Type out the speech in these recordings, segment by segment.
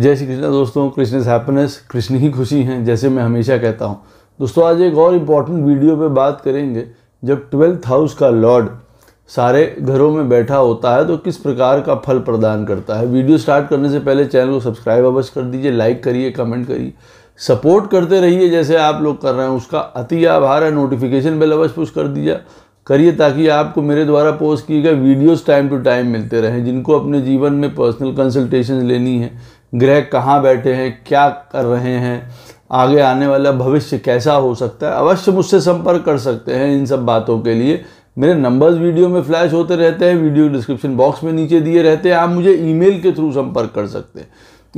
जय श्री कृष्णा दोस्तों Krishna is happiness Krishna ही खुशी हैं जैसे मैं हमेशा कहता हूँ दोस्तों आज एक और इम्पॉर्टेंट वीडियो पे बात करेंगे जब ट्वेल्थ हाउस का लॉर्ड सारे घरों में बैठा होता है तो किस प्रकार का फल प्रदान करता है वीडियो स्टार्ट करने से पहले चैनल को सब्सक्राइब अवश्य कर दीजिए लाइक करिए कमेंट करिए सपोर्ट करते रहिए जैसे आप लोग कर रहे हैं उसका अति आभार है नोटिफिकेशन बेल अवश्य पुश कर दीजिए करिए ताकि आपको मेरे द्वारा पोस्ट किए गए वीडियोस टाइम टू टाइम मिलते रहें जिनको अपने जीवन में पर्सनल कंसल्टेशन लेनी है ग्रह कहाँ बैठे हैं क्या कर रहे हैं आगे आने वाला भविष्य कैसा हो सकता है अवश्य मुझसे संपर्क कर सकते हैं इन सब बातों के लिए मेरे नंबर्स वीडियो में फ्लैश होते रहते हैं वीडियो डिस्क्रिप्शन बॉक्स में नीचे दिए रहते हैं आप मुझे ईमेल के थ्रू संपर्क कर सकते हैं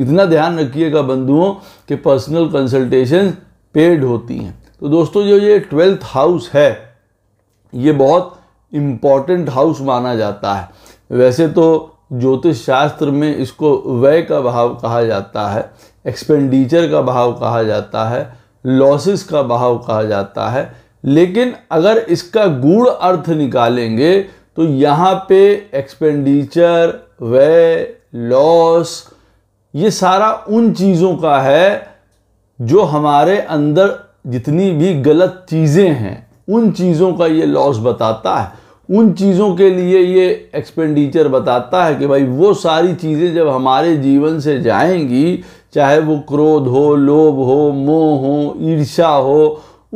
इतना ध्यान रखिएगा बंधुओं कि पर्सनल कंसल्टेशन पेड होती हैं तो दोस्तों जो ये ट्वेल्थ हाउस है ये बहुत इम्पॉर्टेंट हाउस माना जाता है वैसे तो ज्योतिष शास्त्र में इसको व्यय का भाव कहा जाता है एक्सपेंडिचर का भाव कहा जाता है लॉसेस का भाव कहा जाता है लेकिन अगर इसका गूढ़ अर्थ निकालेंगे तो यहाँ पे एक्सपेंडिचर व्यय लॉस ये सारा उन चीज़ों का है जो हमारे अंदर जितनी भी गलत चीज़ें हैं उन चीज़ों का ये लॉस बताता है उन चीज़ों के लिए ये एक्सपेंडिचर बताता है कि भाई वो सारी चीज़ें जब हमारे जीवन से जाएंगी चाहे वो क्रोध हो लोभ हो मोह हो ईर्षा हो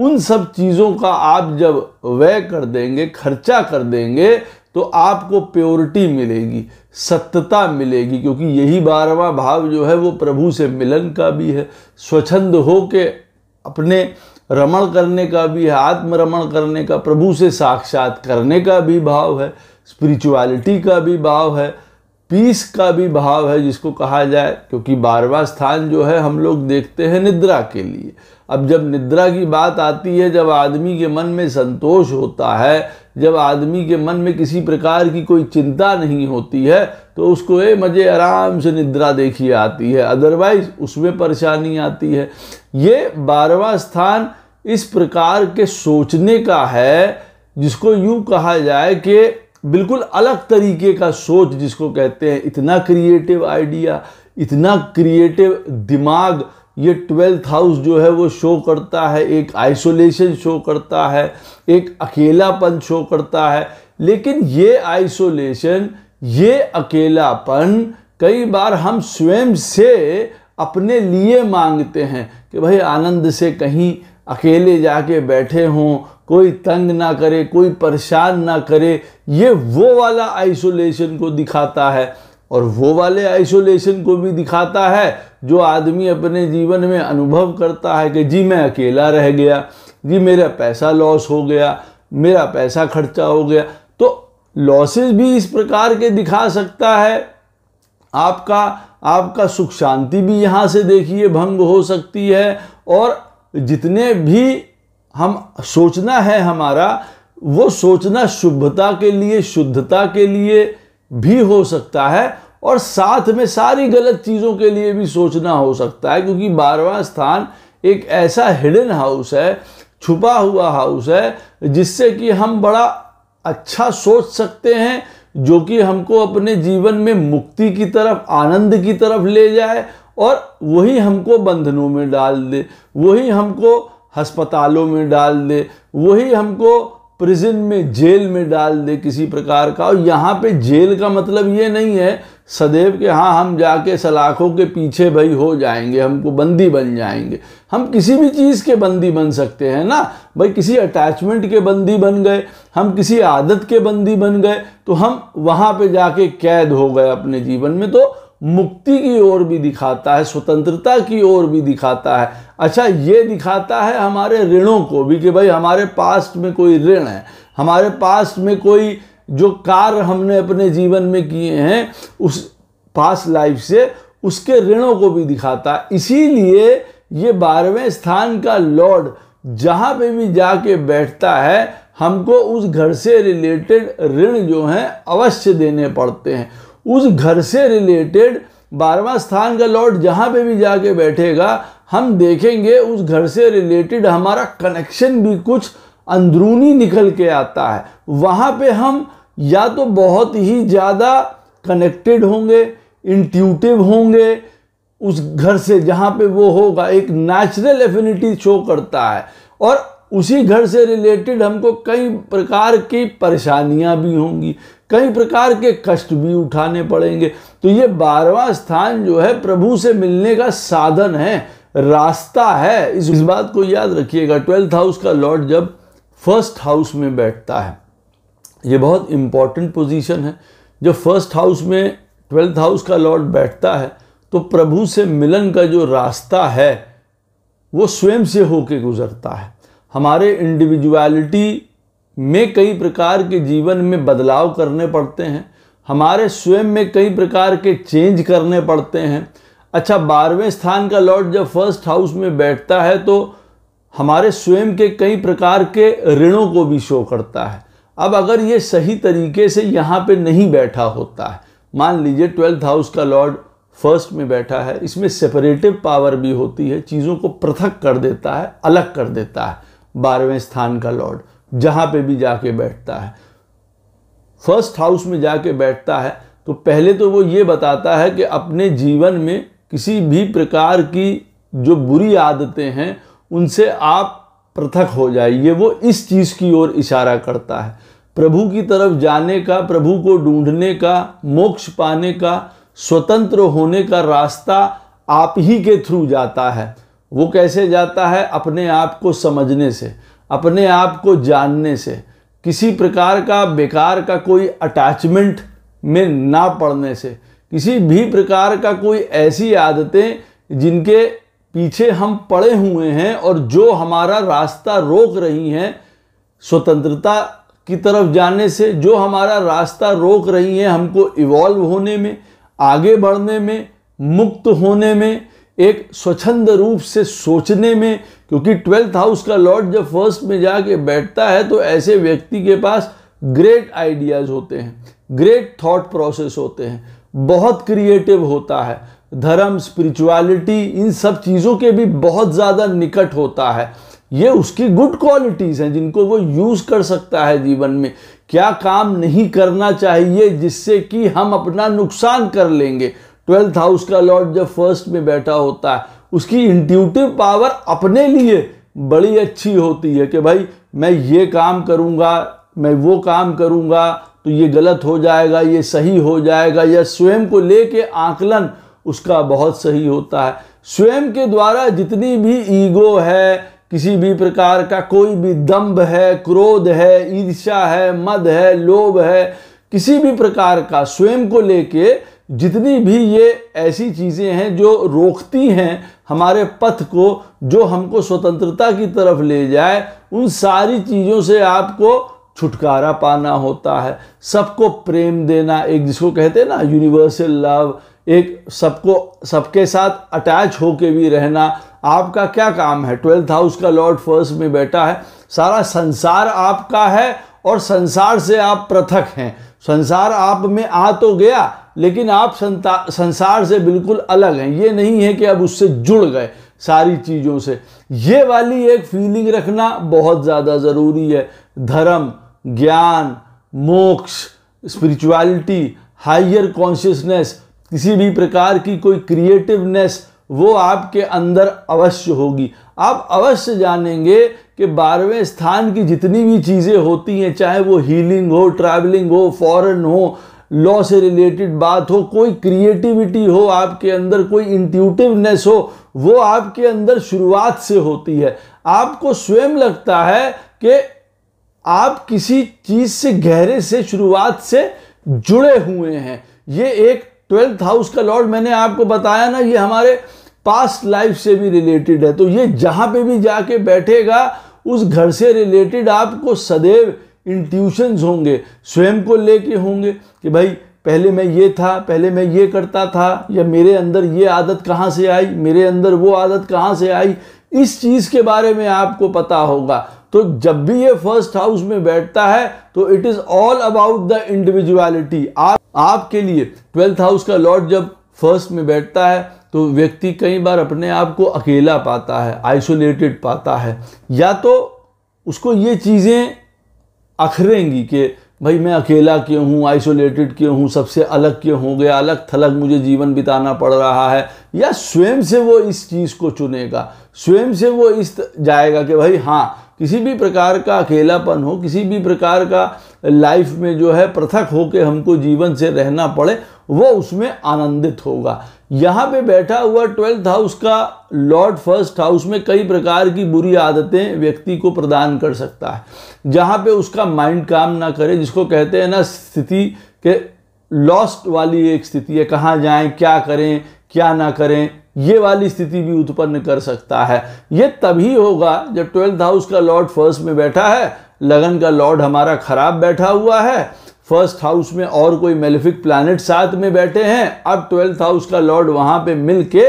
उन सब चीज़ों का आप जब व्यय कर देंगे खर्चा कर देंगे तो आपको प्योरिटी मिलेगी सत्यता मिलेगी क्योंकि यही बारहवा भाव जो है वो प्रभु से मिलन का भी है स्वच्छंद हो के अपने रमण करने का भी है आत्मरमण करने का प्रभु से साक्षात करने का भी भाव है स्पिरिचुअलिटी का भी भाव है पीस का भी भाव है जिसको कहा जाए क्योंकि बारवा स्थान जो है हम लोग देखते हैं निद्रा के लिए अब जब निद्रा की बात आती है जब आदमी के मन में संतोष होता है जब आदमी के मन में किसी प्रकार की कोई चिंता नहीं होती है तो उसको ये मज़े आराम से निद्रा देखी आती है अदरवाइज उसमें परेशानी आती है ये बारवा स्थान इस प्रकार के सोचने का है जिसको यूँ कहा जाए कि बिल्कुल अलग तरीके का सोच जिसको कहते हैं इतना क्रिएटिव आइडिया इतना क्रिएटिव दिमाग ये ट्वेल्थ हाउस जो है वो शो करता है एक आइसोलेशन शो करता है एक अकेलापन शो करता है लेकिन ये आइसोलेशन ये अकेलापन कई बार हम स्वयं से अपने लिए मांगते हैं कि भाई आनंद से कहीं अकेले जाके बैठे हों कोई तंग ना करे कोई परेशान ना करे ये वो वाला आइसोलेशन को दिखाता है और वो वाले आइसोलेशन को भी दिखाता है जो आदमी अपने जीवन में अनुभव करता है कि जी मैं अकेला रह गया जी मेरा पैसा लॉस हो गया मेरा पैसा खर्चा हो गया तो लॉसेस भी इस प्रकार के दिखा सकता है आपका आपका सुख शांति भी यहाँ से देखिए भंग हो सकती है और जितने भी हम सोचना है हमारा वो सोचना शुभता के लिए शुद्धता के लिए भी हो सकता है और साथ में सारी गलत चीज़ों के लिए भी सोचना हो सकता है क्योंकि बारवा स्थान एक ऐसा हिडन हाउस है छुपा हुआ हाउस है जिससे कि हम बड़ा अच्छा सोच सकते हैं जो कि हमको अपने जीवन में मुक्ति की तरफ आनंद की तरफ ले जाए और वही हमको बंधनों में डाल दे वही हमको अस्पतालों में डाल दे वही हमको प्रिजन में जेल में डाल दे किसी प्रकार का और यहाँ पे जेल का मतलब ये नहीं है सदैव के हाँ हम जाके सलाखों के पीछे भाई हो जाएंगे हमको बंदी बन जाएंगे हम किसी भी चीज़ के बंदी बन सकते हैं ना भाई किसी अटैचमेंट के बंदी बन गए हम किसी आदत के बंदी बन गए तो हम वहाँ पे जाके कैद हो गए अपने जीवन में तो मुक्ति की ओर भी दिखाता है स्वतंत्रता की ओर भी दिखाता है अच्छा ये दिखाता है हमारे ऋणों को भी कि भाई हमारे पास्ट में कोई ऋण है हमारे पास्ट में कोई जो कार्य हमने अपने जीवन में किए हैं उस पास्ट लाइफ से उसके ऋणों को भी दिखाता है इसीलिए ये बारहवें स्थान का लॉर्ड जहाँ पे भी जाके बैठता है हमको उस घर से रिलेटेड ऋण जो हैं अवश्य देने पड़ते हैं उस घर से रिलेटेड बारवा स्थान का लॉर्ड जहाँ पे भी जाके बैठेगा हम देखेंगे उस घर से रिलेटेड हमारा कनेक्शन भी कुछ अंदरूनी निकल के आता है वहाँ पे हम या तो बहुत ही ज़्यादा कनेक्टेड होंगे इंट्यूटिव होंगे उस घर से जहाँ पे वो होगा एक नेचुरल एफिनिटी शो करता है और उसी घर से रिलेटेड हमको कई प्रकार की परेशानियाँ भी होंगी कई प्रकार के कष्ट भी उठाने पड़ेंगे तो ये बारवा स्थान जो है प्रभु से मिलने का साधन है रास्ता है इस, बात को याद रखिएगा ट्वेल्थ हाउस का लॉर्ड जब फर्स्ट हाउस में बैठता है ये बहुत इंपॉर्टेंट पोजीशन है जब फर्स्ट हाउस में ट्वेल्थ हाउस का लॉर्ड बैठता है तो प्रभु से मिलन का जो रास्ता है वो स्वयं से होके गुजरता है हमारे इंडिविजुअलिटी में कई प्रकार के जीवन में बदलाव करने पड़ते हैं हमारे स्वयं में कई प्रकार के चेंज करने पड़ते हैं अच्छा बारहवें स्थान का लॉर्ड जब फर्स्ट हाउस में बैठता है तो हमारे स्वयं के कई प्रकार के ऋणों को भी शो करता है अब अगर ये सही तरीके से यहाँ पे नहीं बैठा होता है मान लीजिए ट्वेल्थ हाउस का लॉर्ड फर्स्ट में बैठा है इसमें सेपरेटिव पावर भी होती है चीज़ों को पृथक कर देता है अलग कर देता है बारहवें स्थान का लॉर्ड जहाँ पे भी जाके बैठता है फर्स्ट हाउस में जाके बैठता है तो पहले तो वो ये बताता है कि अपने जीवन में किसी भी प्रकार की जो बुरी आदतें हैं उनसे आप पृथक हो जाइए वो इस चीज़ की ओर इशारा करता है प्रभु की तरफ जाने का प्रभु को ढूंढने का मोक्ष पाने का स्वतंत्र होने का रास्ता आप ही के थ्रू जाता है वो कैसे जाता है अपने आप को समझने से अपने आप को जानने से किसी प्रकार का बेकार का कोई अटैचमेंट में ना पड़ने से किसी भी प्रकार का कोई ऐसी आदतें जिनके पीछे हम पड़े हुए हैं और जो हमारा रास्ता रोक रही हैं स्वतंत्रता की तरफ जाने से जो हमारा रास्ता रोक रही हैं हमको इवॉल्व होने में आगे बढ़ने में मुक्त होने में एक स्वच्छंद रूप से सोचने में क्योंकि ट्वेल्थ हाउस का लॉर्ड जब फर्स्ट में जाके बैठता है तो ऐसे व्यक्ति के पास ग्रेट आइडियाज़ होते हैं ग्रेट थॉट प्रोसेस होते हैं बहुत क्रिएटिव होता है धर्म स्पिरिचुअलिटी इन सब चीज़ों के भी बहुत ज़्यादा निकट होता है ये उसकी गुड क्वालिटीज़ हैं जिनको वो यूज़ कर सकता है जीवन में क्या काम नहीं करना चाहिए जिससे कि हम अपना नुकसान कर लेंगे ट्वेल्थ हाउस का लॉर्ड जब फर्स्ट में बैठा होता है उसकी इंट्यूटिव पावर अपने लिए बड़ी अच्छी होती है कि भाई मैं ये काम करूँगा मैं वो काम करूँगा तो ये गलत हो जाएगा ये सही हो जाएगा या स्वयं को लेके आकलन उसका बहुत सही होता है स्वयं के द्वारा जितनी भी ईगो है किसी भी प्रकार का कोई भी दम्भ है क्रोध है ईर्ष्या है मद है लोभ है किसी भी प्रकार का स्वयं को लेके जितनी भी ये ऐसी चीज़ें हैं जो रोकती हैं हमारे पथ को जो हमको स्वतंत्रता की तरफ ले जाए उन सारी चीज़ों से आपको छुटकारा पाना होता है सबको प्रेम देना एक जिसको कहते हैं ना यूनिवर्सल लव एक सबको सबके साथ अटैच होके भी रहना आपका क्या काम है ट्वेल्थ हाउस का लॉर्ड फर्स्ट में बैठा है सारा संसार आपका है और संसार से आप पृथक हैं संसार आप में आ तो गया लेकिन आप संसार से बिल्कुल अलग हैं ये नहीं है कि अब उससे जुड़ गए सारी चीज़ों से ये वाली एक फीलिंग रखना बहुत ज़्यादा ज़रूरी है धर्म ज्ञान मोक्ष स्पिरिचुअलिटी हाइयर कॉन्शियसनेस किसी भी प्रकार की कोई क्रिएटिवनेस वो आपके अंदर अवश्य होगी आप अवश्य जानेंगे कि बारहवें स्थान की जितनी भी चीज़ें होती हैं चाहे वो हीलिंग हो ट्रैवलिंग हो फॉरेन हो लॉ से रिलेटेड बात हो कोई क्रिएटिविटी हो आपके अंदर कोई इंट्यूटिवनेस हो वो आपके अंदर शुरुआत से होती है आपको स्वयं लगता है कि आप किसी चीज़ से गहरे से शुरुआत से जुड़े हुए हैं ये एक ट्वेल्थ हाउस का लॉर्ड मैंने आपको बताया ना ये हमारे पास्ट लाइफ से भी रिलेटेड है तो ये जहाँ पे भी जाके बैठेगा उस घर से रिलेटेड आपको सदैव इंट्यूशंस होंगे स्वयं को लेके होंगे कि भाई पहले मैं ये था पहले मैं ये करता था या मेरे अंदर ये आदत कहाँ से आई मेरे अंदर वो आदत कहाँ से आई इस चीज़ के बारे में आपको पता होगा तो जब भी ये फर्स्ट हाउस में बैठता है तो it is all about the individuality आप आपके लिए ट्वेल्थ हाउस का लॉर्ड जब फर्स्ट में बैठता है तो व्यक्ति कई बार अपने आप को अकेला पाता है आइसोलेटेड पाता है या तो उसको ये चीज़ें अखरेंगी कि भाई मैं अकेला क्यों हूँ आइसोलेटेड क्यों हूँ सबसे अलग क्यों हो गया अलग थलग मुझे जीवन बिताना पड़ रहा है या स्वयं से वो इस चीज़ को चुनेगा स्वयं से वो इस जाएगा कि भाई हाँ किसी भी प्रकार का अकेलापन हो किसी भी प्रकार का लाइफ में जो है पृथक होकर हमको जीवन से रहना पड़े वो उसमें आनंदित होगा यहाँ पे बैठा हुआ ट्वेल्थ हाउस का लॉर्ड फर्स्ट हाउस में कई प्रकार की बुरी आदतें व्यक्ति को प्रदान कर सकता है जहाँ पे उसका माइंड काम ना करे जिसको कहते हैं ना स्थिति के लॉस्ट वाली एक स्थिति है कहाँ जाएं क्या करें क्या ना करें ये वाली स्थिति भी उत्पन्न कर सकता है ये तभी होगा जब ट्वेल्थ हाउस का लॉर्ड फर्स्ट में बैठा है लगन का लॉर्ड हमारा खराब बैठा हुआ है फर्स्ट हाउस में और कोई मेलिफिक प्लानट साथ में बैठे हैं अब ट्वेल्थ हाउस का लॉर्ड वहाँ पे मिल के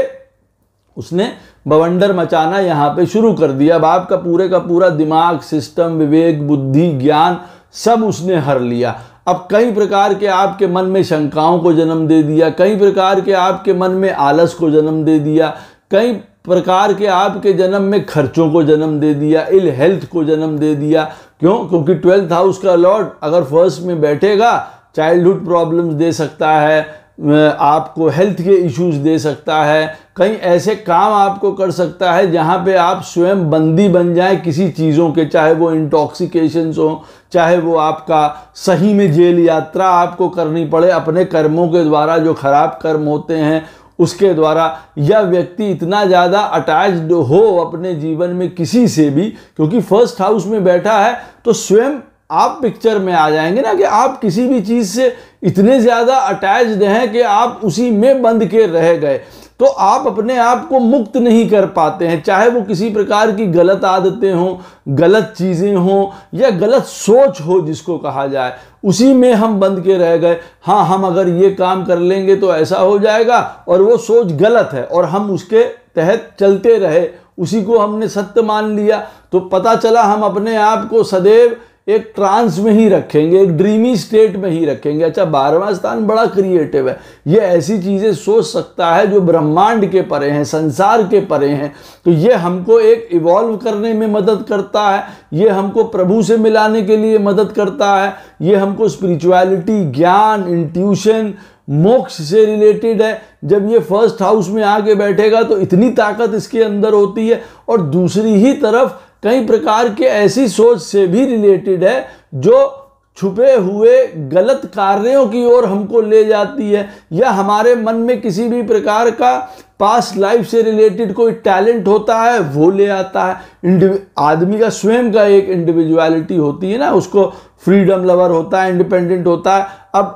उसने बवंडर मचाना यहाँ पे शुरू कर दिया अब आपका पूरे का पूरा दिमाग सिस्टम विवेक बुद्धि ज्ञान सब उसने हर लिया अब कई प्रकार के आपके मन में शंकाओं को जन्म दे दिया कई प्रकार के आपके मन में आलस को जन्म दे दिया कई प्रकार के आपके जन्म में खर्चों को जन्म दे दिया इल हेल्थ को जन्म दे दिया क्यों क्योंकि ट्वेल्थ हाउस का लॉर्ड अगर फर्स्ट में बैठेगा चाइल्डहुड प्रॉब्लम्स दे सकता है आपको हेल्थ के इश्यूज दे सकता है कई ऐसे काम आपको कर सकता है जहाँ पे आप स्वयं बंदी बन जाए किसी चीज़ों के चाहे वो इंटॉक्सिकेशन हो चाहे वो आपका सही में जेल यात्रा आपको करनी पड़े अपने कर्मों के द्वारा जो खराब कर्म होते हैं उसके द्वारा यह व्यक्ति इतना ज़्यादा अटैच्ड हो अपने जीवन में किसी से भी क्योंकि फर्स्ट हाउस में बैठा है तो स्वयं आप पिक्चर में आ जाएंगे ना कि आप किसी भी चीज़ से इतने ज़्यादा अटैच्ड हैं कि आप उसी में बंद के रह गए तो आप अपने आप को मुक्त नहीं कर पाते हैं चाहे वो किसी प्रकार की गलत आदतें हों गलत चीज़ें हों या गलत सोच हो जिसको कहा जाए उसी में हम बंद के रह गए हाँ हम अगर ये काम कर लेंगे तो ऐसा हो जाएगा और वो सोच गलत है और हम उसके तहत चलते रहे उसी को हमने सत्य मान लिया तो पता चला हम अपने आप को सदैव एक ट्रांस में ही रखेंगे एक ड्रीमी स्टेट में ही रखेंगे अच्छा बारहवा स्थान बड़ा क्रिएटिव है ये ऐसी चीज़ें सोच सकता है जो ब्रह्मांड के परे हैं संसार के परे हैं तो ये हमको एक इवॉल्व करने में मदद करता है ये हमको प्रभु से मिलाने के लिए मदद करता है ये हमको स्पिरिचुअलिटी ज्ञान इंट्यूशन मोक्ष से रिलेटेड है जब ये फर्स्ट हाउस में आके बैठेगा तो इतनी ताकत इसके अंदर होती है और दूसरी ही तरफ कई प्रकार के ऐसी सोच से भी रिलेटेड है जो छुपे हुए गलत कार्यों की ओर हमको ले जाती है या हमारे मन में किसी भी प्रकार का पास लाइफ से रिलेटेड कोई टैलेंट होता है वो ले आता है आदमी का स्वयं का एक इंडिविजुअलिटी होती है ना उसको फ्रीडम लवर होता है इंडिपेंडेंट होता है अब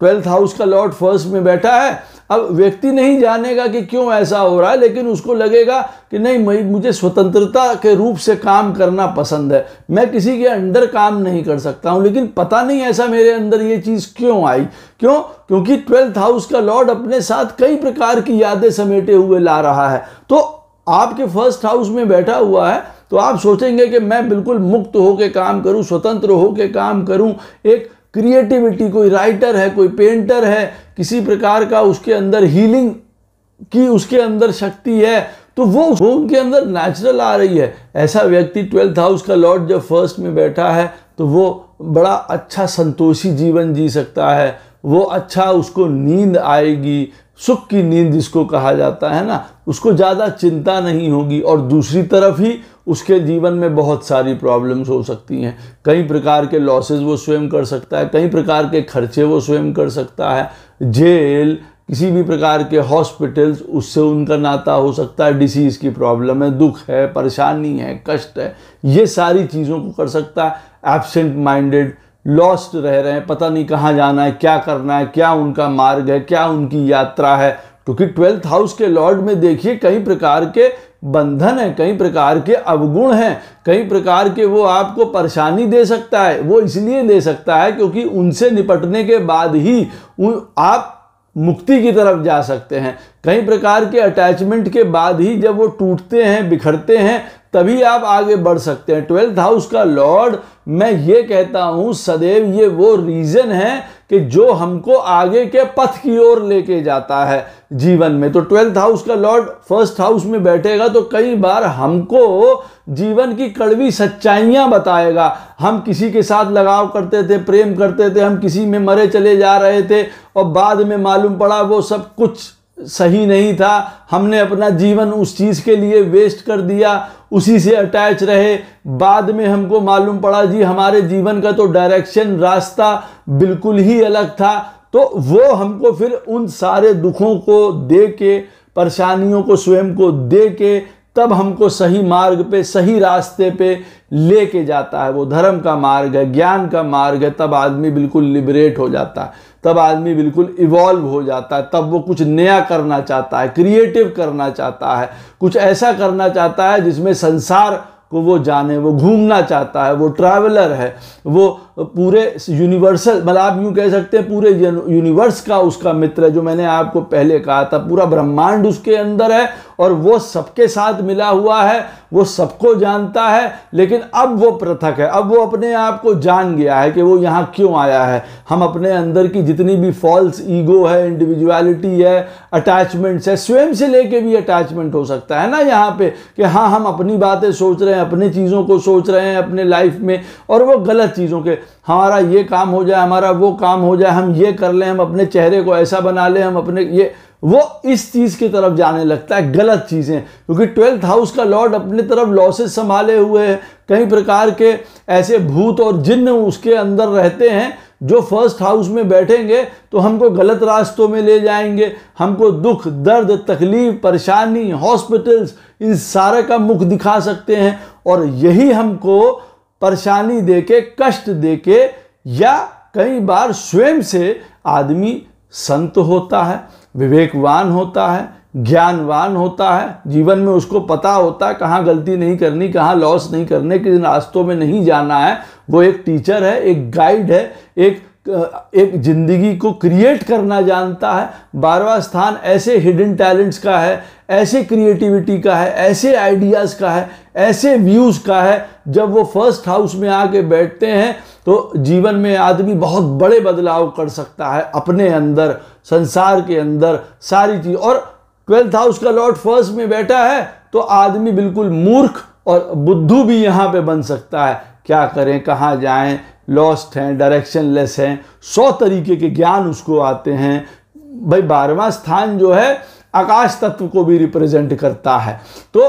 ट्वेल्थ हाउस का लॉर्ड फर्स्ट में बैठा है अब व्यक्ति नहीं जानेगा कि क्यों ऐसा हो रहा है लेकिन उसको लगेगा कि नहीं मुझे स्वतंत्रता के रूप से काम करना पसंद है मैं किसी के अंडर काम नहीं कर सकता हूँ लेकिन पता नहीं ऐसा मेरे अंदर ये चीज़ क्यों आई क्यों क्योंकि ट्वेल्थ हाउस का लॉर्ड अपने साथ कई प्रकार की यादें समेटे हुए ला रहा है तो आपके फर्स्ट हाउस में बैठा हुआ है तो आप सोचेंगे कि मैं बिल्कुल मुक्त होकर काम करूं स्वतंत्र होकर काम करूं एक क्रिएटिविटी कोई राइटर है कोई पेंटर है किसी प्रकार का उसके अंदर हीलिंग की उसके अंदर शक्ति है तो वो होम के अंदर नेचुरल आ रही है ऐसा व्यक्ति ट्वेल्थ हाउस का लॉर्ड जब फर्स्ट में बैठा है तो वो बड़ा अच्छा संतोषी जीवन जी सकता है वो अच्छा उसको नींद आएगी सुख की नींद जिसको कहा जाता है ना उसको ज़्यादा चिंता नहीं होगी और दूसरी तरफ ही उसके जीवन में बहुत सारी प्रॉब्लम्स हो सकती हैं कई प्रकार के लॉसेस वो स्वयं कर सकता है कई प्रकार के खर्चे वो स्वयं कर सकता है जेल किसी भी प्रकार के हॉस्पिटल्स उससे उनका नाता हो सकता है डिसीज़ की प्रॉब्लम है दुख है परेशानी है कष्ट है ये सारी चीज़ों को कर सकता है एबसेंट माइंडेड लॉस्ट रह रहे हैं पता नहीं कहाँ जाना है क्या करना है क्या उनका मार्ग है क्या उनकी यात्रा है क्योंकि ट्वेल्थ हाउस के लॉर्ड में देखिए कई प्रकार के बंधन है कई प्रकार के अवगुण हैं कई प्रकार के वो आपको परेशानी दे सकता है वो इसलिए दे सकता है क्योंकि उनसे निपटने के बाद ही आप मुक्ति की तरफ जा सकते हैं कई प्रकार के अटैचमेंट के बाद ही जब वो टूटते हैं बिखरते हैं तभी आप आगे बढ़ सकते हैं ट्वेल्थ हाउस का लॉर्ड मैं ये कहता हूँ सदैव ये वो रीज़न है कि जो हमको आगे के पथ की ओर लेके जाता है जीवन में तो ट्वेल्थ हाउस का लॉर्ड फर्स्ट हाउस में बैठेगा तो कई बार हमको जीवन की कड़वी सच्चाइयाँ बताएगा हम किसी के साथ लगाव करते थे प्रेम करते थे हम किसी में मरे चले जा रहे थे और बाद में मालूम पड़ा वो सब कुछ सही नहीं था हमने अपना जीवन उस चीज़ के लिए वेस्ट कर दिया उसी से अटैच रहे बाद में हमको मालूम पड़ा जी हमारे जीवन का तो डायरेक्शन रास्ता बिल्कुल ही अलग था तो वो हमको फिर उन सारे दुखों को दे के परेशानियों को स्वयं को दे के तब हमको सही मार्ग पे सही रास्ते पे लेके जाता है वो धर्म का मार्ग है ज्ञान का मार्ग है तब आदमी बिल्कुल लिबरेट हो जाता है तब आदमी बिल्कुल इवॉल्व हो जाता है तब वो कुछ नया करना चाहता है क्रिएटिव करना चाहता है कुछ ऐसा करना चाहता है जिसमें संसार को वो जाने वो घूमना चाहता है वो ट्रैवलर है वो पूरे यूनिवर्सल मतलब आप यूँ कह सकते हैं पूरे यूनिवर्स का उसका मित्र है जो मैंने आपको पहले कहा था पूरा ब्रह्मांड उसके अंदर है और वो सबके साथ मिला हुआ है वो सबको जानता है लेकिन अब वो पृथक है अब वो अपने आप को जान गया है कि वो यहाँ क्यों आया है हम अपने अंदर की जितनी भी फॉल्स ईगो है इंडिविजुअलिटी है अटैचमेंट्स है स्वयं से लेके भी अटैचमेंट हो सकता है ना यहाँ पे कि हाँ हम अपनी बातें सोच रहे हैं अपनी चीज़ों को सोच रहे हैं अपने लाइफ में और वो गलत चीज़ों के हमारा ये काम हो जाए हमारा वो काम हो जाए हम ये कर लें हम अपने चेहरे को ऐसा बना लें हम अपने ये वो इस चीज़ की तरफ जाने लगता है गलत चीज़ें क्योंकि ट्वेल्थ हाउस का लॉर्ड अपने तरफ लॉसेस संभाले हुए है कई प्रकार के ऐसे भूत और जिन्न उसके अंदर रहते हैं जो फर्स्ट हाउस में बैठेंगे तो हमको गलत रास्तों में ले जाएंगे हमको दुख दर्द तकलीफ परेशानी हॉस्पिटल्स इन सारे का मुख दिखा सकते हैं और यही हमको परेशानी देके कष्ट देके या कई बार स्वयं से आदमी संत होता है विवेकवान होता है ज्ञानवान होता है जीवन में उसको पता होता है कहाँ गलती नहीं करनी कहाँ लॉस नहीं करने किन रास्तों में नहीं जाना है वो एक टीचर है एक गाइड है एक एक जिंदगी को क्रिएट करना जानता है बारवा स्थान ऐसे हिडन टैलेंट्स का है ऐसे क्रिएटिविटी का है ऐसे आइडियाज़ का है ऐसे व्यूज़ का है जब वो फर्स्ट हाउस में आके बैठते हैं तो जीवन में आदमी बहुत बड़े बदलाव कर सकता है अपने अंदर संसार के अंदर सारी चीज़ और ट्वेल्थ हाउस का लॉर्ड फर्स्ट में बैठा है तो आदमी बिल्कुल मूर्ख और बुद्धू भी यहाँ पे बन सकता है क्या करें कहाँ जाएं लॉस्ट हैं डायरेक्शन लेस हैं सौ तरीके के ज्ञान उसको आते हैं भाई बारहवा स्थान जो है आकाश तत्व को भी रिप्रेजेंट करता है तो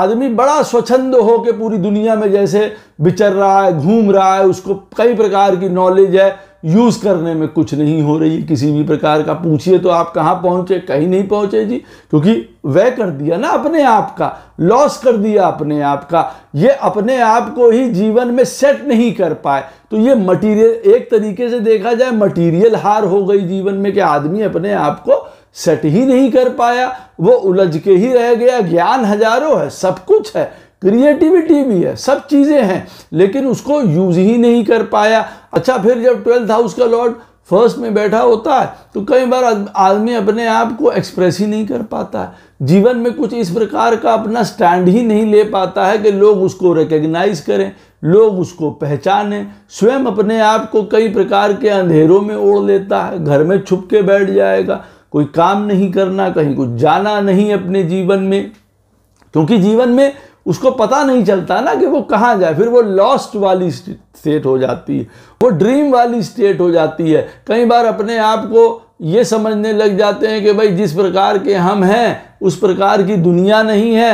आदमी बड़ा स्वच्छंद हो के पूरी दुनिया में जैसे विचर रहा है घूम रहा है उसको कई प्रकार की नॉलेज है यूज़ करने में कुछ नहीं हो रही है किसी भी प्रकार का पूछिए तो आप कहाँ पहुँचे कहीं नहीं पहुँचे जी क्योंकि वह कर दिया ना अपने आप का लॉस कर दिया अपने आप का ये अपने आप को ही जीवन में सेट नहीं कर पाए तो ये मटीरियल एक तरीके से देखा जाए मटीरियल हार हो गई जीवन में कि आदमी अपने आप को सेट ही नहीं कर पाया वो उलझ के ही रह गया ज्ञान हजारों है सब कुछ है क्रिएटिविटी भी है सब चीज़ें हैं लेकिन उसको यूज़ ही नहीं कर पाया अच्छा फिर जब ट्वेल्थ हाउस का लॉर्ड फर्स्ट में बैठा होता है तो कई बार आदमी अपने आप को एक्सप्रेस ही नहीं कर पाता है जीवन में कुछ इस प्रकार का अपना स्टैंड ही नहीं ले पाता है कि लोग उसको रिकग्नाइज करें लोग उसको पहचानें स्वयं अपने आप को कई प्रकार के अंधेरों में ओढ़ लेता है घर में छुप के बैठ जाएगा कोई काम नहीं करना कहीं कुछ जाना नहीं अपने जीवन में क्योंकि जीवन में उसको पता नहीं चलता ना कि वो कहाँ जाए फिर वो लॉस्ट वाली स्टेट हो जाती है वो ड्रीम वाली स्टेट हो जाती है कई बार अपने आप को ये समझने लग जाते हैं कि भाई जिस प्रकार के हम हैं उस प्रकार की दुनिया नहीं है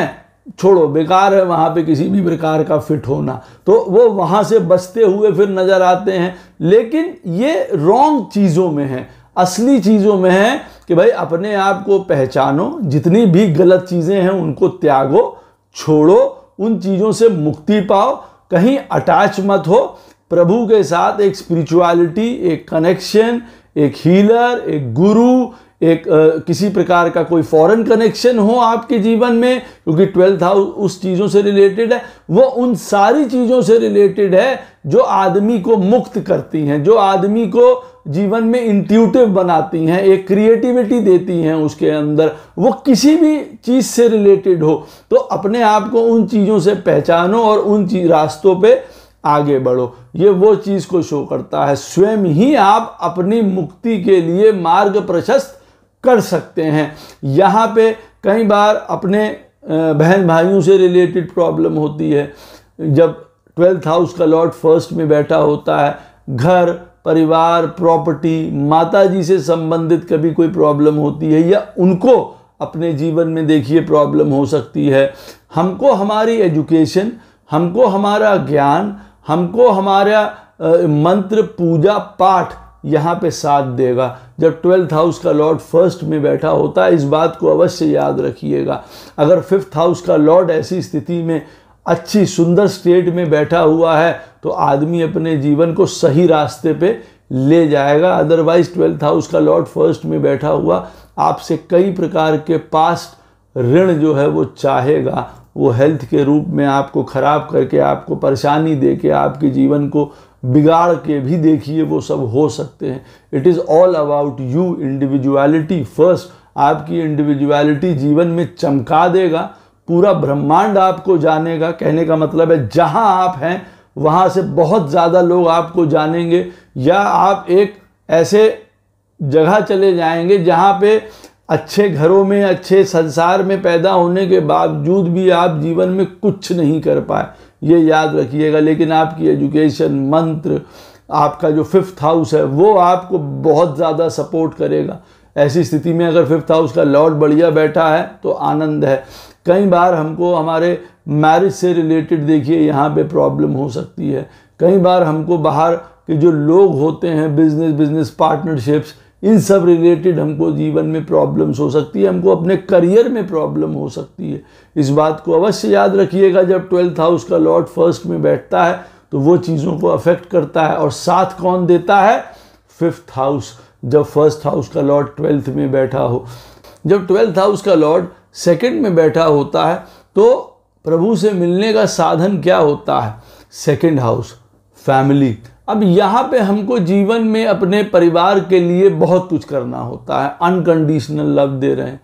छोड़ो बेकार है वहाँ पे किसी भी प्रकार का फिट होना तो वो वहाँ से बचते हुए फिर नज़र आते हैं लेकिन ये रॉन्ग चीज़ों में है असली चीज़ों में है कि भाई अपने आप को पहचानो जितनी भी गलत चीज़ें हैं उनको त्यागो छोड़ो उन चीज़ों से मुक्ति पाओ कहीं अटैच मत हो प्रभु के साथ एक स्पिरिचुअलिटी एक कनेक्शन एक हीलर एक गुरु एक आ, किसी प्रकार का कोई फॉरेन कनेक्शन हो आपके जीवन में क्योंकि ट्वेल्थ हाउस उस चीज़ों से रिलेटेड है वो उन सारी चीज़ों से रिलेटेड है जो आदमी को मुक्त करती हैं जो आदमी को जीवन में इंट्यूटिव बनाती हैं एक क्रिएटिविटी देती हैं उसके अंदर वो किसी भी चीज़ से रिलेटेड हो तो अपने आप को उन चीज़ों से पहचानो और उन रास्तों पे आगे बढ़ो ये वो चीज़ को शो करता है स्वयं ही आप अपनी मुक्ति के लिए मार्ग प्रशस्त कर सकते हैं यहाँ पे कई बार अपने बहन भाइयों से रिलेटेड प्रॉब्लम होती है जब ट्वेल्थ हाउस का लॉर्ड फर्स्ट में बैठा होता है घर परिवार प्रॉपर्टी माताजी से संबंधित कभी कोई प्रॉब्लम होती है या उनको अपने जीवन में देखिए प्रॉब्लम हो सकती है हमको हमारी एजुकेशन हमको हमारा ज्ञान हमको हमारा मंत्र पूजा पाठ यहाँ पे साथ देगा जब ट्वेल्थ हाउस का लॉर्ड फर्स्ट में बैठा होता है इस बात को अवश्य याद रखिएगा अगर फिफ्थ हाउस का लॉर्ड ऐसी स्थिति में अच्छी सुंदर स्टेट में बैठा हुआ है तो आदमी अपने जीवन को सही रास्ते पे ले जाएगा अदरवाइज ट्वेल्थ हाउस का लॉर्ड फर्स्ट में बैठा हुआ आपसे कई प्रकार के पास्ट ऋण जो है वो चाहेगा वो हेल्थ के रूप में आपको ख़राब करके आपको परेशानी दे के आपके जीवन को बिगाड़ के भी देखिए वो सब हो सकते हैं it is all about you individuality first आपकी इंडिविजुअलिटी जीवन में चमका देगा पूरा ब्रह्मांड आपको जानेगा कहने का मतलब है जहाँ आप हैं वहाँ से बहुत ज़्यादा लोग आपको जानेंगे या आप एक ऐसे जगह चले जाएंगे जहाँ पे अच्छे घरों में अच्छे संसार में पैदा होने के बावजूद भी आप जीवन में कुछ नहीं कर पाए ये याद रखिएगा लेकिन आपकी एजुकेशन मंत्र आपका जो फिफ्थ हाउस है वो आपको बहुत ज़्यादा सपोर्ट करेगा ऐसी स्थिति में अगर फिफ्थ हाउस का लॉर्ड बढ़िया बैठा है तो आनंद है कई बार हमको हमारे मैरिज से रिलेटेड देखिए यहाँ पे प्रॉब्लम हो सकती है कई बार हमको बाहर के जो लोग होते हैं बिजनेस बिजनेस पार्टनरशिप्स इन सब रिलेटेड हमको जीवन में प्रॉब्लम्स हो सकती है हमको अपने करियर में प्रॉब्लम हो सकती है इस बात को अवश्य याद रखिएगा जब ट्वेल्थ हाउस का लॉर्ड फर्स्ट में बैठता है तो वो चीज़ों को अफेक्ट करता है और साथ कौन देता है फिफ्थ हाउस जब फर्स्ट हाउस का लॉर्ड ट्वेल्थ में बैठा हो जब ट्वेल्थ हाउस का लॉर्ड सेकंड में बैठा होता है तो प्रभु से मिलने का साधन क्या होता है सेकंड हाउस फैमिली अब यहाँ पे हमको जीवन में अपने परिवार के लिए बहुत कुछ करना होता है अनकंडीशनल लव दे रहे हैं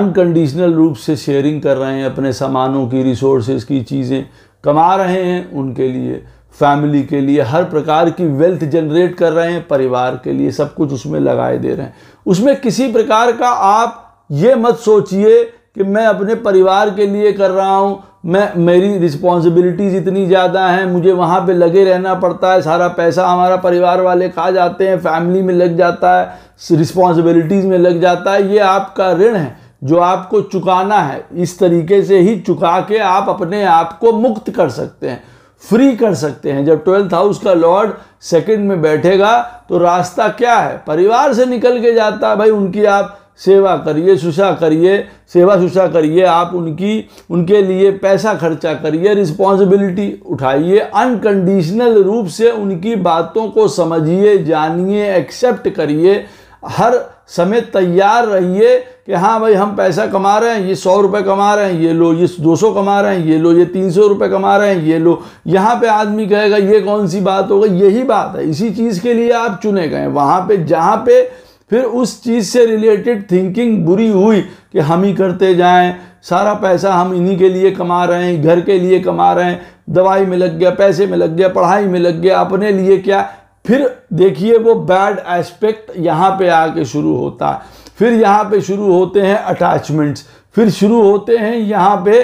अनकंडीशनल रूप से शेयरिंग कर रहे हैं अपने सामानों की रिसोर्सेज की चीज़ें कमा रहे हैं उनके लिए फैमिली के लिए हर प्रकार की वेल्थ जनरेट कर रहे हैं परिवार के लिए सब कुछ उसमें लगाए दे रहे हैं उसमें किसी प्रकार का आप ये मत सोचिए कि मैं अपने परिवार के लिए कर रहा हूँ मैं मेरी रिस्पॉन्सिबिलिटीज़ इतनी ज़्यादा हैं मुझे वहाँ पे लगे रहना पड़ता है सारा पैसा हमारा परिवार वाले खा जाते हैं फैमिली में लग जाता है रिस्पॉन्सिबिलिटीज़ में लग जाता है ये आपका ऋण है जो आपको चुकाना है इस तरीके से ही चुका के आप अपने आप को मुक्त कर सकते हैं फ्री कर सकते हैं जब ट्वेल्थ हाउस का लॉर्ड सेकंड में बैठेगा तो रास्ता क्या है परिवार से निकल के जाता है भाई उनकी आप सेवा करिए सुशा करिए सेवा सुशा करिए आप उनकी उनके लिए पैसा खर्चा करिए रिस्पॉन्सिबिलिटी उठाइए अनकंडीशनल रूप से उनकी बातों को समझिए जानिए एक्सेप्ट करिए हर समय तैयार रहिए कि हाँ भाई हम पैसा कमा रहे हैं ये सौ रुपये कमा रहे हैं ये लो ये दो सौ कमा रहे हैं ये लो ये तीन सौ रुपये कमा रहे हैं ये लो यहाँ पे आदमी कहेगा ये कौन सी बात होगा यही बात है इसी चीज़ के लिए आप चुने गए वहाँ पे जहाँ पे फिर उस चीज़ से रिलेटेड थिंकिंग बुरी हुई कि हम ही करते जाएं सारा पैसा हम इन्हीं के लिए कमा रहे हैं घर के लिए कमा रहे हैं दवाई में लग गया पैसे में लग गया पढ़ाई में लग गया अपने लिए क्या फिर देखिए वो बैड एस्पेक्ट यहाँ पे आके शुरू होता है फिर यहाँ पे शुरू होते हैं अटैचमेंट्स फिर शुरू होते हैं यहाँ पे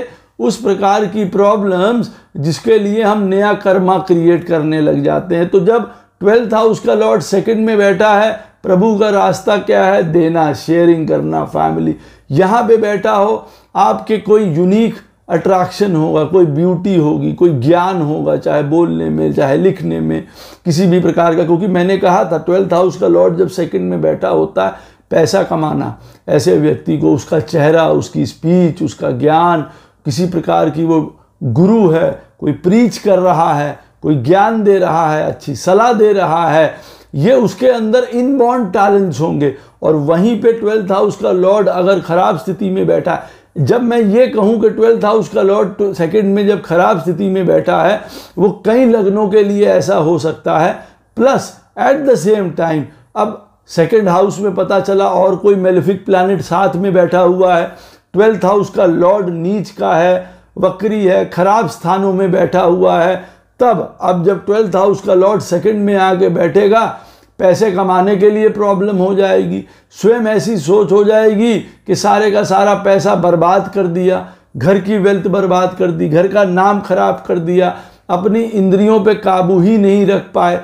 उस प्रकार की प्रॉब्लम्स जिसके लिए हम नया कर्मा क्रिएट करने लग जाते हैं तो जब ट्वेल्थ हाउस का लॉर्ड सेकंड में बैठा है प्रभु का रास्ता क्या है देना शेयरिंग करना फैमिली यहाँ पे बैठा हो आपके कोई यूनिक अट्रैक्शन होगा कोई ब्यूटी होगी कोई ज्ञान होगा चाहे बोलने में चाहे लिखने में किसी भी प्रकार का क्योंकि मैंने कहा था ट्वेल्थ हाउस का लॉर्ड जब सेकंड में बैठा होता है पैसा कमाना ऐसे व्यक्ति को उसका चेहरा उसकी स्पीच उसका ज्ञान किसी प्रकार की वो गुरु है कोई प्रीच कर रहा है कोई ज्ञान दे रहा है अच्छी सलाह दे रहा है ये उसके अंदर इनबॉर्न टैलेंट्स होंगे और वहीं पे ट्वेल्थ हाउस का लॉर्ड अगर ख़राब स्थिति में बैठा है जब मैं ये कहूँ कि ट्वेल्थ हाउस का लॉर्ड सेकंड में जब ख़राब स्थिति में बैठा है वो कई लग्नों के लिए ऐसा हो सकता है plus at the same time अब सेकेंड हाउस में पता चला और कोई मेलिफिक प्लानट साथ में बैठा हुआ है ट्वेल्थ हाउस का लॉर्ड नीच का है वक्री है खराब स्थानों में बैठा हुआ है तब अब जब ट्वेल्थ हाउस का लॉर्ड सेकंड में आके बैठेगा पैसे कमाने के लिए प्रॉब्लम हो जाएगी स्वयं ऐसी सोच हो जाएगी कि सारे का सारा पैसा बर्बाद कर दिया घर की वेल्थ बर्बाद कर दी घर का नाम खराब कर दिया अपनी इंद्रियों पे काबू ही नहीं रख पाए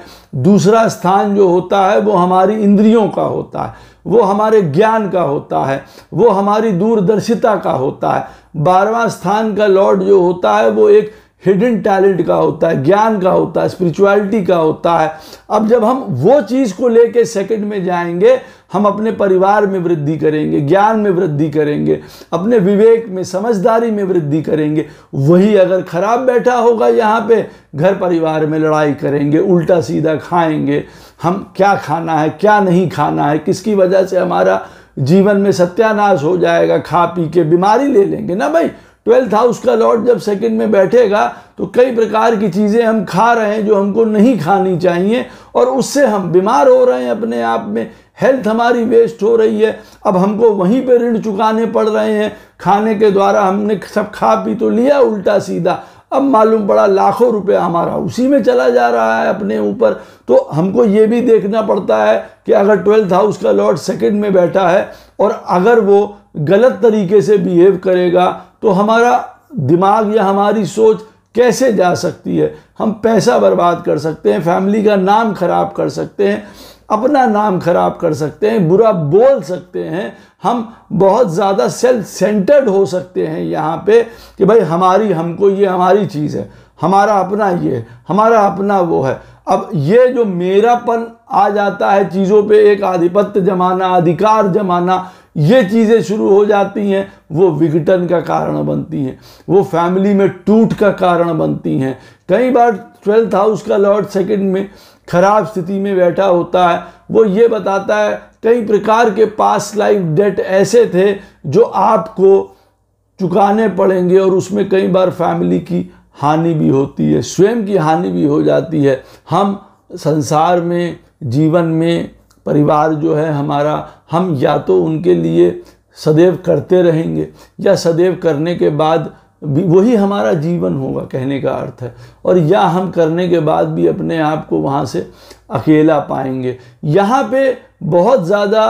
दूसरा स्थान जो होता है वो हमारी इंद्रियों का होता है वो हमारे ज्ञान का होता है वो हमारी दूरदर्शिता का होता है बारवा स्थान का लॉर्ड जो होता है वो एक हिडन टैलेंट का होता है ज्ञान का होता है स्पिरिचुअलिटी का होता है अब जब हम वो चीज़ को लेके सेकंड में जाएंगे हम अपने परिवार में वृद्धि करेंगे ज्ञान में वृद्धि करेंगे अपने विवेक में समझदारी में वृद्धि करेंगे वही अगर खराब बैठा होगा यहाँ पे घर परिवार में लड़ाई करेंगे उल्टा सीधा खाएंगे हम क्या खाना है क्या नहीं खाना है किसकी वजह से हमारा जीवन में सत्यानाश हो जाएगा खा पी के बीमारी ले लेंगे ना भाई ट्वेल्थ हाउस का लॉर्ड जब सेकंड में बैठेगा तो कई प्रकार की चीज़ें हम खा रहे हैं जो हमको नहीं खानी चाहिए और उससे हम बीमार हो रहे हैं अपने आप में हेल्थ हमारी वेस्ट हो रही है अब हमको वहीं पर ऋण चुकाने पड़ रहे हैं खाने के द्वारा हमने सब खा पी तो लिया उल्टा सीधा अब मालूम पड़ा लाखों रुपए हमारा उसी में चला जा रहा है अपने ऊपर तो हमको ये भी देखना पड़ता है कि अगर ट्वेल्थ हाउस का लॉर्ड सेकंड में बैठा है और अगर वो गलत तरीके से बिहेव करेगा तो हमारा दिमाग या हमारी सोच कैसे जा सकती है हम पैसा बर्बाद कर सकते हैं फैमिली का नाम खराब कर सकते हैं अपना नाम खराब कर सकते हैं बुरा बोल सकते हैं हम बहुत ज़्यादा सेल्फ सेंटर्ड हो सकते हैं यहाँ पे कि भाई हमारी हमको ये हमारी चीज़ है हमारा अपना ये हमारा अपना वो है अब ये जो मेरापन आ जाता है चीज़ों पे एक आधिपत्य जमाना अधिकार जमाना ये चीज़ें शुरू हो जाती हैं वो विघटन का कारण बनती हैं वो फैमिली में टूट का कारण बनती हैं कई बार ट्वेल्थ हाउस का लॉर्ड सेकंड में खराब स्थिति में बैठा होता है वो ये बताता है कई प्रकार के पास लाइफ डेट ऐसे थे जो आपको चुकाने पड़ेंगे और उसमें कई बार फैमिली की हानि भी होती है स्वयं की हानि भी हो जाती है हम संसार में जीवन में परिवार जो है हमारा हम या तो उनके लिए सदैव करते रहेंगे या सदैव करने के बाद भी वही हमारा जीवन होगा कहने का अर्थ है और या हम करने के बाद भी अपने आप को वहाँ से अकेला पाएंगे यहाँ पे बहुत ज़्यादा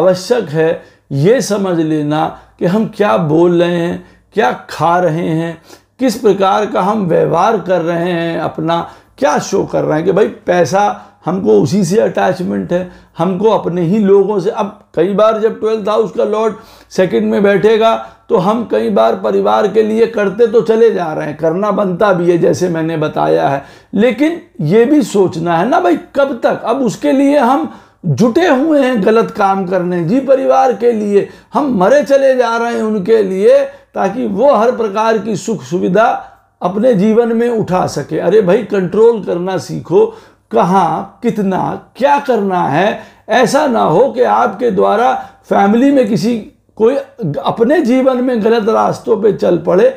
आवश्यक है ये समझ लेना कि हम क्या बोल रहे हैं क्या खा रहे हैं किस प्रकार का हम व्यवहार कर रहे हैं अपना क्या शो कर रहे हैं कि भाई पैसा हमको उसी से अटैचमेंट है हमको अपने ही लोगों से अब कई बार जब ट्वेल्थ हाउस का लॉर्ड सेकंड में बैठेगा तो हम कई बार परिवार के लिए करते तो चले जा रहे हैं करना बनता भी है जैसे मैंने बताया है लेकिन ये भी सोचना है ना भाई कब तक अब उसके लिए हम जुटे हुए हैं गलत काम करने जी परिवार के लिए हम मरे चले जा रहे हैं उनके लिए ताकि वो हर प्रकार की सुख सुविधा अपने जीवन में उठा सके अरे भाई कंट्रोल करना सीखो कहाँ कितना क्या करना है ऐसा ना हो कि आपके द्वारा फैमिली में किसी कोई अपने जीवन में गलत रास्तों पे चल पड़े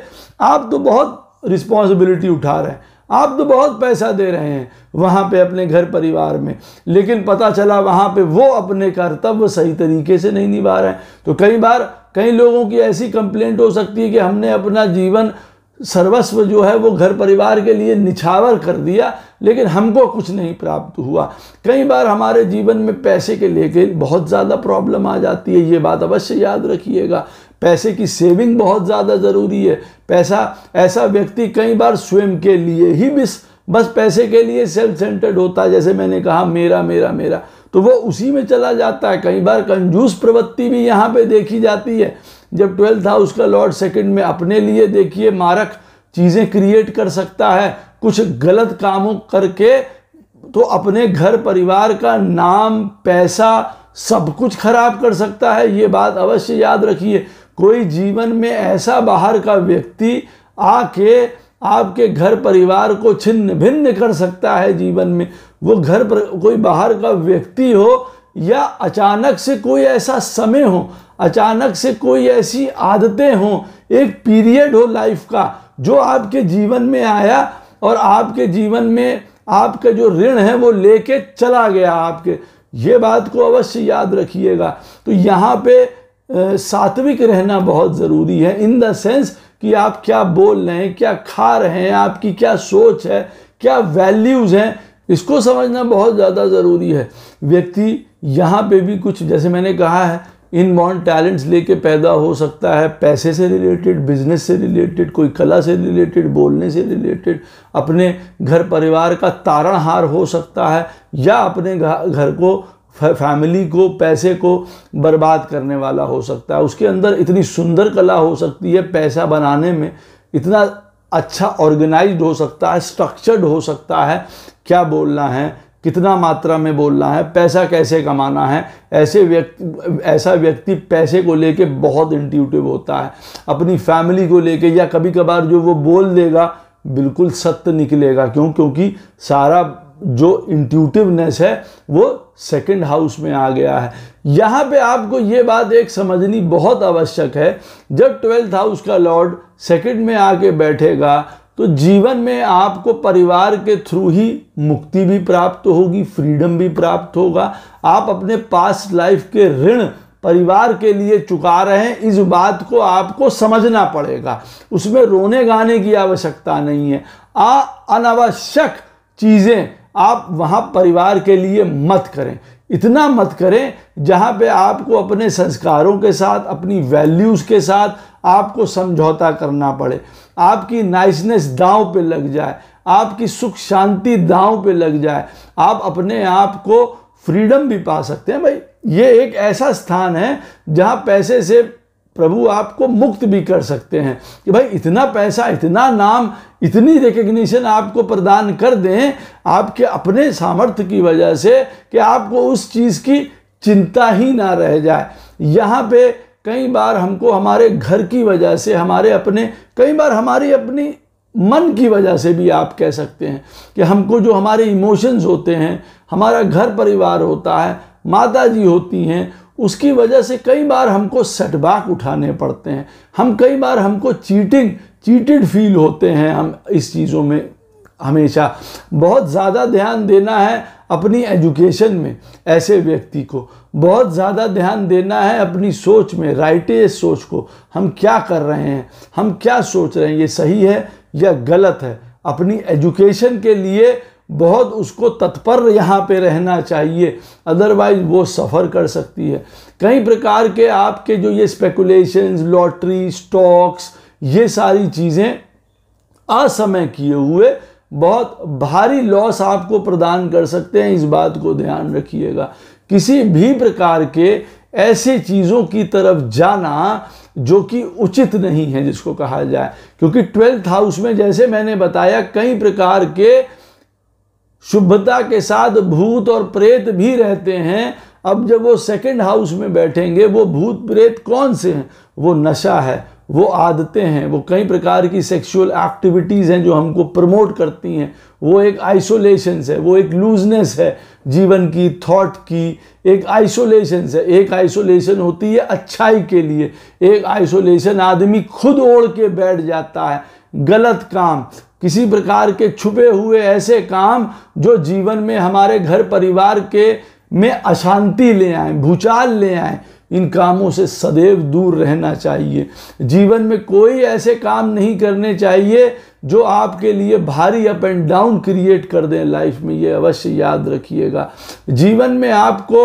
आप तो बहुत रिस्पॉन्सिबिलिटी उठा रहे हैं आप तो बहुत पैसा दे रहे हैं वहाँ पे अपने घर परिवार में लेकिन पता चला वहाँ पे वो अपने कर्तव्य सही तरीके से नहीं निभा रहे हैं तो कई बार कई लोगों की ऐसी कंप्लेंट हो सकती है कि हमने अपना जीवन सर्वस्व जो है वो घर परिवार के लिए निछावर कर दिया लेकिन हमको कुछ नहीं प्राप्त हुआ कई बार हमारे जीवन में पैसे के लेके बहुत ज़्यादा प्रॉब्लम आ जाती है ये बात अवश्य याद रखिएगा पैसे की सेविंग बहुत ज़्यादा ज़रूरी है पैसा ऐसा व्यक्ति कई बार स्वयं के लिए ही मिस बस पैसे के लिए सेल्फ सेंटर्ड होता है जैसे मैंने कहा मेरा मेरा मेरा तो वो उसी में चला जाता है कई बार कंजूस प्रवृत्ति भी यहाँ पे देखी जाती है जब ट्वेल्थ हाउस का लॉर्ड सेकंड में अपने लिए देखिए मारक चीज़ें क्रिएट कर सकता है कुछ गलत कामों करके तो अपने घर परिवार का नाम पैसा सब कुछ खराब कर सकता है ये बात अवश्य याद रखिए कोई जीवन में ऐसा बाहर का व्यक्ति आके आपके घर परिवार को छिन्न भिन्न कर सकता है जीवन में वो घर पर कोई बाहर का व्यक्ति हो या अचानक से कोई ऐसा समय हो अचानक से कोई ऐसी आदतें हों एक पीरियड हो लाइफ का जो आपके जीवन में आया और आपके जीवन में आपका जो ऋण है वो लेके चला गया आपके ये बात को अवश्य याद रखिएगा तो यहाँ पे सात्विक रहना बहुत ज़रूरी है इन द सेंस कि आप क्या बोल रहे हैं क्या खा रहे हैं आपकी क्या सोच है क्या वैल्यूज़ हैं इसको समझना बहुत ज़्यादा ज़रूरी है व्यक्ति यहाँ पे भी कुछ जैसे मैंने कहा है इन बॉन्ड टैलेंट्स लेके पैदा हो सकता है पैसे से रिलेटेड बिजनेस से रिलेटेड कोई कला से रिलेटेड बोलने से रिलेटेड अपने घर परिवार का तारणहार हो सकता है या अपने घर को फैमिली को पैसे को बर्बाद करने वाला हो सकता है उसके अंदर इतनी सुंदर कला हो सकती है पैसा बनाने में इतना अच्छा ऑर्गेनाइज्ड हो सकता है स्ट्रक्चर्ड हो सकता है क्या बोलना है कितना मात्रा में बोलना है पैसा कैसे कमाना है ऐसे व्यक्ति ऐसा व्यक्ति पैसे को लेके बहुत इंट्यूटिव होता है अपनी फैमिली को लेके या कभी कभार जो वो बोल देगा बिल्कुल सत्य निकलेगा क्यों क्योंकि सारा जो इंट्यूटिवनेस है वो सेकंड हाउस में आ गया है यहाँ पे आपको ये बात एक समझनी बहुत आवश्यक है जब ट्वेल्थ हाउस का लॉर्ड सेकंड में आके बैठेगा तो जीवन में आपको परिवार के थ्रू ही मुक्ति भी प्राप्त होगी फ्रीडम भी प्राप्त होगा आप अपने पास लाइफ के ऋण परिवार के लिए चुका रहे हैं इस बात को आपको समझना पड़ेगा उसमें रोने गाने की आवश्यकता नहीं है आ अनावश्यक चीज़ें आप वहाँ परिवार के लिए मत करें इतना मत करें जहाँ पे आपको अपने संस्कारों के साथ अपनी वैल्यूज़ के साथ आपको समझौता करना पड़े आपकी नाइसनेस दांव पे लग जाए आपकी सुख शांति दांव पे लग जाए आप अपने आप को फ्रीडम भी पा सकते हैं भाई ये एक ऐसा स्थान है जहाँ पैसे से प्रभु आपको मुक्त भी कर सकते हैं कि भाई इतना पैसा इतना नाम इतनी रिकग्निशन आपको प्रदान कर दें आपके अपने सामर्थ्य की वजह से कि आपको उस चीज़ की चिंता ही ना रह जाए यहाँ पे कई बार हमको हमारे घर की वजह से हमारे अपने कई बार हमारी अपनी मन की वजह से भी आप कह सकते हैं कि हमको जो हमारे इमोशंस होते हैं हमारा घर परिवार होता है माता जी होती हैं उसकी वजह से कई बार हमको सेटबैक उठाने पड़ते हैं हम कई बार हमको चीटिंग चीटेड फील होते हैं हम इस चीज़ों में हमेशा बहुत ज़्यादा ध्यान देना है अपनी एजुकेशन में ऐसे व्यक्ति को बहुत ज़्यादा ध्यान देना है अपनी सोच में राइटे सोच को हम क्या कर रहे हैं हम क्या सोच रहे हैं ये सही है या गलत है अपनी एजुकेशन के लिए बहुत उसको तत्पर यहाँ पे रहना चाहिए अदरवाइज वो सफ़र कर सकती है कई प्रकार के आपके जो ये स्पेकुलेशंस लॉटरी स्टॉक्स ये सारी चीज़ें असमय किए हुए बहुत भारी लॉस आपको प्रदान कर सकते हैं इस बात को ध्यान रखिएगा किसी भी प्रकार के ऐसी चीज़ों की तरफ जाना जो कि उचित नहीं है जिसको कहा जाए क्योंकि ट्वेल्थ हाउस में जैसे मैंने बताया कई प्रकार के शुभता के साथ भूत और प्रेत भी रहते हैं अब जब वो सेकंड हाउस में बैठेंगे वो भूत प्रेत कौन से हैं वो नशा है वो आदतें हैं वो कई प्रकार की सेक्सुअल एक्टिविटीज़ हैं जो हमको प्रमोट करती हैं वो एक आइसोलेशन है वो एक लूजनेस है जीवन की थॉट की एक आइसोलेशन है एक आइसोलेशन होती है अच्छाई के लिए एक आइसोलेशन आदमी खुद ओढ़ के बैठ जाता है गलत काम किसी प्रकार के छुपे हुए ऐसे काम जो जीवन में हमारे घर परिवार के में अशांति ले आए भूचाल ले आए इन कामों से सदैव दूर रहना चाहिए जीवन में कोई ऐसे काम नहीं करने चाहिए जो आपके लिए भारी अप एंड डाउन क्रिएट कर दें लाइफ में ये अवश्य याद रखिएगा जीवन में आपको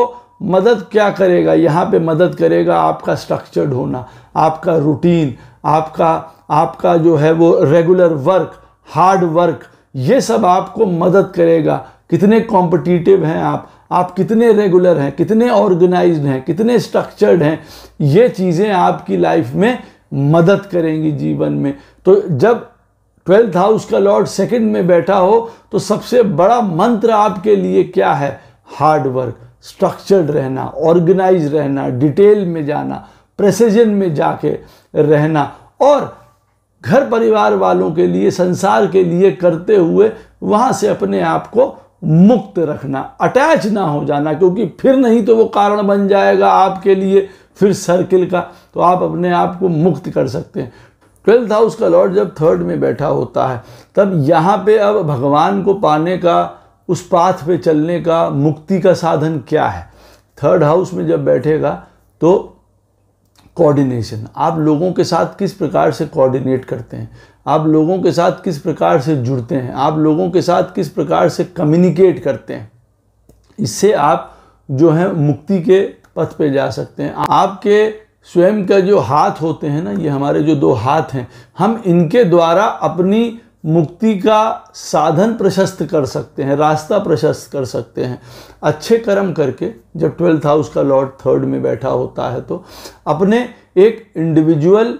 मदद क्या करेगा यहाँ पे मदद करेगा आपका स्ट्रक्चर्ड होना आपका रूटीन आपका आपका जो है वो रेगुलर वर्क हार्ड वर्क ये सब आपको मदद करेगा कितने कॉम्पिटिटिव हैं आप आप कितने रेगुलर हैं कितने ऑर्गेनाइज्ड हैं कितने स्ट्रक्चर्ड हैं ये चीज़ें आपकी लाइफ में मदद करेंगी जीवन में तो जब ट्वेल्थ हाउस का लॉर्ड सेकंड में बैठा हो तो सबसे बड़ा मंत्र आपके लिए क्या है हार्ड वर्क स्ट्रक्चर्ड रहना ऑर्गेनाइज रहना डिटेल में जाना प्रेसिजन में जाके रहना और घर परिवार वालों के लिए संसार के लिए करते हुए वहाँ से अपने आप को मुक्त रखना अटैच ना हो जाना क्योंकि फिर नहीं तो वो कारण बन जाएगा आपके लिए फिर सर्किल का तो आप अपने आप को मुक्त कर सकते हैं ट्वेल्थ हाउस का लॉर्ड जब थर्ड में बैठा होता है तब यहाँ पे अब भगवान को पाने का उस पाथ पे चलने का मुक्ति का साधन क्या है थर्ड हाउस में जब बैठेगा तो कोऑर्डिनेशन आप लोगों के साथ किस प्रकार से कोऑर्डिनेट करते हैं आप लोगों के साथ किस प्रकार से जुड़ते हैं आप लोगों के साथ किस प्रकार से कम्युनिकेट करते हैं इससे आप जो है मुक्ति के पथ पे जा सकते हैं आपके स्वयं का जो हाथ होते हैं ना ये हमारे जो दो हाथ हैं हम इनके द्वारा अपनी मुक्ति का साधन प्रशस्त कर सकते हैं रास्ता प्रशस्त कर सकते हैं अच्छे कर्म करके जब ट्वेल्थ हाउस का लॉर्ड थर्ड में बैठा होता है तो अपने एक इंडिविजुअल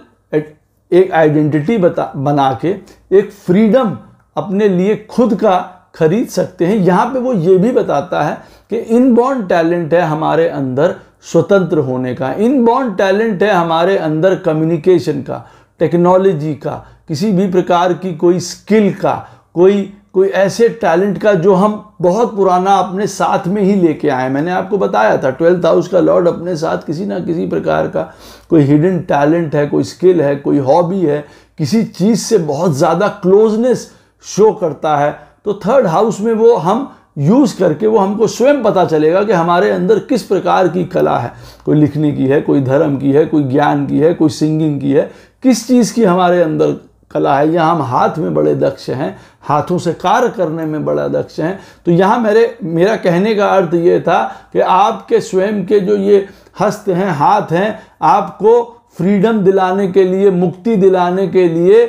एक आइडेंटिटी बता बना के एक फ्रीडम अपने लिए खुद का खरीद सकते हैं यहाँ पे वो ये भी बताता है कि इनबॉर्न टैलेंट है हमारे अंदर स्वतंत्र होने का इनबॉर्न टैलेंट है हमारे अंदर कम्युनिकेशन का टेक्नोलॉजी का किसी भी प्रकार की कोई स्किल का कोई कोई ऐसे टैलेंट का जो हम बहुत पुराना अपने साथ में ही लेके आए मैंने आपको बताया था ट्वेल्थ हाउस का लॉर्ड अपने साथ किसी ना किसी प्रकार का कोई हिडन टैलेंट है कोई स्किल है कोई हॉबी है किसी चीज़ से बहुत ज़्यादा क्लोजनेस शो करता है तो थर्ड हाउस में वो हम यूज़ करके वो हमको स्वयं पता चलेगा कि हमारे अंदर किस प्रकार की कला है कोई लिखने की है कोई धर्म की है कोई ज्ञान की है कोई सिंगिंग की है किस चीज़ की हमारे अंदर कला है यहाँ हम हाथ में बड़े दक्ष हैं हाथों से कार्य करने में बड़ा दक्ष हैं तो यहाँ मेरे मेरा कहने का अर्थ ये था कि आपके स्वयं के जो ये हस्त हैं हाथ हैं आपको फ्रीडम दिलाने के लिए मुक्ति दिलाने के लिए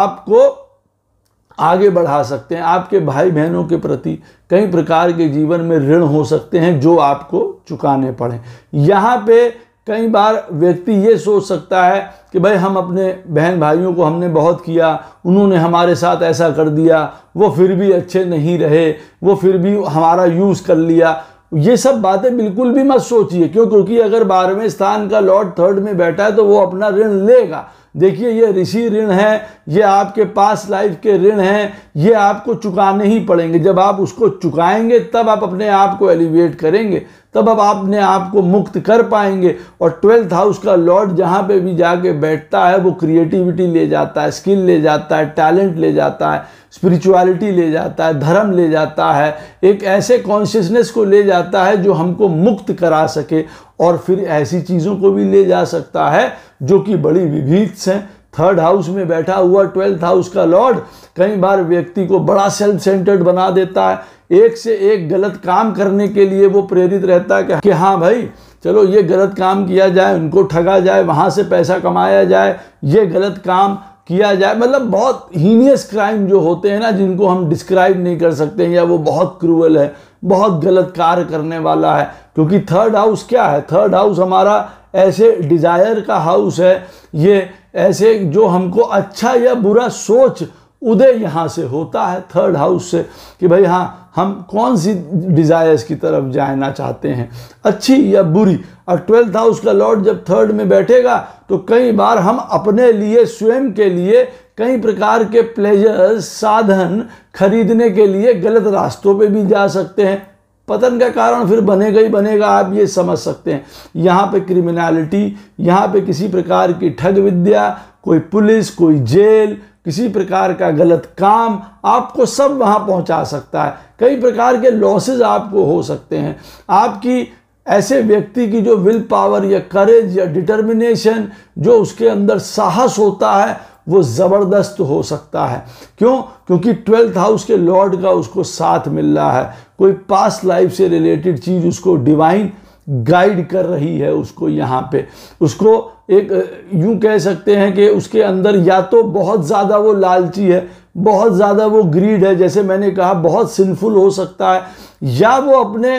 आपको आगे बढ़ा सकते हैं आपके भाई बहनों के प्रति कई प्रकार के जीवन में ऋण हो सकते हैं जो आपको चुकाने पड़े यहाँ पे कई बार व्यक्ति ये सोच सकता है कि भाई हम अपने बहन भाइयों को हमने बहुत किया उन्होंने हमारे साथ ऐसा कर दिया वो फिर भी अच्छे नहीं रहे वो फिर भी हमारा यूज़ कर लिया ये सब बातें बिल्कुल भी मत सोचिए क्यों क्योंकि अगर बारहवें स्थान का लॉर्ड थर्ड में बैठा है तो वो अपना ऋण लेगा देखिए ये ऋषि ऋण है ये आपके पास लाइफ के ऋण हैं ये आपको चुकाने ही पड़ेंगे जब आप उसको चुकाएंगे तब आप अपने आप को एलिवेट करेंगे तब अब आप को मुक्त कर पाएंगे और ट्वेल्थ हाउस का लॉर्ड जहाँ पे भी जाके बैठता है वो क्रिएटिविटी ले जाता है स्किल ले जाता है टैलेंट ले जाता है स्पिरिचुअलिटी ले जाता है धर्म ले जाता है एक ऐसे कॉन्शियसनेस को ले जाता है जो हमको मुक्त करा सके और फिर ऐसी चीज़ों को भी ले जा सकता है जो कि बड़ी विभीत्स हैं थर्ड हाउस में बैठा हुआ ट्वेल्थ हाउस का लॉर्ड कई बार व्यक्ति को बड़ा सेल्फ सेंटर्ड बना देता है एक से एक गलत काम करने के लिए वो प्रेरित रहता है कि हाँ भाई चलो ये गलत काम किया जाए उनको ठगा जाए वहाँ से पैसा कमाया जाए ये गलत काम किया जाए मतलब बहुत हीनियस क्राइम जो होते हैं ना जिनको हम डिस्क्राइब नहीं कर सकते या वो बहुत क्रूअल है बहुत गलत कार्य करने वाला है क्योंकि थर्ड हाउस क्या है थर्ड हाउस हमारा ऐसे डिज़ायर का हाउस है ये ऐसे जो हमको अच्छा या बुरा सोच उदय यहाँ से होता है थर्ड हाउस से कि भाई हाँ हम कौन सी डिज़ायर्स की तरफ जाना चाहते हैं अच्छी या बुरी और ट्वेल्थ हाउस का लॉर्ड जब थर्ड में बैठेगा तो कई बार हम अपने लिए स्वयं के लिए कई प्रकार के प्लेजर्स साधन खरीदने के लिए गलत रास्तों पे भी जा सकते हैं पतन का कारण फिर बनेगा ही बनेगा आप ये समझ सकते हैं यहाँ पे क्रिमिनलिटी यहाँ पे किसी प्रकार की ठग विद्या कोई पुलिस कोई जेल किसी प्रकार का गलत काम आपको सब वहाँ पहुँचा सकता है कई प्रकार के लॉसेज आपको हो सकते हैं आपकी ऐसे व्यक्ति की जो विल पावर या करेज या डिटर्मिनेशन जो उसके अंदर साहस होता है वो ज़बरदस्त हो सकता है क्यों क्योंकि ट्वेल्थ हाउस के लॉर्ड का उसको साथ मिल रहा है कोई पास लाइफ से रिलेटेड चीज़ उसको डिवाइन गाइड कर रही है उसको यहाँ पे उसको एक यूं कह सकते हैं कि उसके अंदर या तो बहुत ज़्यादा वो लालची है बहुत ज़्यादा वो ग्रीड है जैसे मैंने कहा बहुत सिंफुल हो सकता है या वो अपने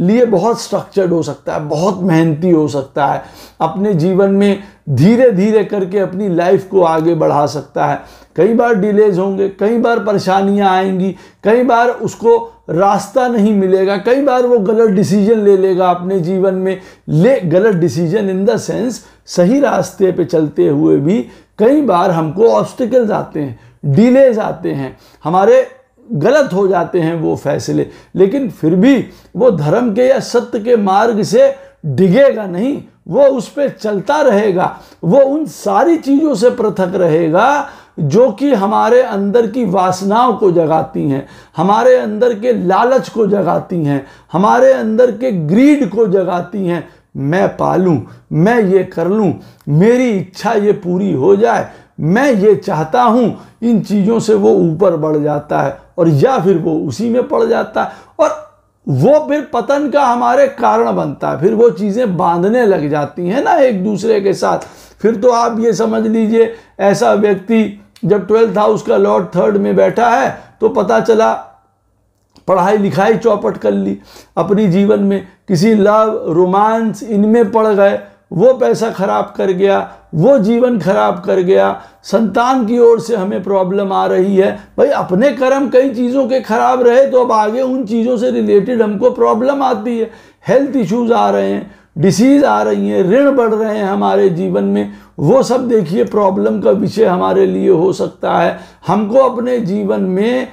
लिए बहुत स्ट्रक्चर्ड हो सकता है बहुत मेहनती हो सकता है अपने जीवन में धीरे धीरे करके अपनी लाइफ को आगे बढ़ा सकता है कई बार डिलेज होंगे कई बार परेशानियां आएंगी कई बार उसको रास्ता नहीं मिलेगा कई बार वो गलत डिसीजन ले लेगा अपने जीवन में ले गलत डिसीजन इन द सेंस सही रास्ते पे चलते हुए भी कई बार हमको ऑब्स्टिकल्स आते हैं डिलेज आते हैं हमारे गलत हो जाते हैं वो फैसले लेकिन फिर भी वो धर्म के या सत्य के मार्ग से डिगेगा नहीं वो उस पर चलता रहेगा वो उन सारी चीज़ों से पृथक रहेगा जो कि हमारे अंदर की वासनाओं को जगाती हैं हमारे अंदर के लालच को जगाती हैं हमारे अंदर के ग्रीड को जगाती हैं मैं पालूं मैं ये कर लूं मेरी इच्छा ये पूरी हो जाए मैं ये चाहता हूँ इन चीज़ों से वो ऊपर बढ़ जाता है और या फिर वो उसी में पड़ जाता है और वो फिर पतन का हमारे कारण बनता है फिर वो चीज़ें बांधने लग जाती हैं ना एक दूसरे के साथ फिर तो आप ये समझ लीजिए ऐसा व्यक्ति जब ट्वेल्थ हाउस का लॉर्ड थर्ड में बैठा है तो पता चला पढ़ाई लिखाई चौपट कर ली अपनी जीवन में किसी लव रोमांस इनमें पड़ गए वो पैसा ख़राब कर गया वो जीवन खराब कर गया संतान की ओर से हमें प्रॉब्लम आ रही है भाई अपने कर्म कई चीज़ों के खराब रहे तो अब आगे उन चीज़ों से रिलेटेड हमको प्रॉब्लम आती है हेल्थ इश्यूज आ रहे हैं डिसीज़ आ रही हैं ऋण बढ़ रहे हैं हमारे जीवन में वो सब देखिए प्रॉब्लम का विषय हमारे लिए हो सकता है हमको अपने जीवन में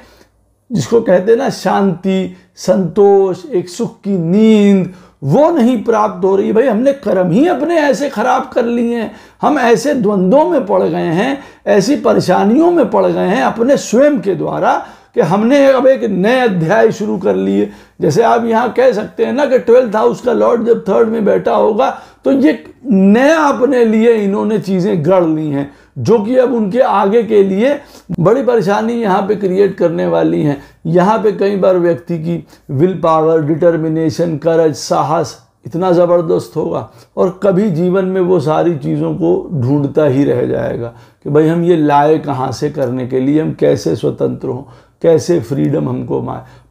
जिसको कहते हैं ना शांति संतोष एक सुख की नींद वो नहीं प्राप्त हो रही भाई हमने कर्म ही अपने ऐसे खराब कर लिए हैं हम ऐसे द्वंद्वों में पड़ गए हैं ऐसी परेशानियों में पड़ गए हैं अपने स्वयं के द्वारा कि हमने अब एक नए अध्याय शुरू कर लिए जैसे आप यहाँ कह सकते हैं ना कि ट्वेल्थ हाउस का लॉर्ड जब थर्ड में बैठा होगा तो ये नया अपने लिए इन्होंने चीज़ें गढ़ ली हैं जो कि अब उनके आगे के लिए बड़ी परेशानी यहाँ पे क्रिएट करने वाली हैं यहाँ पे कई बार व्यक्ति की विल पावर डिटर्मिनेशन करज साहस इतना ज़बरदस्त होगा और कभी जीवन में वो सारी चीज़ों को ढूंढता ही रह जाएगा कि भाई हम ये लाए कहाँ से करने के लिए हम कैसे स्वतंत्र हों कैसे फ्रीडम हमको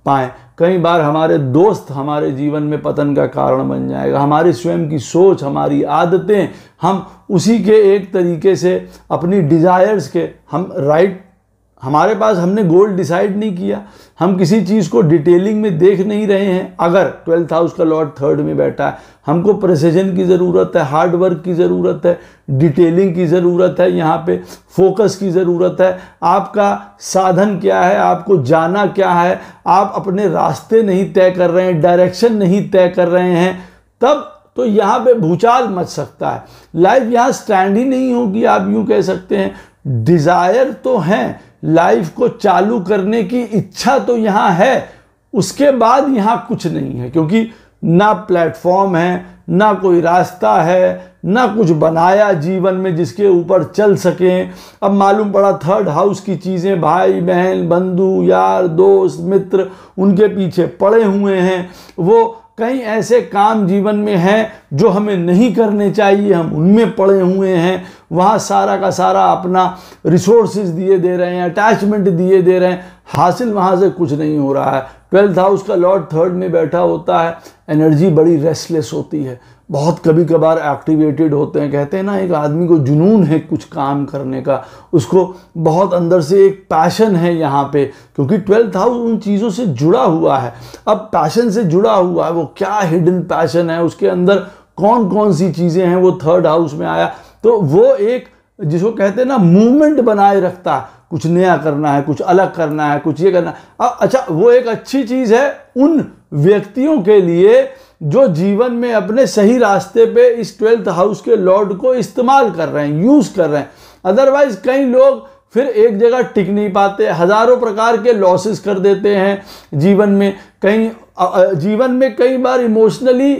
पाएँ कई बार हमारे दोस्त हमारे जीवन में पतन का कारण बन जाएगा हमारी स्वयं की सोच हमारी आदतें हम उसी के एक तरीके से अपनी डिज़ायर्स के हम राइट हमारे पास हमने गोल डिसाइड नहीं किया हम किसी चीज़ को डिटेलिंग में देख नहीं रहे हैं अगर ट्वेल्थ हाउस का लॉर्ड थर्ड में बैठा है हमको प्रसिजन की ज़रूरत है हार्ड वर्क की ज़रूरत है डिटेलिंग की ज़रूरत है यहाँ पे फोकस की ज़रूरत है आपका साधन क्या है आपको जाना क्या है आप अपने रास्ते नहीं तय कर रहे हैं डायरेक्शन नहीं तय कर रहे हैं तब तो यहाँ पे भूचाल मच सकता है लाइफ यहाँ स्टैंड ही नहीं होगी आप यूँ कह सकते हैं डिज़ायर तो हैं लाइफ को चालू करने की इच्छा तो यहाँ है उसके बाद यहाँ कुछ नहीं है क्योंकि ना प्लेटफॉर्म है ना कोई रास्ता है ना कुछ बनाया जीवन में जिसके ऊपर चल सकें अब मालूम पड़ा थर्ड हाउस की चीज़ें भाई बहन बंधु यार दोस्त मित्र उनके पीछे पड़े हुए हैं वो कई ऐसे काम जीवन में हैं जो हमें नहीं करने चाहिए हम उनमें पड़े हुए हैं वहाँ सारा का सारा अपना रिसोर्सेज दिए दे रहे हैं अटैचमेंट दिए दे रहे हैं हासिल वहाँ से कुछ नहीं हो रहा है ट्वेल्थ हाउस का लॉर्ड थर्ड में बैठा होता है एनर्जी बड़ी रेस्टलेस होती है बहुत कभी कभार एक्टिवेटेड होते हैं कहते हैं ना एक आदमी को जुनून है कुछ काम करने का उसको बहुत अंदर से एक पैशन है यहाँ पे क्योंकि ट्वेल्थ हाउस उन चीज़ों से जुड़ा हुआ है अब पैशन से जुड़ा हुआ है वो क्या हिडन पैशन है उसके अंदर कौन कौन सी चीज़ें हैं वो थर्ड हाउस में आया तो वो एक जिसको कहते हैं ना मूवमेंट बनाए रखता है कुछ नया करना है कुछ अलग करना है कुछ ये करना है अच्छा वो एक अच्छी चीज़ है उन व्यक्तियों के लिए जो जीवन में अपने सही रास्ते पे इस ट्वेल्थ हाउस के लॉर्ड को इस्तेमाल कर रहे हैं यूज़ कर रहे हैं अदरवाइज कई लोग फिर एक जगह टिक नहीं पाते हज़ारों प्रकार के लॉसेस कर देते हैं जीवन में कई जीवन में कई बार इमोशनली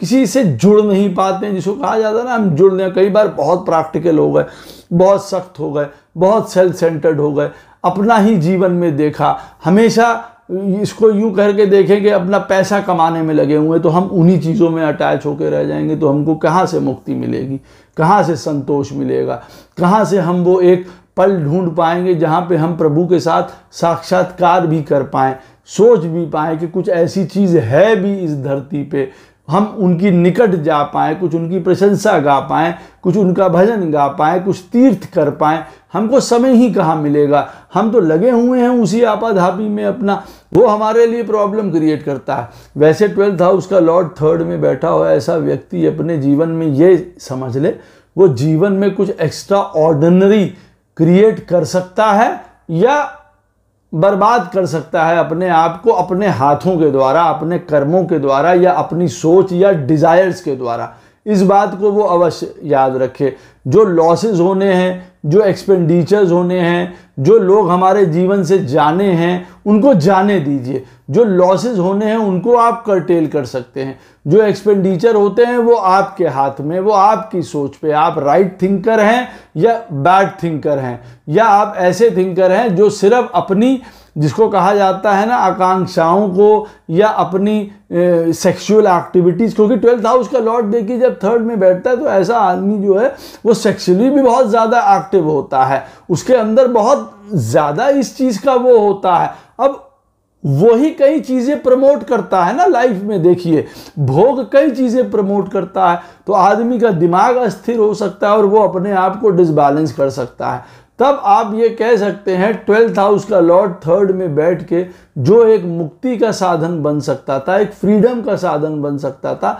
किसी से जुड़ नहीं पाते हैं जिसको कहा जाता है ना हम जुड़ हैं कई बार बहुत प्रैक्टिकल हो गए बहुत सख्त हो गए बहुत सेल्फ सेंटर्ड हो गए अपना ही जीवन में देखा हमेशा इसको यूँ कह के देखें कि अपना पैसा कमाने में लगे हुए तो हम उन्हीं चीज़ों में अटैच होकर रह जाएंगे तो हमको कहाँ से मुक्ति मिलेगी कहाँ से संतोष मिलेगा कहाँ से हम वो एक पल ढूंढ पाएंगे जहाँ पे हम प्रभु के साथ साक्षात्कार भी कर पाएँ सोच भी पाएँ कि कुछ ऐसी चीज़ है भी इस धरती पे हम उनकी निकट जा पाएँ कुछ उनकी प्रशंसा गा पाएँ कुछ उनका भजन गा पाएँ कुछ तीर्थ कर पाएँ हमको समय ही कहाँ मिलेगा हम तो लगे हुए हैं उसी आपाधापी में अपना वो हमारे लिए प्रॉब्लम क्रिएट करता है वैसे ट्वेल्थ हाउस का लॉर्ड थर्ड में बैठा हुआ ऐसा व्यक्ति अपने जीवन में ये समझ ले वो जीवन में कुछ एक्स्ट्रा ऑर्डनरी क्रिएट कर सकता है या बर्बाद कर सकता है अपने आप को अपने हाथों के द्वारा अपने कर्मों के द्वारा या अपनी सोच या डिज़ायर्स के द्वारा इस बात को वो अवश्य याद रखे जो लॉसेज होने हैं जो एक्सपेंडिचर्स होने हैं जो लोग हमारे जीवन से जाने हैं उनको जाने दीजिए जो लॉसेज होने हैं उनको आप करटेल कर सकते हैं जो एक्सपेंडिचर होते हैं वो आपके हाथ में वो आपकी सोच पे आप राइट थिंकर हैं या बैड थिंकर हैं या आप ऐसे थिंकर हैं जो सिर्फ अपनी जिसको कहा जाता है ना आकांक्षाओं को या अपनी सेक्सुअल एक्टिविटीज़ क्योंकि ट्वेल्थ हाउस का लॉर्ड देखिए जब थर्ड में बैठता है तो ऐसा आदमी जो है वो सेक्सुअली भी बहुत ज़्यादा एक्टिव होता है उसके अंदर बहुत ज़्यादा इस चीज़ का वो होता है अब वही कई चीज़ें प्रमोट करता है ना लाइफ में देखिए भोग कई चीज़ें प्रमोट करता है तो आदमी का दिमाग अस्थिर हो सकता है और वो अपने आप को डिसबैलेंस कर सकता है तब आप ये कह सकते हैं ट्वेल्थ हाउस का लॉर्ड थर्ड में बैठ के जो एक मुक्ति का साधन बन सकता था एक फ्रीडम का साधन बन सकता था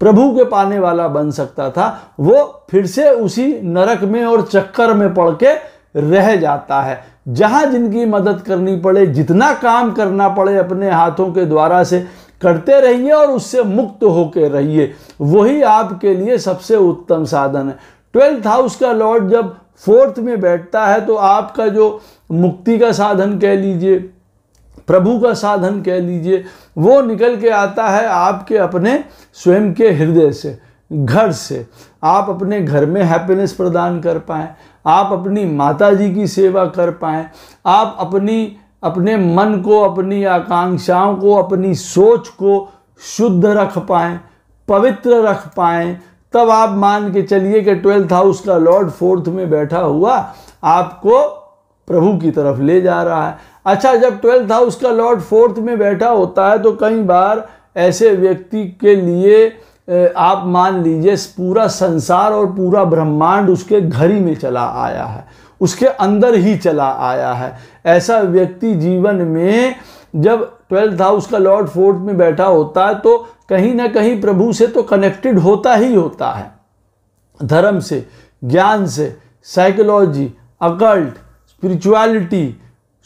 प्रभु के पाने वाला बन सकता था वो फिर से उसी नरक में और चक्कर में पड़ के रह जाता है जहाँ जिनकी मदद करनी पड़े जितना काम करना पड़े अपने हाथों के द्वारा से करते रहिए और उससे मुक्त होकर रहिए वही आपके लिए सबसे उत्तम साधन है ट्वेल्थ हाउस का लॉर्ड जब फोर्थ में बैठता है तो आपका जो मुक्ति का साधन कह लीजिए प्रभु का साधन कह लीजिए वो निकल के आता है आपके अपने स्वयं के हृदय से घर से आप अपने घर में हैप्पीनेस प्रदान कर पाएँ आप अपनी माता जी की सेवा कर पाएँ आप अपनी अपने मन को अपनी आकांक्षाओं को अपनी सोच को शुद्ध रख पाएँ पवित्र रख पाएँ तब आप मान के चलिए कि ट्वेल्थ हाउस का लॉर्ड फोर्थ में बैठा हुआ आपको प्रभु की तरफ ले जा रहा है अच्छा जब ट्वेल्थ हाउस का लॉर्ड फोर्थ में बैठा होता है तो कई बार ऐसे व्यक्ति के लिए आप मान लीजिए पूरा संसार और पूरा ब्रह्मांड उसके घर ही में चला आया है उसके अंदर ही चला आया है ऐसा व्यक्ति जीवन में जब ट्वेल्थ हाउस का लॉर्ड फोर्थ में बैठा होता है तो कहीं ना कहीं प्रभु से तो कनेक्टेड होता ही होता है धर्म से ज्ञान से साइकोलॉजी अकल्ट स्पिरिचुअलिटी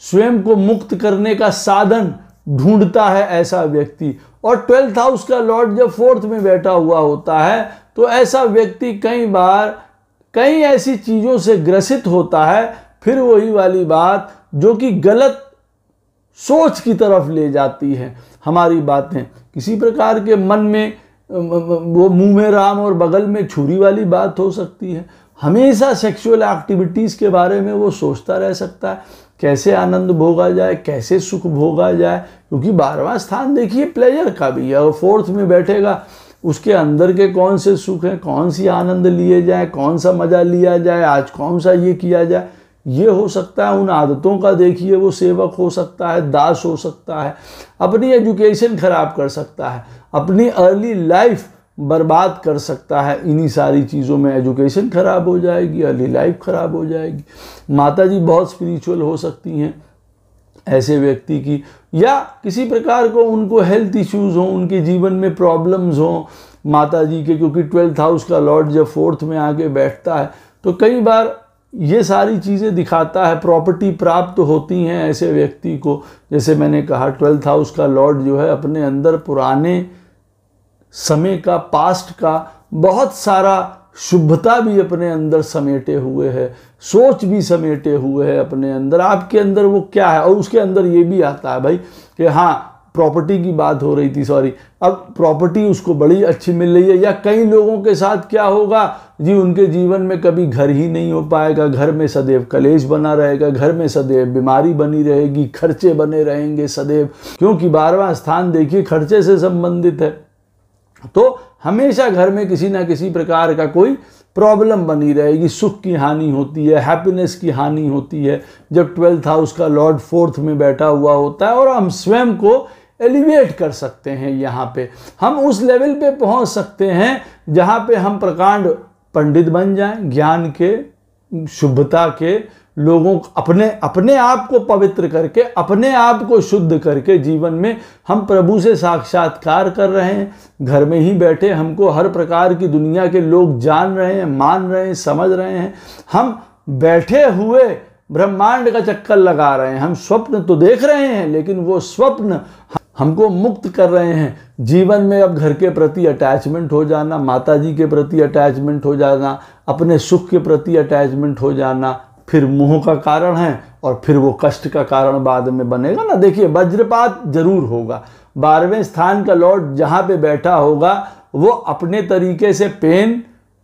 स्वयं को मुक्त करने का साधन ढूंढता है ऐसा व्यक्ति और ट्वेल्थ हाउस का लॉर्ड जब फोर्थ में बैठा हुआ होता है तो ऐसा व्यक्ति कई बार कई ऐसी चीज़ों से ग्रसित होता है फिर वही वाली बात जो कि गलत सोच की तरफ ले जाती है हमारी बातें इसी प्रकार के मन में वो मुंह में राम और बगल में छुरी वाली बात हो सकती है हमेशा सेक्सुअल एक्टिविटीज़ के बारे में वो सोचता रह सकता है कैसे आनंद भोगा जाए कैसे सुख भोगा जाए क्योंकि बारहवा स्थान देखिए प्लेजर का भी है और फोर्थ में बैठेगा उसके अंदर के कौन से सुख हैं कौन सी आनंद लिए जाए कौन सा मज़ा लिया जाए आज कौन सा ये किया जाए ये हो सकता है उन आदतों का देखिए वो सेवक हो सकता है दास हो सकता है अपनी एजुकेशन खराब कर सकता है अपनी अर्ली लाइफ बर्बाद कर सकता है इन्हीं सारी चीज़ों में एजुकेशन ख़राब हो जाएगी अर्ली लाइफ ख़राब हो जाएगी माता जी बहुत स्पिरिचुअल हो सकती हैं ऐसे व्यक्ति की या किसी प्रकार को उनको हेल्थ इश्यूज हों उनके जीवन में प्रॉब्लम्स हों माता जी के क्योंकि ट्वेल्थ हाउस का लॉर्ड जब फोर्थ में आके बैठता है तो कई बार ये सारी चीज़ें दिखाता है प्रॉपर्टी प्राप्त तो होती हैं ऐसे व्यक्ति को जैसे मैंने कहा ट्वेल्थ हाउस का लॉर्ड जो है अपने अंदर पुराने समय का पास्ट का बहुत सारा शुभता भी अपने अंदर समेटे हुए है सोच भी समेटे हुए है अपने अंदर आपके अंदर वो क्या है और उसके अंदर ये भी आता है भाई कि हाँ प्रॉपर्टी की बात हो रही थी सॉरी अब प्रॉपर्टी उसको बड़ी अच्छी मिल रही है या कई लोगों के साथ क्या होगा जी उनके जीवन में कभी घर ही नहीं हो पाएगा घर में सदैव कलेश बना रहेगा घर में सदैव बीमारी बनी रहेगी खर्चे बने रहेंगे सदैव क्योंकि बारहवा स्थान देखिए खर्चे से संबंधित है तो हमेशा घर में किसी ना किसी प्रकार का कोई प्रॉब्लम बनी रहेगी सुख की हानि होती है हैप्पीनेस की हानि होती है जब ट्वेल्थ हाउस का लॉर्ड फोर्थ में बैठा हुआ होता है और हम स्वयं को एलिवेट कर सकते हैं यहाँ पे हम उस लेवल पे पहुँच सकते हैं जहाँ पे हम प्रकांड पंडित बन जाएं ज्ञान के शुभता के लोगों अपने अपने आप को पवित्र करके अपने आप को शुद्ध करके जीवन में हम प्रभु से साक्षात्कार कर रहे हैं घर में ही बैठे हमको हर प्रकार की दुनिया के लोग जान रहे हैं मान रहे हैं समझ रहे हैं हम बैठे हुए ब्रह्मांड का चक्कर लगा रहे हैं हम स्वप्न तो देख रहे हैं लेकिन वो स्वप्न हमको मुक्त कर रहे हैं जीवन में अब घर के प्रति अटैचमेंट हो जाना माताजी के प्रति अटैचमेंट हो जाना अपने सुख के प्रति अटैचमेंट हो जाना फिर मुंह का कारण है और फिर वो कष्ट का कारण बाद में बनेगा ना देखिए वज्रपात जरूर होगा बारहवें स्थान का लॉर्ड जहाँ पे बैठा होगा वो अपने तरीके से पेन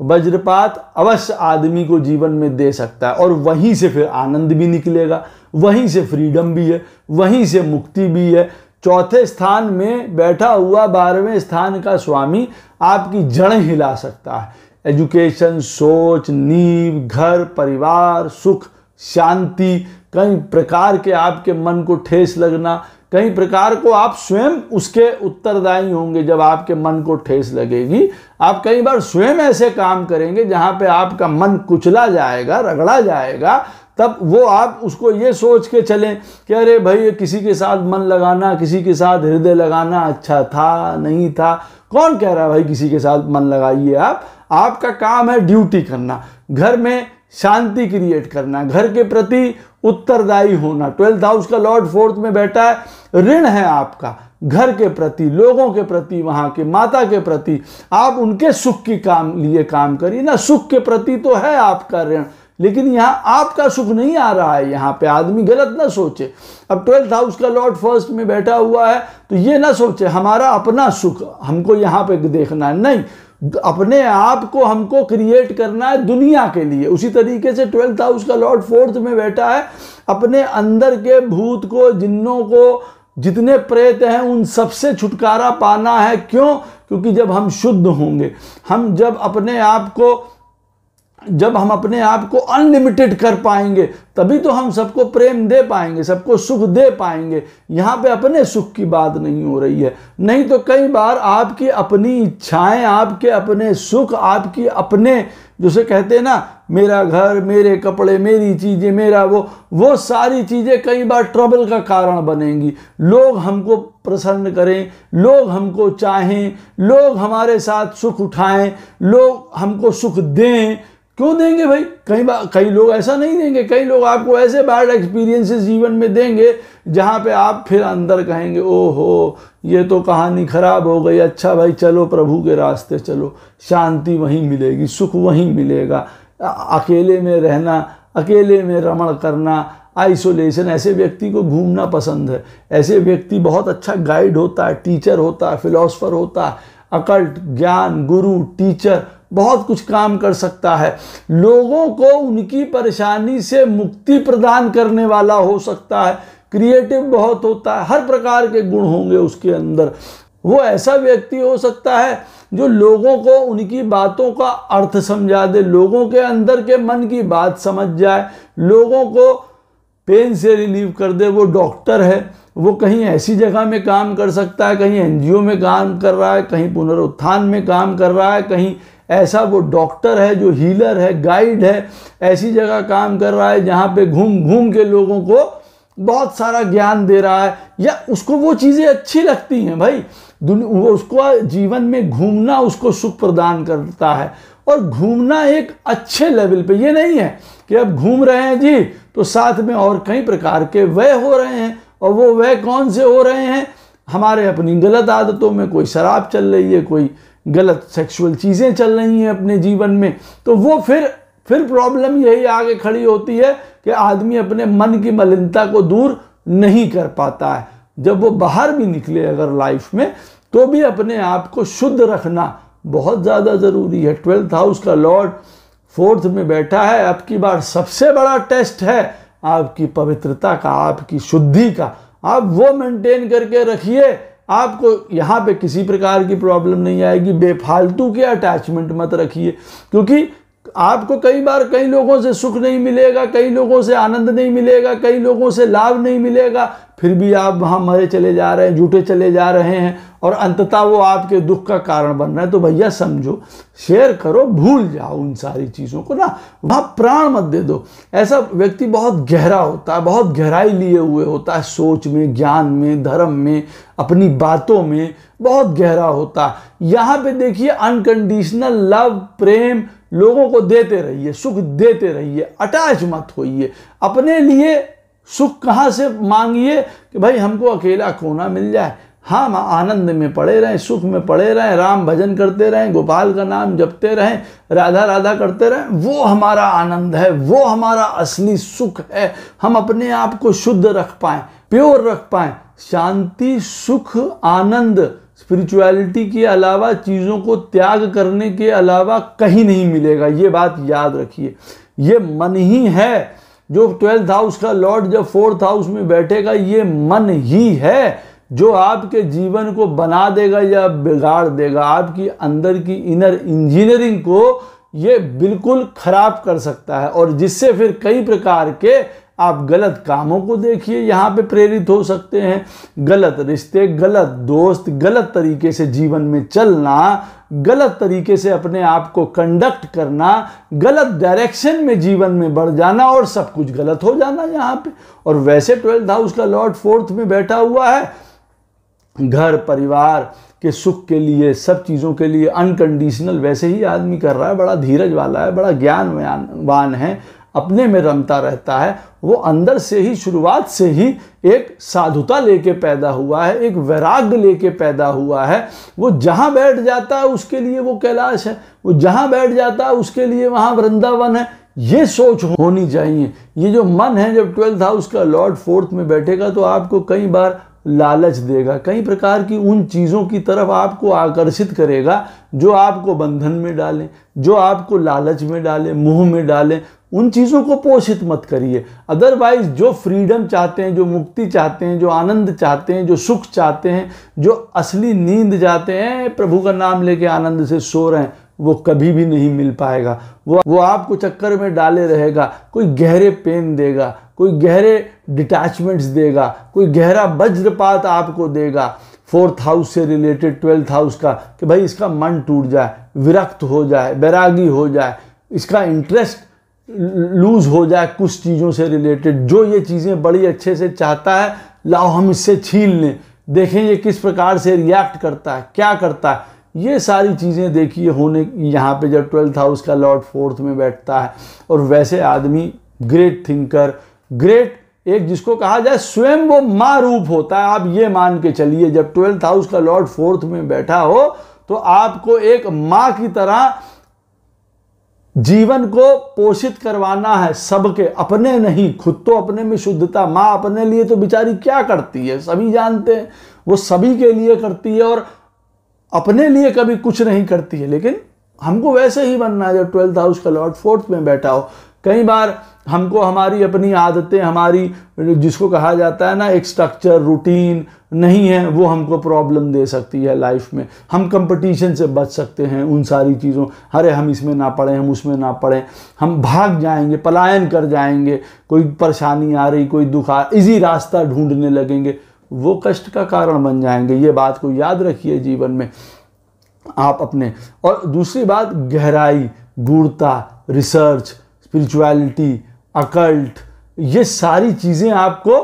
वज्रपात अवश्य आदमी को जीवन में दे सकता है और वहीं से फिर आनंद भी निकलेगा वहीं से फ्रीडम भी है वहीं से मुक्ति भी है चौथे स्थान में बैठा हुआ बारहवें स्थान का स्वामी आपकी जड़ हिला सकता है एजुकेशन सोच नींव घर परिवार सुख शांति कई प्रकार के आपके मन को ठेस लगना कई प्रकार को आप स्वयं उसके उत्तरदायी होंगे जब आपके मन को ठेस लगेगी आप कई बार स्वयं ऐसे काम करेंगे जहाँ पे आपका मन कुचला जाएगा रगड़ा जाएगा तब वो आप उसको ये सोच के चलें कि अरे भाई किसी के साथ मन लगाना किसी के साथ हृदय लगाना अच्छा था नहीं था कौन कह रहा है भाई किसी के साथ मन लगाइए आप आपका काम है ड्यूटी करना घर में शांति क्रिएट करना घर के प्रति उत्तरदायी होना ट्वेल्थ हाउस का लॉर्ड फोर्थ में बैठा है ऋण है आपका घर के प्रति लोगों के प्रति वहाँ के माता के प्रति आप उनके सुख की काम लिए काम करिए ना सुख के प्रति तो है आपका ऋण लेकिन यहाँ आपका सुख नहीं आ रहा है यहाँ पे आदमी गलत ना सोचे अब ट्वेल्थ हाउस का लॉर्ड फर्स्ट में बैठा हुआ है तो ये ना सोचे हमारा अपना सुख हमको यहाँ पे देखना है नहीं अपने आप को हमको क्रिएट करना है दुनिया के लिए उसी तरीके से ट्वेल्थ हाउस का लॉर्ड फोर्थ में बैठा है अपने अंदर के भूत को जिन्हों को जितने प्रेत हैं उन सबसे छुटकारा पाना है क्यों क्योंकि जब हम शुद्ध होंगे हम जब अपने आप को जब हम अपने आप को अनलिमिटेड कर पाएंगे तभी तो हम सबको प्रेम दे पाएंगे सबको सुख दे पाएंगे यहाँ पे अपने सुख की बात नहीं हो रही है नहीं तो कई बार आपकी अपनी इच्छाएं आपके अपने सुख आपकी अपने जैसे कहते हैं ना मेरा घर मेरे कपड़े मेरी चीज़ें मेरा वो वो सारी चीज़ें कई बार ट्रबल का कारण बनेंगी लोग हमको प्रसन्न करें लोग हमको चाहें लोग हमारे साथ सुख उठाएं लोग हमको सुख दें क्यों देंगे भाई कई बार कई लोग ऐसा नहीं देंगे कई लोग आपको ऐसे बैड एक्सपीरियंसेस जीवन में देंगे जहाँ पे आप फिर अंदर कहेंगे ओहो ये तो कहानी ख़राब हो गई अच्छा भाई चलो प्रभु के रास्ते चलो शांति वहीं मिलेगी सुख वहीं मिलेगा अकेले में रहना अकेले में रमण करना आइसोलेशन ऐसे व्यक्ति को घूमना पसंद है ऐसे व्यक्ति बहुत अच्छा गाइड होता है टीचर होता है फिलोसफर होता है अकल्ट ज्ञान गुरु टीचर बहुत कुछ काम कर सकता है लोगों को उनकी परेशानी से मुक्ति प्रदान करने वाला हो सकता है क्रिएटिव बहुत होता है हर प्रकार के गुण होंगे उसके अंदर वो ऐसा व्यक्ति हो सकता है जो लोगों को उनकी बातों का अर्थ समझा दे लोगों के अंदर के मन की बात समझ जाए लोगों को पेन से रिलीव कर दे वो डॉक्टर है वो कहीं ऐसी जगह में काम कर सकता है कहीं एनजीओ में काम कर रहा है कहीं पुनरुत्थान में काम कर रहा है कहीं ऐसा वो डॉक्टर है जो हीलर है गाइड है ऐसी जगह काम कर रहा है जहाँ पे घूम घूम के लोगों को बहुत सारा ज्ञान दे रहा है या उसको वो चीज़ें अच्छी लगती हैं भाई वो उसको जीवन में घूमना उसको सुख प्रदान करता है और घूमना एक अच्छे लेवल पे ये नहीं है कि अब घूम रहे हैं जी तो साथ में और कई प्रकार के व्यय हो रहे हैं और वो व्यय कौन से हो रहे हैं हमारे अपनी गलत आदतों में कोई शराब चल रही है कोई गलत सेक्सुअल चीज़ें चल रही हैं अपने जीवन में तो वो फिर फिर प्रॉब्लम यही आगे खड़ी होती है कि आदमी अपने मन की मलिनता को दूर नहीं कर पाता है जब वो बाहर भी निकले अगर लाइफ में तो भी अपने आप को शुद्ध रखना बहुत ज़्यादा ज़रूरी है ट्वेल्थ हाउस का लॉर्ड फोर्थ में बैठा है अब की बार सबसे बड़ा टेस्ट है आपकी पवित्रता का आपकी शुद्धि का आप वो मेंटेन करके रखिए आपको यहाँ पे किसी प्रकार की प्रॉब्लम नहीं आएगी बेफालतू के अटैचमेंट मत रखिए क्योंकि आपको कई बार कई लोगों से सुख नहीं मिलेगा कई लोगों से आनंद नहीं मिलेगा कई लोगों से लाभ नहीं मिलेगा फिर भी आप वहाँ मरे चले जा रहे हैं जूठे चले जा रहे हैं और अंततः वो आपके दुख का कारण बन रहा है तो भैया समझो शेयर करो भूल जाओ उन सारी चीज़ों को ना वहाँ प्राण मत दे दो ऐसा व्यक्ति बहुत गहरा होता है बहुत गहराई लिए हुए होता है सोच में ज्ञान में धर्म में अपनी बातों में बहुत गहरा होता है यहाँ पे देखिए अनकंडीशनल लव प्रेम लोगों को देते रहिए सुख देते रहिए अटैच मत होइए अपने लिए सुख कहाँ से मांगिए कि भाई हमको अकेला कोना मिल जाए हाँ माँ आनंद में पड़े रहें सुख में पड़े रहें राम भजन करते रहें गोपाल का नाम जपते रहें राधा राधा करते रहें वो हमारा आनंद है वो हमारा असली सुख है हम अपने आप को शुद्ध रख पाएँ प्योर रख पाएँ शांति सुख आनंद स्पिरिचुअलिटी के अलावा चीज़ों को त्याग करने के अलावा कहीं नहीं मिलेगा ये बात याद रखिए ये मन ही है जो ट्वेल्थ हाउस का लॉर्ड जब फोर्थ हाउस में बैठेगा ये मन ही है जो आपके जीवन को बना देगा या बिगाड़ देगा आपकी अंदर की इनर इंजीनियरिंग को ये बिल्कुल ख़राब कर सकता है और जिससे फिर कई प्रकार के आप गलत कामों को देखिए यहाँ पे प्रेरित हो सकते हैं गलत रिश्ते गलत दोस्त गलत तरीके से जीवन में चलना गलत तरीके से अपने आप को कंडक्ट करना गलत डायरेक्शन में जीवन में बढ़ जाना और सब कुछ गलत हो जाना यहाँ पे और वैसे ट्वेल्थ हाउस का लॉर्ड फोर्थ में बैठा हुआ है घर परिवार के सुख के लिए सब चीज़ों के लिए अनकंडीशनल वैसे ही आदमी कर रहा है बड़ा धीरज वाला है बड़ा ज्ञानवान है अपने में रमता रहता है वो अंदर से ही शुरुआत से ही एक साधुता लेके पैदा हुआ है एक वैराग्य लेके पैदा हुआ है वो जहाँ बैठ जाता है उसके लिए वो कैलाश है वो जहाँ बैठ जाता है उसके लिए वहाँ वृंदावन है ये सोच होनी चाहिए ये जो मन है जब ट्वेल्थ हाउस का लॉर्ड फोर्थ में बैठेगा तो आपको कई बार लालच देगा कई प्रकार की उन चीज़ों की तरफ आपको आकर्षित करेगा जो आपको बंधन में डालें जो आपको लालच में डालें मुंह में डालें उन चीज़ों को पोषित मत करिए अदरवाइज जो फ्रीडम चाहते हैं जो मुक्ति चाहते हैं जो आनंद चाहते हैं जो सुख चाहते हैं जो असली नींद जाते हैं प्रभु का नाम लेके आनंद से सो रहे हैं वो कभी भी नहीं मिल पाएगा वो वो आपको चक्कर में डाले रहेगा कोई गहरे पेन देगा कोई गहरे डिटैचमेंट्स देगा कोई गहरा वज्रपात आपको देगा फोर्थ हाउस से रिलेटेड ट्वेल्थ हाउस का कि भाई इसका मन टूट जाए विरक्त हो जाए बैरागी हो जाए इसका इंटरेस्ट लूज़ हो जाए कुछ चीज़ों से रिलेटेड जो ये चीज़ें बड़ी अच्छे से चाहता है लाओ हम इससे छीन लें देखें ये किस प्रकार से रिएक्ट करता है क्या करता है ये सारी चीज़ें देखिए होने यहाँ पे जब ट्वेल्थ हाउस का लॉर्ड फोर्थ में बैठता है और वैसे आदमी ग्रेट थिंकर ग्रेट एक जिसको कहा जाए स्वयं वो माँ रूप होता है आप ये मान के चलिए जब ट्वेल्थ हाउस का लॉर्ड फोर्थ में बैठा हो तो आपको एक माँ की तरह जीवन को पोषित करवाना है सबके अपने नहीं खुद तो अपने में शुद्धता माँ अपने लिए तो बेचारी क्या करती है सभी जानते हैं वो सभी के लिए करती है और अपने लिए कभी कुछ नहीं करती है लेकिन हमको वैसे ही बनना है जब ट्वेल्थ हाउस का लॉर्ड फोर्थ में बैठा हो कई बार हमको हमारी अपनी आदतें हमारी जिसको कहा जाता है ना एक स्ट्रक्चर रूटीन नहीं है वो हमको प्रॉब्लम दे सकती है लाइफ में हम कंपटीशन से बच सकते हैं उन सारी चीज़ों अरे हम इसमें ना पढ़ें हम उसमें ना पढ़ें हम भाग जाएंगे पलायन कर जाएंगे कोई परेशानी आ रही कोई दुख आ इजी रास्ता ढूंढने लगेंगे वो कष्ट का कारण बन जाएंगे ये बात को याद रखिए जीवन में आप अपने और दूसरी बात गहराई गूढ़ता रिसर्च स्पिरिचुअलिटी अकल्ट ये सारी चीज़ें आपको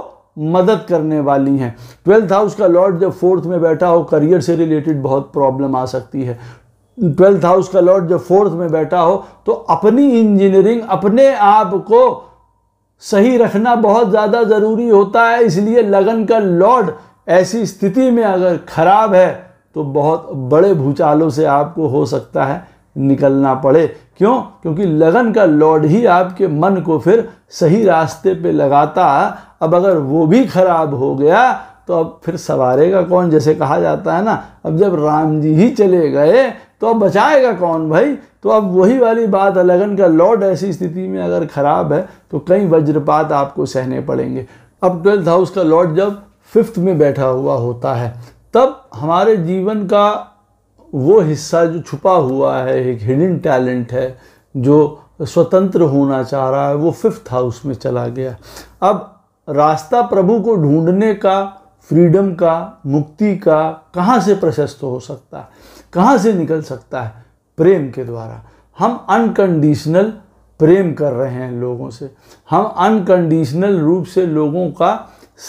मदद करने वाली हैं ट्वेल्थ हाउस का लॉर्ड जब फोर्थ में बैठा हो करियर से रिलेटेड बहुत प्रॉब्लम आ सकती है ट्वेल्थ हाउस का लॉर्ड जब फोर्थ में बैठा हो तो अपनी इंजीनियरिंग अपने आप को सही रखना बहुत ज़्यादा ज़रूरी होता है इसलिए लगन का लॉर्ड ऐसी स्थिति में अगर ख़राब है तो बहुत बड़े भूचालों से आपको हो सकता है निकलना पड़े क्यों क्योंकि लगन का लॉर्ड ही आपके मन को फिर सही रास्ते पे लगाता अब अगर वो भी खराब हो गया तो अब फिर सवारेगा कौन जैसे कहा जाता है ना अब जब राम जी ही चले गए तो अब बचाएगा कौन भाई तो अब वही वाली बात है लगन का लॉर्ड ऐसी स्थिति में अगर ख़राब है तो कई वज्रपात आपको सहने पड़ेंगे अब ट्वेल्थ हाउस का लॉर्ड जब फिफ्थ में बैठा हुआ होता है तब हमारे जीवन का वो हिस्सा जो छुपा हुआ है एक हिडन टैलेंट है जो स्वतंत्र होना चाह रहा है वो फिफ्थ हाउस में चला गया अब रास्ता प्रभु को ढूंढने का फ्रीडम का मुक्ति का कहाँ से प्रशस्त हो सकता है कहाँ से निकल सकता है प्रेम के द्वारा हम अनकंडीशनल प्रेम कर रहे हैं लोगों से हम अनकंडीशनल रूप से लोगों का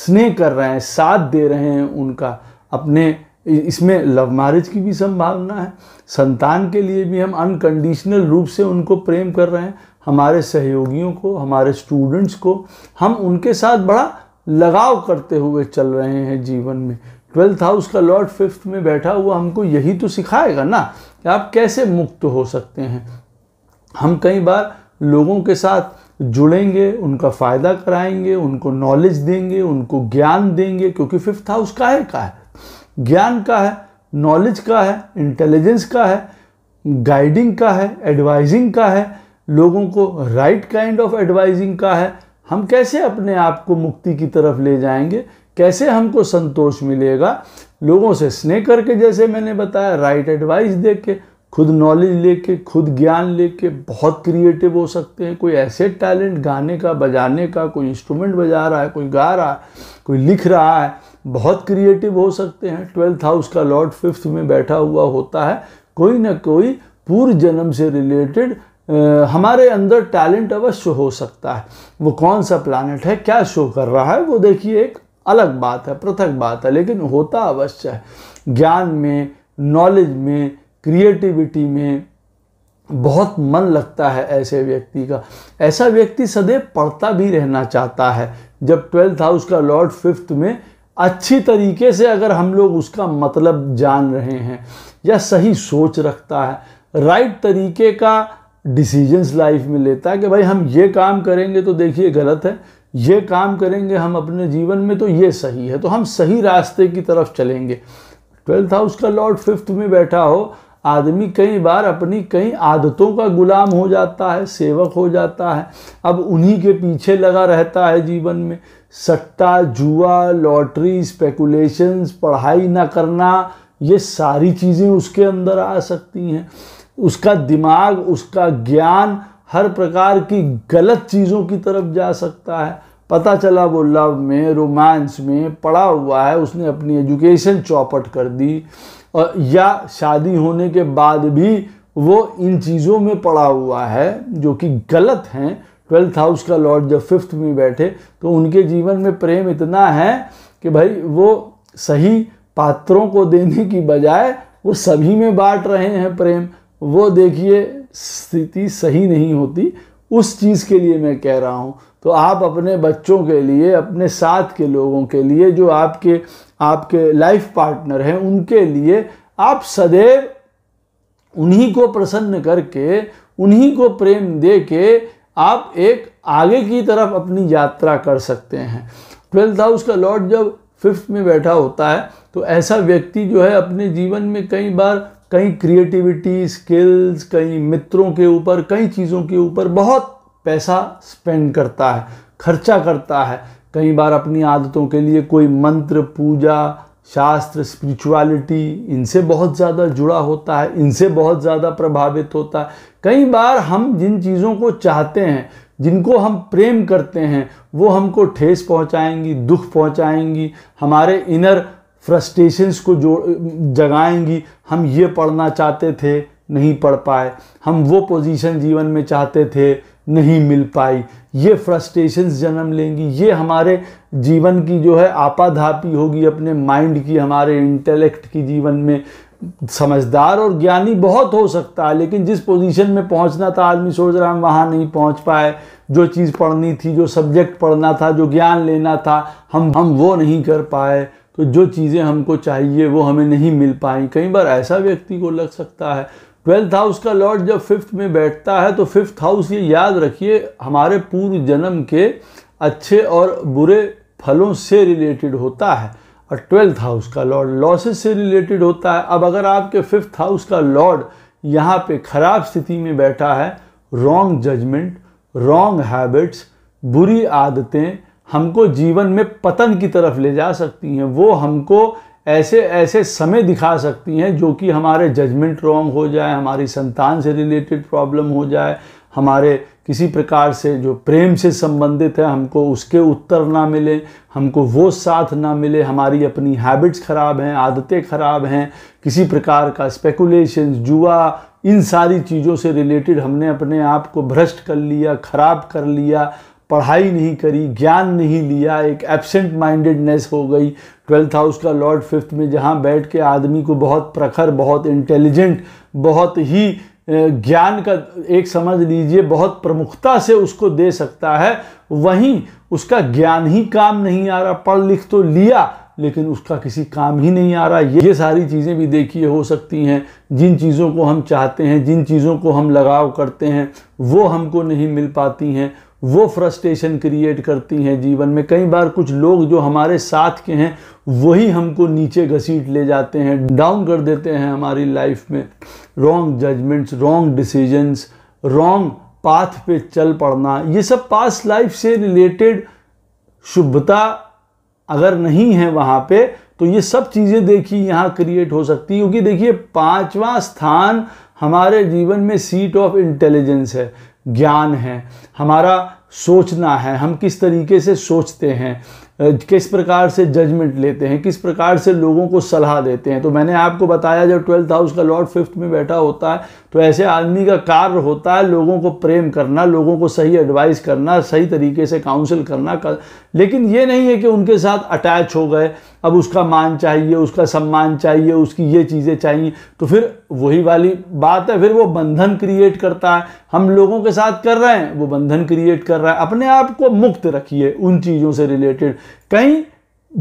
स्नेह कर रहे हैं साथ दे रहे हैं उनका अपने इसमें लव मैरिज की भी संभावना है संतान के लिए भी हम अनकंडीशनल रूप से उनको प्रेम कर रहे हैं हमारे सहयोगियों को हमारे स्टूडेंट्स को हम उनके साथ बड़ा लगाव करते हुए चल रहे हैं जीवन में ट्वेल्थ हाउस का लॉर्ड फिफ्थ में बैठा हुआ हमको यही तो सिखाएगा ना कि आप कैसे मुक्त हो सकते हैं हम कई बार लोगों के साथ जुड़ेंगे उनका फ़ायदा कराएंगे उनको नॉलेज देंगे उनको ज्ञान देंगे क्योंकि फिफ्थ हाउस का है का है ज्ञान का है नॉलेज का है इंटेलिजेंस का है गाइडिंग का है एडवाइजिंग का है लोगों को राइट काइंड ऑफ एडवाइजिंग का है हम कैसे अपने आप को मुक्ति की तरफ ले जाएंगे कैसे हमको संतोष मिलेगा लोगों से स्नेह करके जैसे मैंने बताया राइट एडवाइस दे के खुद नॉलेज लेके खुद ज्ञान लेके बहुत क्रिएटिव हो सकते हैं कोई ऐसे टैलेंट गाने का बजाने का कोई इंस्ट्रूमेंट बजा रहा है कोई गा रहा है कोई लिख रहा है बहुत क्रिएटिव हो सकते हैं ट्वेल्थ हाउस का लॉर्ड फिफ्थ में बैठा हुआ होता है कोई ना कोई पूर्व जन्म से रिलेटेड हमारे अंदर टैलेंट अवश्य हो सकता है वो कौन सा प्लानट है क्या शो कर रहा है वो देखिए एक अलग बात है पृथक बात है लेकिन होता अवश्य है ज्ञान में नॉलेज में क्रिएटिविटी में बहुत मन लगता है ऐसे व्यक्ति का ऐसा व्यक्ति सदैव पढ़ता भी रहना चाहता है जब ट्वेल्थ हाउस का लॉर्ड फिफ्थ में अच्छी तरीके से अगर हम लोग उसका मतलब जान रहे हैं या सही सोच रखता है राइट तरीके का डिसीजंस लाइफ में लेता है कि भाई हम ये काम करेंगे तो देखिए गलत है ये काम करेंगे हम अपने जीवन में तो ये सही है तो हम सही रास्ते की तरफ चलेंगे ट्वेल्थ हाउस का लॉर्ड फिफ्थ में बैठा हो आदमी कई बार अपनी कई आदतों का गुलाम हो जाता है सेवक हो जाता है अब उन्हीं के पीछे लगा रहता है जीवन में सट्टा जुआ लॉटरी स्पेकुलेशंस पढ़ाई ना करना ये सारी चीज़ें उसके अंदर आ सकती हैं उसका दिमाग उसका ज्ञान हर प्रकार की गलत चीज़ों की तरफ जा सकता है पता चला वो लव में रोमांस में पड़ा हुआ है उसने अपनी एजुकेशन चौपट कर दी और या शादी होने के बाद भी वो इन चीज़ों में पड़ा हुआ है जो कि गलत हैं ट्वेल्थ हाउस का लॉर्ड जब फिफ्थ में बैठे तो उनके जीवन में प्रेम इतना है कि भाई वो सही पात्रों को देने की बजाय वो सभी में बांट रहे हैं प्रेम वो देखिए स्थिति सही नहीं होती उस चीज़ के लिए मैं कह रहा हूँ तो आप अपने बच्चों के लिए अपने साथ के लोगों के लिए जो आपके आपके लाइफ पार्टनर हैं उनके लिए आप सदैव उन्हीं को प्रसन्न करके उन्हीं को प्रेम दे के आप एक आगे की तरफ अपनी यात्रा कर सकते हैं ट्वेल्थ हाउस का लॉर्ड जब फिफ्थ में बैठा होता है तो ऐसा व्यक्ति जो है अपने जीवन में कई बार कई क्रिएटिविटी स्किल्स कई मित्रों के ऊपर कई चीज़ों के ऊपर बहुत पैसा स्पेंड करता है खर्चा करता है कई बार अपनी आदतों के लिए कोई मंत्र पूजा शास्त्र स्पिरिचुअलिटी इनसे बहुत ज़्यादा जुड़ा होता है इनसे बहुत ज़्यादा प्रभावित होता है कई बार हम जिन चीज़ों को चाहते हैं जिनको हम प्रेम करते हैं वो हमको ठेस पहुंचाएंगी दुख पहुंचाएंगी हमारे इनर फ्रस्ट्रेशंस को जो जगाएंगी हम ये पढ़ना चाहते थे नहीं पढ़ पाए हम वो पोजीशन जीवन में चाहते थे नहीं मिल पाई ये फ्रस्ट्रेशंस जन्म लेंगी ये हमारे जीवन की जो है आपाधापी होगी अपने माइंड की हमारे इंटेलेक्ट की जीवन में समझदार और ज्ञानी बहुत हो सकता है लेकिन जिस पोजीशन में पहुंचना था आदमी सोच रहा हम वहाँ नहीं पहुंच पाए जो चीज़ पढ़नी थी जो सब्जेक्ट पढ़ना था जो ज्ञान लेना था हम हम वो नहीं कर पाए तो जो चीज़ें हमको चाहिए वो हमें नहीं मिल पाई कई बार ऐसा व्यक्ति को लग सकता है ट्वेल्थ हाउस का लॉर्ड जब फिफ्थ में बैठता है तो फिफ्थ हाउस ये याद रखिए हमारे पूर्व जन्म के अच्छे और बुरे फलों से रिलेटेड होता है और ट्वेल्थ हाउस का लॉर्ड लॉसेस से रिलेटेड होता है अब अगर आपके फिफ्थ हाउस का लॉर्ड यहाँ पे खराब स्थिति में बैठा है रॉन्ग जजमेंट रॉन्ग हैबिट्स बुरी आदतें हमको जीवन में पतन की तरफ ले जा सकती हैं वो हमको ऐसे ऐसे समय दिखा सकती हैं जो कि हमारे जजमेंट रॉन्ग हो जाए हमारी संतान से रिलेटेड प्रॉब्लम हो जाए हमारे किसी प्रकार से जो प्रेम से संबंधित है हमको उसके उत्तर ना मिले हमको वो साथ ना मिले हमारी अपनी हैबिट्स ख़राब हैं आदतें ख़राब हैं किसी प्रकार का स्पेकुलेशन जुआ इन सारी चीज़ों से रिलेटेड हमने अपने आप को भ्रष्ट कर लिया ख़राब कर लिया पढ़ाई नहीं करी ज्ञान नहीं लिया एक एबसेंट माइंडेडनेस हो गई ट्वेल्थ हाउस का लॉर्ड फिफ्थ में जहाँ बैठ के आदमी को बहुत प्रखर बहुत इंटेलिजेंट बहुत ही ज्ञान का एक समझ लीजिए बहुत प्रमुखता से उसको दे सकता है वहीं उसका ज्ञान ही काम नहीं आ रहा पढ़ लिख तो लिया लेकिन उसका किसी काम ही नहीं आ रहा ये सारी चीज़ें भी देखिए हो सकती हैं जिन चीज़ों को हम चाहते हैं जिन चीज़ों को हम लगाव करते हैं वो हमको नहीं मिल पाती हैं वो फ्रस्ट्रेशन क्रिएट करती हैं जीवन में कई बार कुछ लोग जो हमारे साथ के हैं वही हमको नीचे घसीट ले जाते हैं डाउन कर देते हैं हमारी लाइफ में wrong judgements wrong decisions wrong path पे चल पड़ना ये सब पास लाइफ से रिलेटेड शुभता अगर नहीं है वहाँ पे तो ये सब चीज़ें देखिए यहाँ क्रिएट हो सकती है क्योंकि देखिए पांचवा स्थान हमारे जीवन में सीट ऑफ इंटेलिजेंस है ज्ञान है हमारा सोचना है हम किस तरीके से सोचते हैं किस प्रकार से जजमेंट लेते हैं किस प्रकार से लोगों को सलाह देते हैं तो मैंने आपको बताया जब ट्वेल्थ हाउस का लॉर्ड फिफ्थ में बैठा होता है तो ऐसे आदमी का कार्य होता है लोगों को प्रेम करना लोगों को सही एडवाइस करना सही तरीके से काउंसिल करना कर... लेकिन ये नहीं है कि उनके साथ अटैच हो गए अब उसका मान चाहिए उसका सम्मान चाहिए उसकी ये चीज़ें चाहिए तो फिर वही वाली बात है फिर वो बंधन क्रिएट करता है हम लोगों के साथ कर रहे हैं वो बंधन क्रिएट कर रहा है अपने आप को मुक्त रखिए उन चीज़ों से रिलेटेड कहीं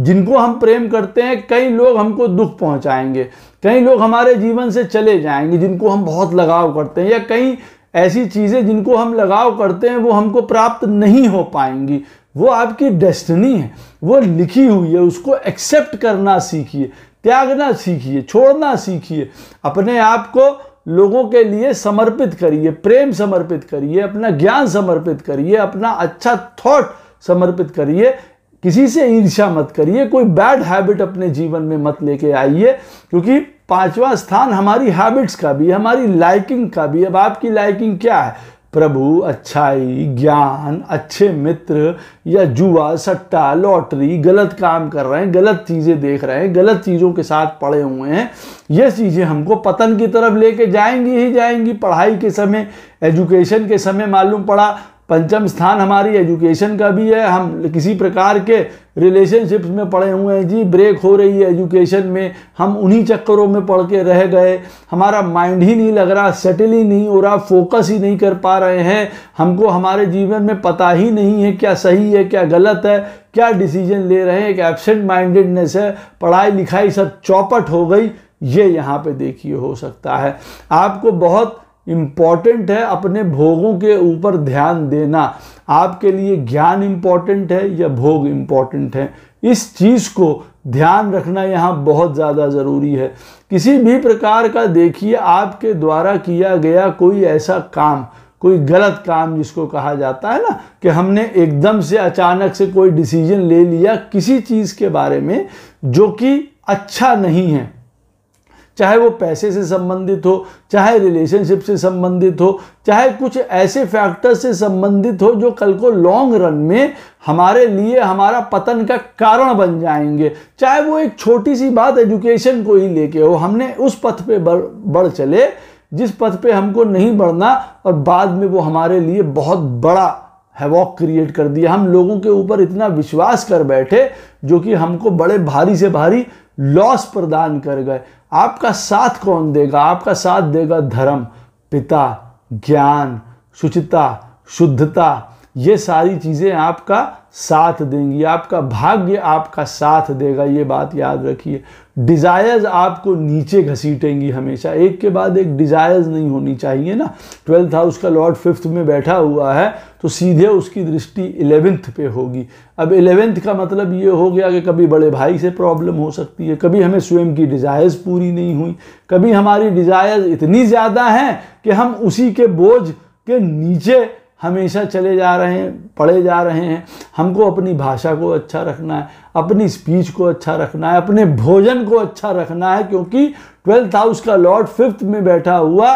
जिनको हम प्रेम करते हैं कई लोग हमको दुख पहुंचाएंगे कई लोग हमारे जीवन से चले जाएंगे जिनको हम बहुत लगाव करते हैं या कई ऐसी चीज़ें जिनको हम लगाव करते हैं वो हमको प्राप्त नहीं हो पाएंगी वो आपकी डेस्टिनी है वो लिखी हुई है उसको एक्सेप्ट करना सीखिए त्यागना सीखिए छोड़ना सीखिए अपने आप को लोगों के लिए समर्पित करिए प्रेम समर्पित करिए अपना ज्ञान समर्पित करिए अपना अच्छा थॉट समर्पित करिए किसी से ईर्ष्या मत करिए कोई बैड हैबिट अपने जीवन में मत लेके आइए क्योंकि पांचवा स्थान हमारी हैबिट्स का भी हमारी लाइकिंग का भी अब आपकी लाइकिंग क्या है प्रभु अच्छाई ज्ञान अच्छे मित्र या जुआ सट्टा लॉटरी गलत काम कर रहे हैं गलत चीज़ें देख रहे हैं गलत चीज़ों के साथ पड़े हुए हैं ये चीज़ें हमको पतन की तरफ लेके जाएंगी ही जाएंगी पढ़ाई के समय एजुकेशन के समय मालूम पड़ा पंचम स्थान हमारी एजुकेशन का भी है हम किसी प्रकार के रिलेशनशिप्स में पड़े हुए हैं जी ब्रेक हो रही है एजुकेशन में हम उन्हीं चक्करों में पढ़ के रह गए हमारा माइंड ही नहीं लग रहा सेटल ही नहीं हो रहा फोकस ही नहीं कर पा रहे हैं हमको हमारे जीवन में पता ही नहीं है क्या सही है क्या गलत है क्या डिसीजन ले रहे हैं एक एबसेंट माइंडेडनेस है पढ़ाई लिखाई सब चौपट हो गई ये यहाँ पे देखिए हो सकता है आपको बहुत इम्पॉर्टेंट है अपने भोगों के ऊपर ध्यान देना आपके लिए ज्ञान इम्पॉर्टेंट है या भोग इम्पॉर्टेंट है इस चीज़ को ध्यान रखना यहाँ बहुत ज़्यादा ज़रूरी है किसी भी प्रकार का देखिए आपके द्वारा किया गया कोई ऐसा काम कोई गलत काम जिसको कहा जाता है ना कि हमने एकदम से अचानक से कोई डिसीजन ले लिया किसी चीज़ के बारे में जो कि अच्छा नहीं है चाहे वो पैसे से संबंधित हो चाहे रिलेशनशिप से संबंधित हो चाहे कुछ ऐसे फैक्टर से संबंधित हो जो कल को लॉन्ग रन में हमारे लिए हमारा पतन का कारण बन जाएंगे चाहे वो एक छोटी सी बात एजुकेशन को ही लेके हो हमने उस पथ पे बढ़ बढ़ चले जिस पथ पे हमको नहीं बढ़ना और बाद में वो हमारे लिए बहुत बड़ा हैवॉक क्रिएट कर दिया हम लोगों के ऊपर इतना विश्वास कर बैठे जो कि हमको बड़े भारी से भारी लॉस प्रदान कर गए आपका साथ कौन देगा आपका साथ देगा धर्म पिता ज्ञान शुचिता शुद्धता ये सारी चीज़ें आपका साथ देंगी आपका भाग्य आपका साथ देगा ये बात याद रखिए डिज़ायर्स आपको नीचे घसीटेंगी हमेशा एक के बाद एक डिज़ायर्स नहीं होनी चाहिए ना ट्वेल्थ हाउस का लॉर्ड फिफ्थ में बैठा हुआ है तो सीधे उसकी दृष्टि इलेवेंथ पे होगी अब इलेवेंथ का मतलब ये हो गया कि कभी बड़े भाई से प्रॉब्लम हो सकती है कभी हमें स्वयं की डिज़ायर्स पूरी नहीं हुई कभी हमारी डिज़ायर्स इतनी ज़्यादा हैं कि हम उसी के बोझ के नीचे हमेशा चले जा रहे हैं पढ़े जा रहे हैं हमको अपनी भाषा को अच्छा रखना है अपनी स्पीच को अच्छा रखना है अपने भोजन को अच्छा रखना है क्योंकि ट्वेल्थ हाउस का लॉर्ड फिफ्थ में बैठा हुआ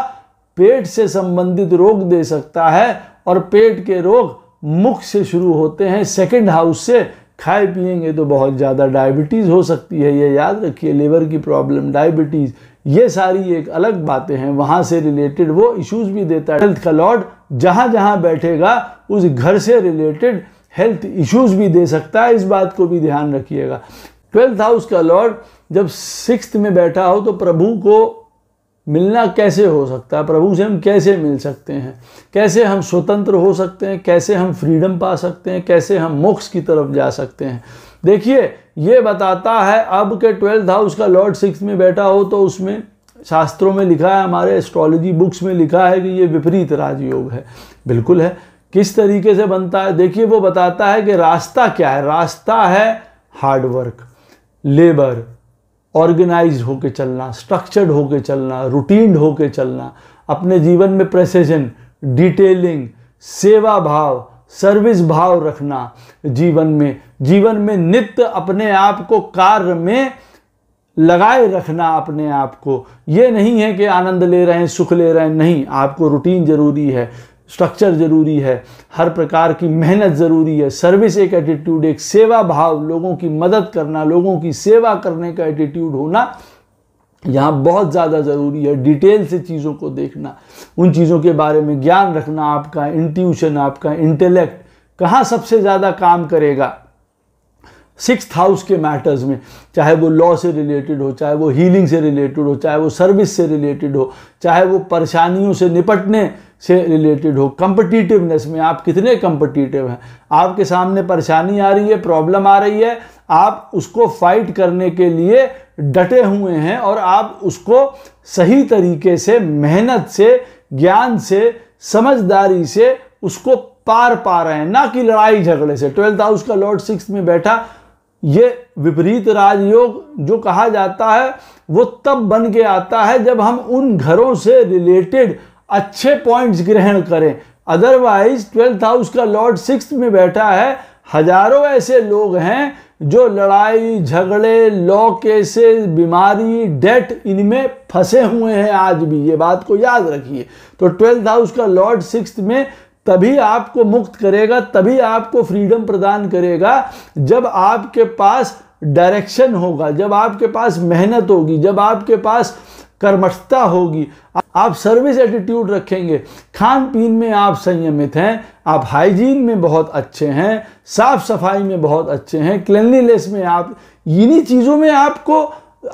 पेट से संबंधित रोग दे सकता है और पेट के रोग मुख से शुरू होते हैं सेकंड हाउस से खाए पिएंगे तो बहुत ज़्यादा डायबिटीज़ हो सकती है ये याद रखिए लीवर की प्रॉब्लम डायबिटीज़ ये सारी एक अलग बातें हैं वहाँ से रिलेटेड वो इश्यूज भी देता है हेल्थ का लॉर्ड जहाँ जहाँ बैठेगा उस घर से रिलेटेड हेल्थ इश्यूज भी दे सकता है इस बात को भी ध्यान रखिएगा ट्वेल्थ हाउस का लॉर्ड जब सिक्स में बैठा हो तो प्रभु को मिलना कैसे हो सकता है प्रभु से हम कैसे मिल सकते हैं कैसे हम स्वतंत्र हो सकते हैं कैसे हम फ्रीडम पा सकते हैं कैसे हम मोक्ष की तरफ जा सकते हैं देखिए ये बताता है अब के ट्वेल्थ हाउस का लॉर्ड सिक्स में बैठा हो तो उसमें शास्त्रों में लिखा है हमारे एस्ट्रोलॉजी बुक्स में लिखा है कि ये विपरीत राजयोग है बिल्कुल है किस तरीके से बनता है देखिए वो बताता है कि रास्ता क्या है रास्ता है हार्डवर्क लेबर ऑर्गेनाइज होके चलना स्ट्रक्चर्ड होके चलना रूटीनड होके चलना अपने जीवन में प्रेसेजन डिटेलिंग सेवा भाव सर्विस भाव रखना जीवन में जीवन में नित्य अपने आप को कार्य में लगाए रखना अपने आप को ये नहीं है कि आनंद ले रहे हैं सुख ले रहे हैं नहीं आपको रूटीन ज़रूरी है स्ट्रक्चर ज़रूरी है हर प्रकार की मेहनत ज़रूरी है सर्विस एक एटीट्यूड एक सेवा भाव लोगों की मदद करना लोगों की सेवा करने का एटीट्यूड होना यहाँ बहुत ज़्यादा ज़रूरी है डिटेल से चीज़ों को देखना उन चीज़ों के बारे में ज्ञान रखना आपका इंट्यूशन आपका इंटेलेक्ट कहाँ सबसे ज़्यादा काम करेगा सिक्स हाउस के मैटर्स में चाहे वो लॉ से रिलेटेड हो चाहे वो हीलिंग से रिलेटेड हो चाहे वो सर्विस से रिलेटेड हो चाहे वो परेशानियों से निपटने से रिलेटेड हो कम्पटिटिवनेस में आप कितने कम्पटिटिव हैं आपके सामने परेशानी आ रही है प्रॉब्लम आ रही है आप उसको फाइट करने के लिए डटे हुए हैं और आप उसको सही तरीके से मेहनत से ज्ञान से समझदारी से उसको पार पा रहे हैं ना कि लड़ाई झगड़े से ट्वेल्थ हाउस का लॉर्ड सिक्स में बैठा ये विपरीत राजयोग जो कहा जाता है वो तब बन के आता है जब हम उन घरों से रिलेटेड अच्छे पॉइंट्स ग्रहण करें अदरवाइज ट्वेल्थ हाउस का लॉर्ड सिक्स में बैठा है हजारों ऐसे लोग हैं जो लड़ाई झगड़े लॉ केसेस बीमारी डेट इनमें फंसे हुए हैं आज भी ये बात को याद रखिए तो ट्वेल्थ हाउस का लॉर्ड सिक्स में तभी आपको मुक्त करेगा तभी आपको फ्रीडम प्रदान करेगा जब आपके पास डायरेक्शन होगा जब आपके पास मेहनत होगी जब आपके पास कर्मठता होगी आप सर्विस एटीट्यूड रखेंगे खान पीन में आप संयमित हैं आप हाइजीन में बहुत अच्छे हैं साफ सफाई में बहुत अच्छे हैं क्लिनलीनेस में आप इन्हीं चीज़ों में आपको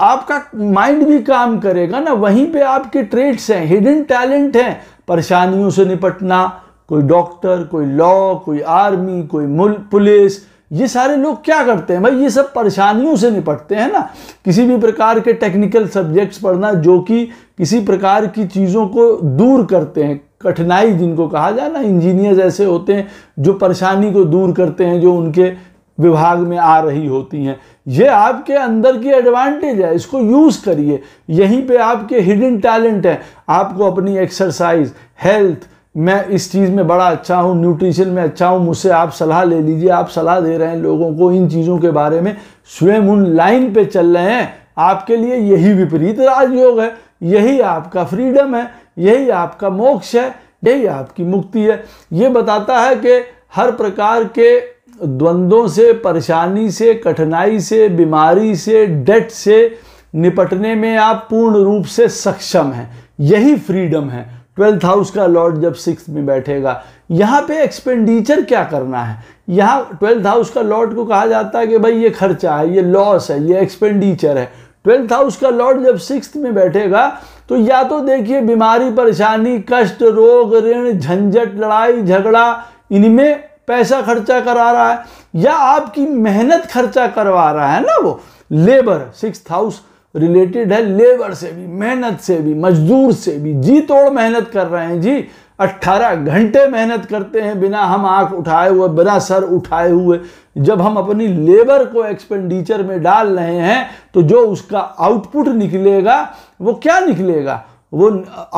आपका माइंड भी काम करेगा ना वहीं पे आपके ट्रेड्स हैं हिडन टैलेंट हैं परेशानियों से निपटना कोई डॉक्टर कोई लॉ कोई आर्मी कोई पुलिस ये सारे लोग क्या करते हैं भाई ये सब परेशानियों से निपटते हैं ना किसी भी प्रकार के टेक्निकल सब्जेक्ट्स पढ़ना जो कि किसी प्रकार की चीज़ों को दूर करते हैं कठिनाई जिनको कहा जाए ना इंजीनियर्स ऐसे होते हैं जो परेशानी को दूर करते हैं जो उनके विभाग में आ रही होती हैं ये आपके अंदर की एडवांटेज है इसको यूज़ करिए यहीं पे आपके हिडन टैलेंट है आपको अपनी एक्सरसाइज हेल्थ मैं इस चीज़ में बड़ा अच्छा हूँ न्यूट्रिशन में अच्छा हूँ मुझसे आप सलाह ले लीजिए आप सलाह दे रहे हैं लोगों को इन चीज़ों के बारे में स्वयं उन लाइन पे चल रहे हैं आपके लिए यही विपरीत राजयोग है यही आपका फ्रीडम है यही आपका मोक्ष है यही आपकी मुक्ति है ये बताता है कि हर प्रकार के द्वंद्वों से परेशानी से कठिनाई से बीमारी से डेट से निपटने में आप पूर्ण रूप से सक्षम हैं यही फ्रीडम है ट्वेल्थ हाउस का लॉर्ड जब सिक्स में बैठेगा यहाँ पे एक्सपेंडिचर क्या करना है यहाँ ट्वेल्थ हाउस का लॉर्ड को कहा जाता है कि भाई ये खर्चा है ये लॉस है ये एक्सपेंडिचर है ट्वेल्थ हाउस का लॉर्ड जब सिक्स में बैठेगा तो या तो देखिए बीमारी परेशानी कष्ट रोग ऋण झंझट लड़ाई झगड़ा इनमें पैसा खर्चा करा रहा है या आपकी मेहनत खर्चा करवा रहा है ना वो लेबर सिक्स हाउस रिलेटेड है लेबर से भी मेहनत से भी मजदूर से भी जी तोड़ मेहनत कर रहे हैं जी 18 घंटे मेहनत करते हैं बिना हम आंख उठाए हुए बिना सर उठाए हुए जब हम अपनी लेबर को एक्सपेंडिचर में डाल रहे हैं तो जो उसका आउटपुट निकलेगा वो क्या निकलेगा वो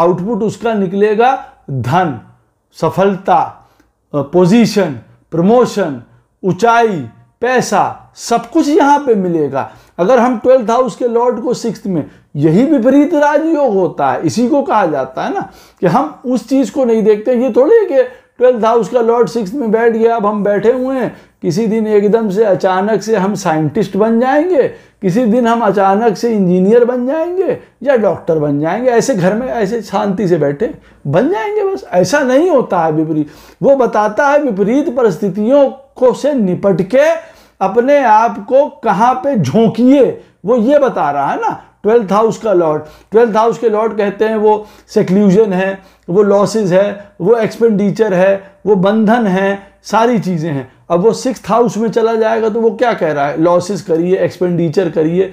आउटपुट उसका निकलेगा धन सफलता पोजीशन प्रमोशन ऊंचाई पैसा सब कुछ यहाँ पे मिलेगा अगर हम ट्वेल्थ हाउस के लॉर्ड को सिक्स में यही विपरीत राजयोग होता है इसी को कहा जाता है ना कि हम उस चीज़ को नहीं देखते ये थोड़ी है कि ट्वेल्थ हाउस का लॉर्ड सिक्स में बैठ गया अब हम बैठे हुए हैं किसी दिन एकदम से अचानक से हम साइंटिस्ट बन जाएंगे किसी दिन हम अचानक से इंजीनियर बन जाएंगे या डॉक्टर बन जाएंगे ऐसे घर में ऐसे शांति से बैठे बन जाएंगे बस ऐसा नहीं होता है विपरीत वो बताता है विपरीत परिस्थितियों को से निपट के अपने आप को कहाँ पे झोंकिए वो ये बता रहा है ना ट्वेल्थ हाउस का लॉर्ड ट्वेल्थ हाउस के लॉर्ड कहते हैं वो सेक्ल्यूजन है वो लॉसेस है वो एक्सपेंडिचर है वो बंधन है सारी चीज़ें हैं अब वो सिक्स हाउस में चला जाएगा तो वो क्या कह रहा है लॉसेस करिए एक्सपेंडिचर करिए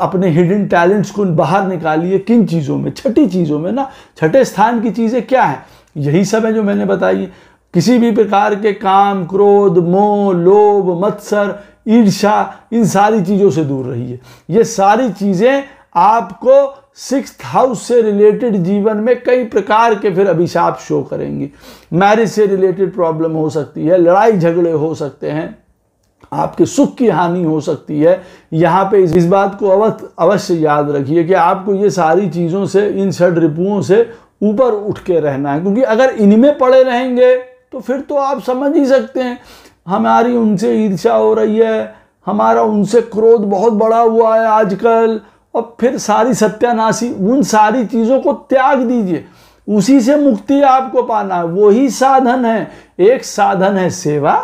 अपने हिडन टैलेंट्स को बाहर निकालिए किन चीज़ों में छठी चीज़ों में ना छठे स्थान की चीज़ें क्या है यही सब है जो मैंने बताई किसी भी प्रकार के काम क्रोध मोह लोभ मत्सर ईर्षा इन सारी चीज़ों से दूर रहिए ये सारी चीज़ें आपको सिक्स हाउस से रिलेटेड जीवन में कई प्रकार के फिर अभिशाप शो करेंगे मैरिज से रिलेटेड प्रॉब्लम हो सकती है लड़ाई झगड़े हो सकते हैं आपके सुख की हानि हो सकती है यहाँ पे इस बात को अवश्य अवश्य याद रखिए कि आपको ये सारी चीज़ों से इन षड रिपुओं से ऊपर उठ के रहना है क्योंकि अगर इनमें पड़े रहेंगे तो फिर तो आप समझ ही सकते हैं हमारी उनसे ईर्ष्या हो रही है हमारा उनसे क्रोध बहुत बड़ा हुआ है आजकल और फिर सारी सत्यानाशी उन सारी चीज़ों को त्याग दीजिए उसी से मुक्ति आपको पाना है वही साधन है एक साधन है सेवा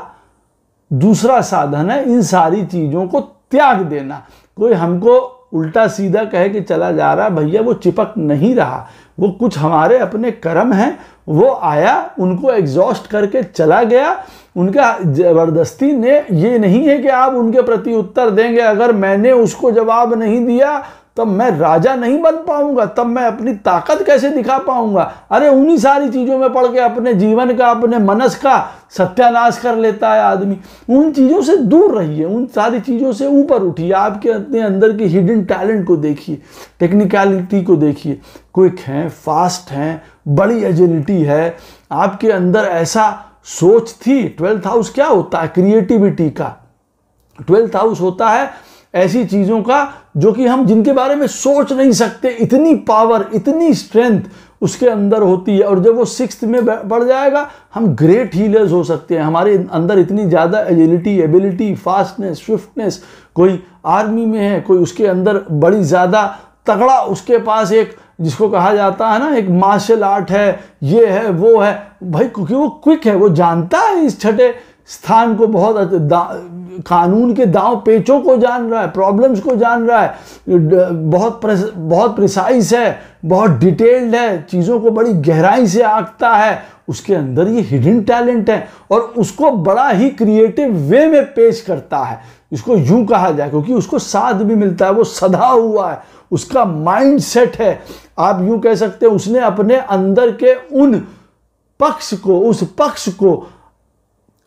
दूसरा साधन है इन सारी चीज़ों को त्याग देना कोई हमको उल्टा सीधा कह के चला जा रहा है भैया वो चिपक नहीं रहा वो कुछ हमारे अपने कर्म हैं वो आया उनको एग्जॉस्ट करके चला गया उनका ज़बरदस्ती ने ये नहीं है कि आप उनके प्रति उत्तर देंगे अगर मैंने उसको जवाब नहीं दिया तब मैं राजा नहीं बन पाऊंगा तब मैं अपनी ताकत कैसे दिखा पाऊंगा अरे उन्हीं सारी चीज़ों में पढ़ के अपने जीवन का अपने मनस का सत्यानाश कर लेता है आदमी उन चीज़ों से दूर रहिए उन सारी चीज़ों से ऊपर उठिए आपके अपने अंदर की हिडन टैलेंट को देखिए टेक्निकलिटी को देखिए क्विक हैं फास्ट हैं बड़ी एजिलिटी है आपके अंदर ऐसा सोच थी ट्वेल्थ हाउस क्या होता है क्रिएटिविटी का ट्वेल्थ हाउस होता है ऐसी चीज़ों का जो कि हम जिनके बारे में सोच नहीं सकते इतनी पावर इतनी स्ट्रेंथ उसके अंदर होती है और जब वो सिक्स में बढ़ जाएगा हम ग्रेट हीलर्स हो सकते हैं हमारे अंदर इतनी ज़्यादा एजिलिटी एबिलिटी फास्टनेस स्विफ्टनेस कोई आर्मी में है कोई उसके अंदर बड़ी ज़्यादा तगड़ा उसके पास एक जिसको कहा जाता है ना एक मार्शल आर्ट है ये है वो है भाई क्योंकि वो क्विक है वो जानता है इस छठे स्थान को बहुत कानून के दाव पेचों को जान रहा है प्रॉब्लम्स को जान रहा है बहुत प्रस, बहुत प्रिसाइस है बहुत डिटेल्ड है चीज़ों को बड़ी गहराई से आंकता है उसके अंदर ये हिडन टैलेंट है और उसको बड़ा ही क्रिएटिव वे में पेश करता है इसको यूं कहा जाए क्योंकि उसको साथ भी मिलता है वो सधा हुआ है उसका माइंड सेट है आप यूं कह सकते हैं उसने अपने अंदर के उन पक्ष को उस पक्ष को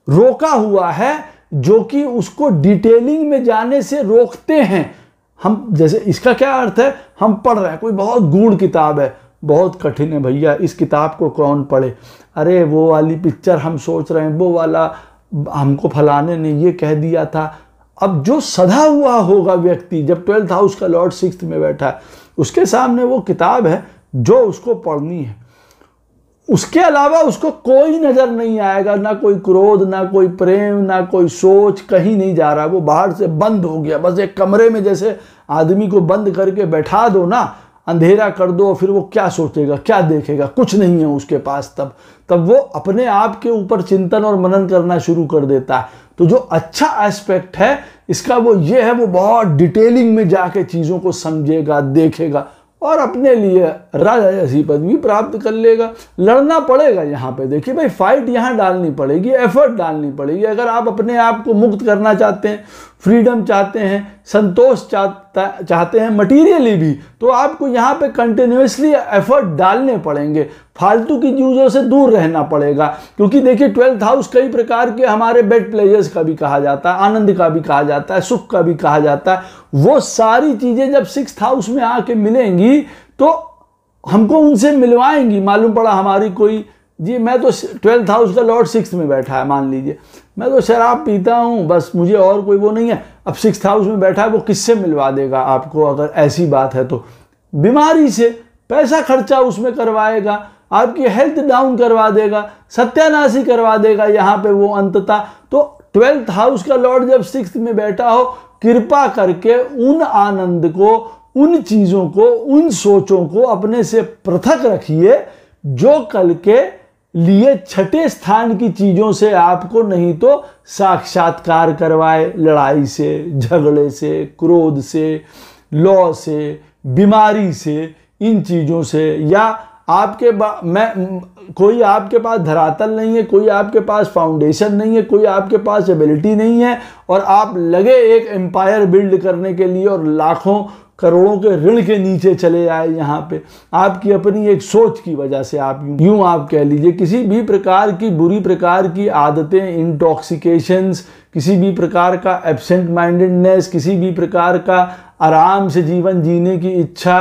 रोका हुआ है जो कि उसको डिटेलिंग में जाने से रोकते हैं हम जैसे इसका क्या अर्थ है हम पढ़ रहे हैं कोई बहुत गूढ़ किताब है बहुत कठिन है भैया इस किताब को कौन पढ़े अरे वो वाली पिक्चर हम सोच रहे हैं वो वाला हमको फलाने ने ये कह दिया था अब जो सधा हुआ होगा व्यक्ति जब ट्वेल्थ हाउस का लॉर्ड सिक्स में बैठा है उसके सामने वो किताब है जो उसको पढ़नी है उसके अलावा उसको कोई नज़र नहीं आएगा ना कोई क्रोध ना कोई प्रेम ना कोई सोच कहीं नहीं जा रहा वो बाहर से बंद हो गया बस एक कमरे में जैसे आदमी को बंद करके बैठा दो ना अंधेरा कर दो फिर वो क्या सोचेगा क्या देखेगा कुछ नहीं है उसके पास तब तब वो अपने आप के ऊपर चिंतन और मनन करना शुरू कर देता है तो जो अच्छा एस्पेक्ट है इसका वो ये है वो बहुत डिटेलिंग में जाके चीज़ों को समझेगा देखेगा और अपने लिए राजा पद पदवी प्राप्त कर लेगा लड़ना पड़ेगा यहाँ पे देखिए भाई फाइट यहाँ डालनी पड़ेगी एफर्ट डालनी पड़ेगी अगर आप अपने आप को मुक्त करना चाहते हैं फ्रीडम चाहते हैं संतोष चाहता चाहते हैं मटीरियली भी तो आपको यहाँ पे कंटिन्यूसली एफर्ट डालने पड़ेंगे फालतू की चीज़ों से दूर रहना पड़ेगा क्योंकि देखिए ट्वेल्थ हाउस कई प्रकार के हमारे बेड प्लेजर्स का भी कहा जाता है आनंद का भी कहा जाता है सुख का भी कहा जाता है वो सारी चीज़ें जब सिक्स हाउस में आके मिलेंगी तो हमको उनसे मिलवाएंगी मालूम पड़ा हमारी कोई जी मैं तो ट्वेल्थ हाउस का लॉर्ड सिक्स में बैठा है मान लीजिए मैं तो शराब पीता हूँ बस मुझे और कोई वो नहीं है अब सिक्स हाउस में बैठा है वो किससे मिलवा देगा आपको अगर ऐसी बात है तो बीमारी से पैसा खर्चा उसमें करवाएगा आपकी हेल्थ डाउन करवा देगा सत्यानाशी करवा देगा यहाँ पे वो अंततः तो ट्वेल्थ हाउस का लॉर्ड जब सिक्स में बैठा हो कृपा करके उन आनंद को उन चीज़ों को उन सोचों को अपने से पृथक रखिए जो कल के लिए छठे स्थान की चीज़ों से आपको नहीं तो साक्षात्कार करवाए लड़ाई से झगड़े से क्रोध से लॉ से बीमारी से इन चीज़ों से या आपके मैं कोई आपके पास धरातल नहीं है कोई आपके पास फाउंडेशन नहीं है कोई आपके पास एबिलिटी नहीं है और आप लगे एक एम्पायर बिल्ड करने के लिए और लाखों करोड़ों के ऋण के नीचे चले आए यहाँ पे आपकी अपनी एक सोच की वजह से आप यूं यूं आप कह लीजिए किसी भी प्रकार की बुरी प्रकार की आदतें इंटॉक्सिकेशंस किसी भी प्रकार का एबसेंट माइंडेडनेस किसी भी प्रकार का आराम से जीवन जीने की इच्छा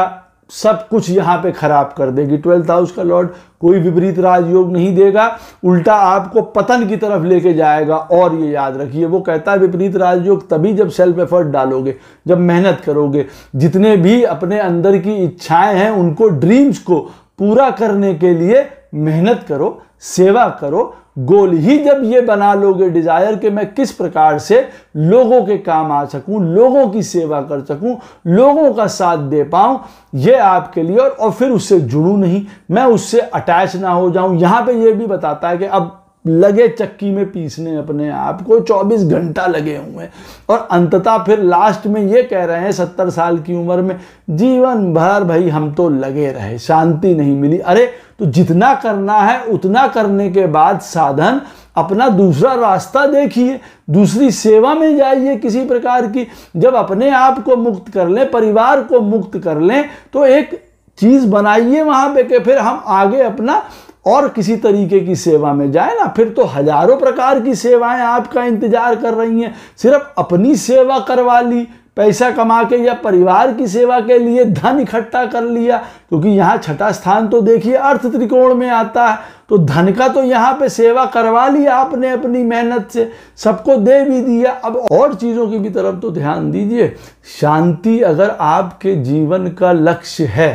सब कुछ यहाँ पे खराब कर देगी ट्वेल्थ हाउस का लॉर्ड कोई विपरीत राजयोग नहीं देगा उल्टा आपको पतन की तरफ लेके जाएगा और ये याद रखिए वो कहता है विपरीत राजयोग तभी जब सेल्फ एफर्ट डालोगे जब मेहनत करोगे जितने भी अपने अंदर की इच्छाएं हैं उनको ड्रीम्स को पूरा करने के लिए मेहनत करो सेवा करो गोल ही जब ये बना लोगे डिज़ायर कि मैं किस प्रकार से लोगों के काम आ सकूं लोगों की सेवा कर सकूं लोगों का साथ दे पाऊं ये आपके लिए और, और फिर उससे जुड़ू नहीं मैं उससे अटैच ना हो जाऊं यहाँ पे ये भी बताता है कि अब लगे चक्की में पीसने अपने आप को 24 घंटा लगे हुए हैं और अंततः फिर लास्ट में ये कह रहे हैं सत्तर साल की उम्र में जीवन भर भाई हम तो लगे रहे शांति नहीं मिली अरे तो जितना करना है उतना करने के बाद साधन अपना दूसरा रास्ता देखिए दूसरी सेवा में जाइए किसी प्रकार की जब अपने आप को मुक्त कर लें परिवार को मुक्त कर लें तो एक चीज़ बनाइए वहाँ पे कि फिर हम आगे अपना और किसी तरीके की सेवा में जाए ना फिर तो हजारों प्रकार की सेवाएं आपका इंतजार कर रही हैं सिर्फ अपनी सेवा करवा ली पैसा कमा के या परिवार की सेवा के लिए धन इकट्ठा कर लिया क्योंकि यहाँ छठा स्थान तो देखिए अर्थ त्रिकोण में आता है तो धन का तो यहाँ पे सेवा करवा लिया आपने अपनी मेहनत से सबको दे भी दिया अब और चीज़ों की भी तरफ तो ध्यान दीजिए शांति अगर आपके जीवन का लक्ष्य है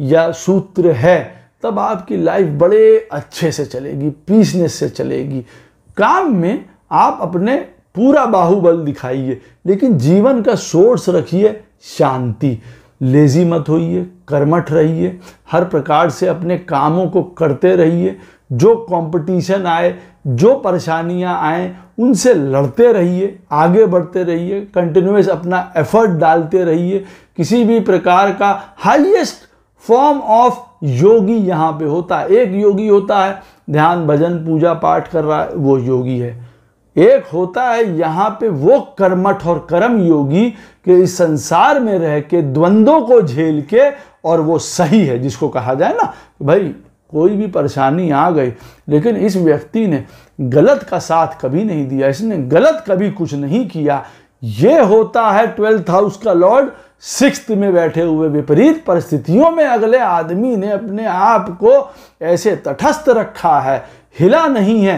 या सूत्र है तब आपकी लाइफ बड़े अच्छे से चलेगी पीसनेस से चलेगी काम में आप अपने पूरा बाहुबल दिखाइए लेकिन जीवन का सोर्स रखिए शांति लेजी मत होइए कर्मठ रहिए हर प्रकार से अपने कामों को करते रहिए जो कंपटीशन आए जो परेशानियां आए उनसे लड़ते रहिए आगे बढ़ते रहिए कंटिन्यूस अपना एफर्ट डालते रहिए किसी भी प्रकार का हाईएस्ट फॉर्म ऑफ योगी यहाँ पे होता है एक योगी होता है ध्यान भजन पूजा पाठ कर रहा है वो योगी है एक होता है यहाँ पे वो कर्मठ और कर्म योगी के इस संसार में रह के द्वंद्वों को झेल के और वो सही है जिसको कहा जाए ना भाई कोई भी परेशानी आ गई लेकिन इस व्यक्ति ने गलत का साथ कभी नहीं दिया इसने गलत कभी कुछ नहीं किया ये होता है ट्वेल्थ हाउस का लॉर्ड सिक्स में बैठे हुए विपरीत परिस्थितियों में अगले आदमी ने अपने आप को ऐसे तटस्थ रखा है हिला नहीं है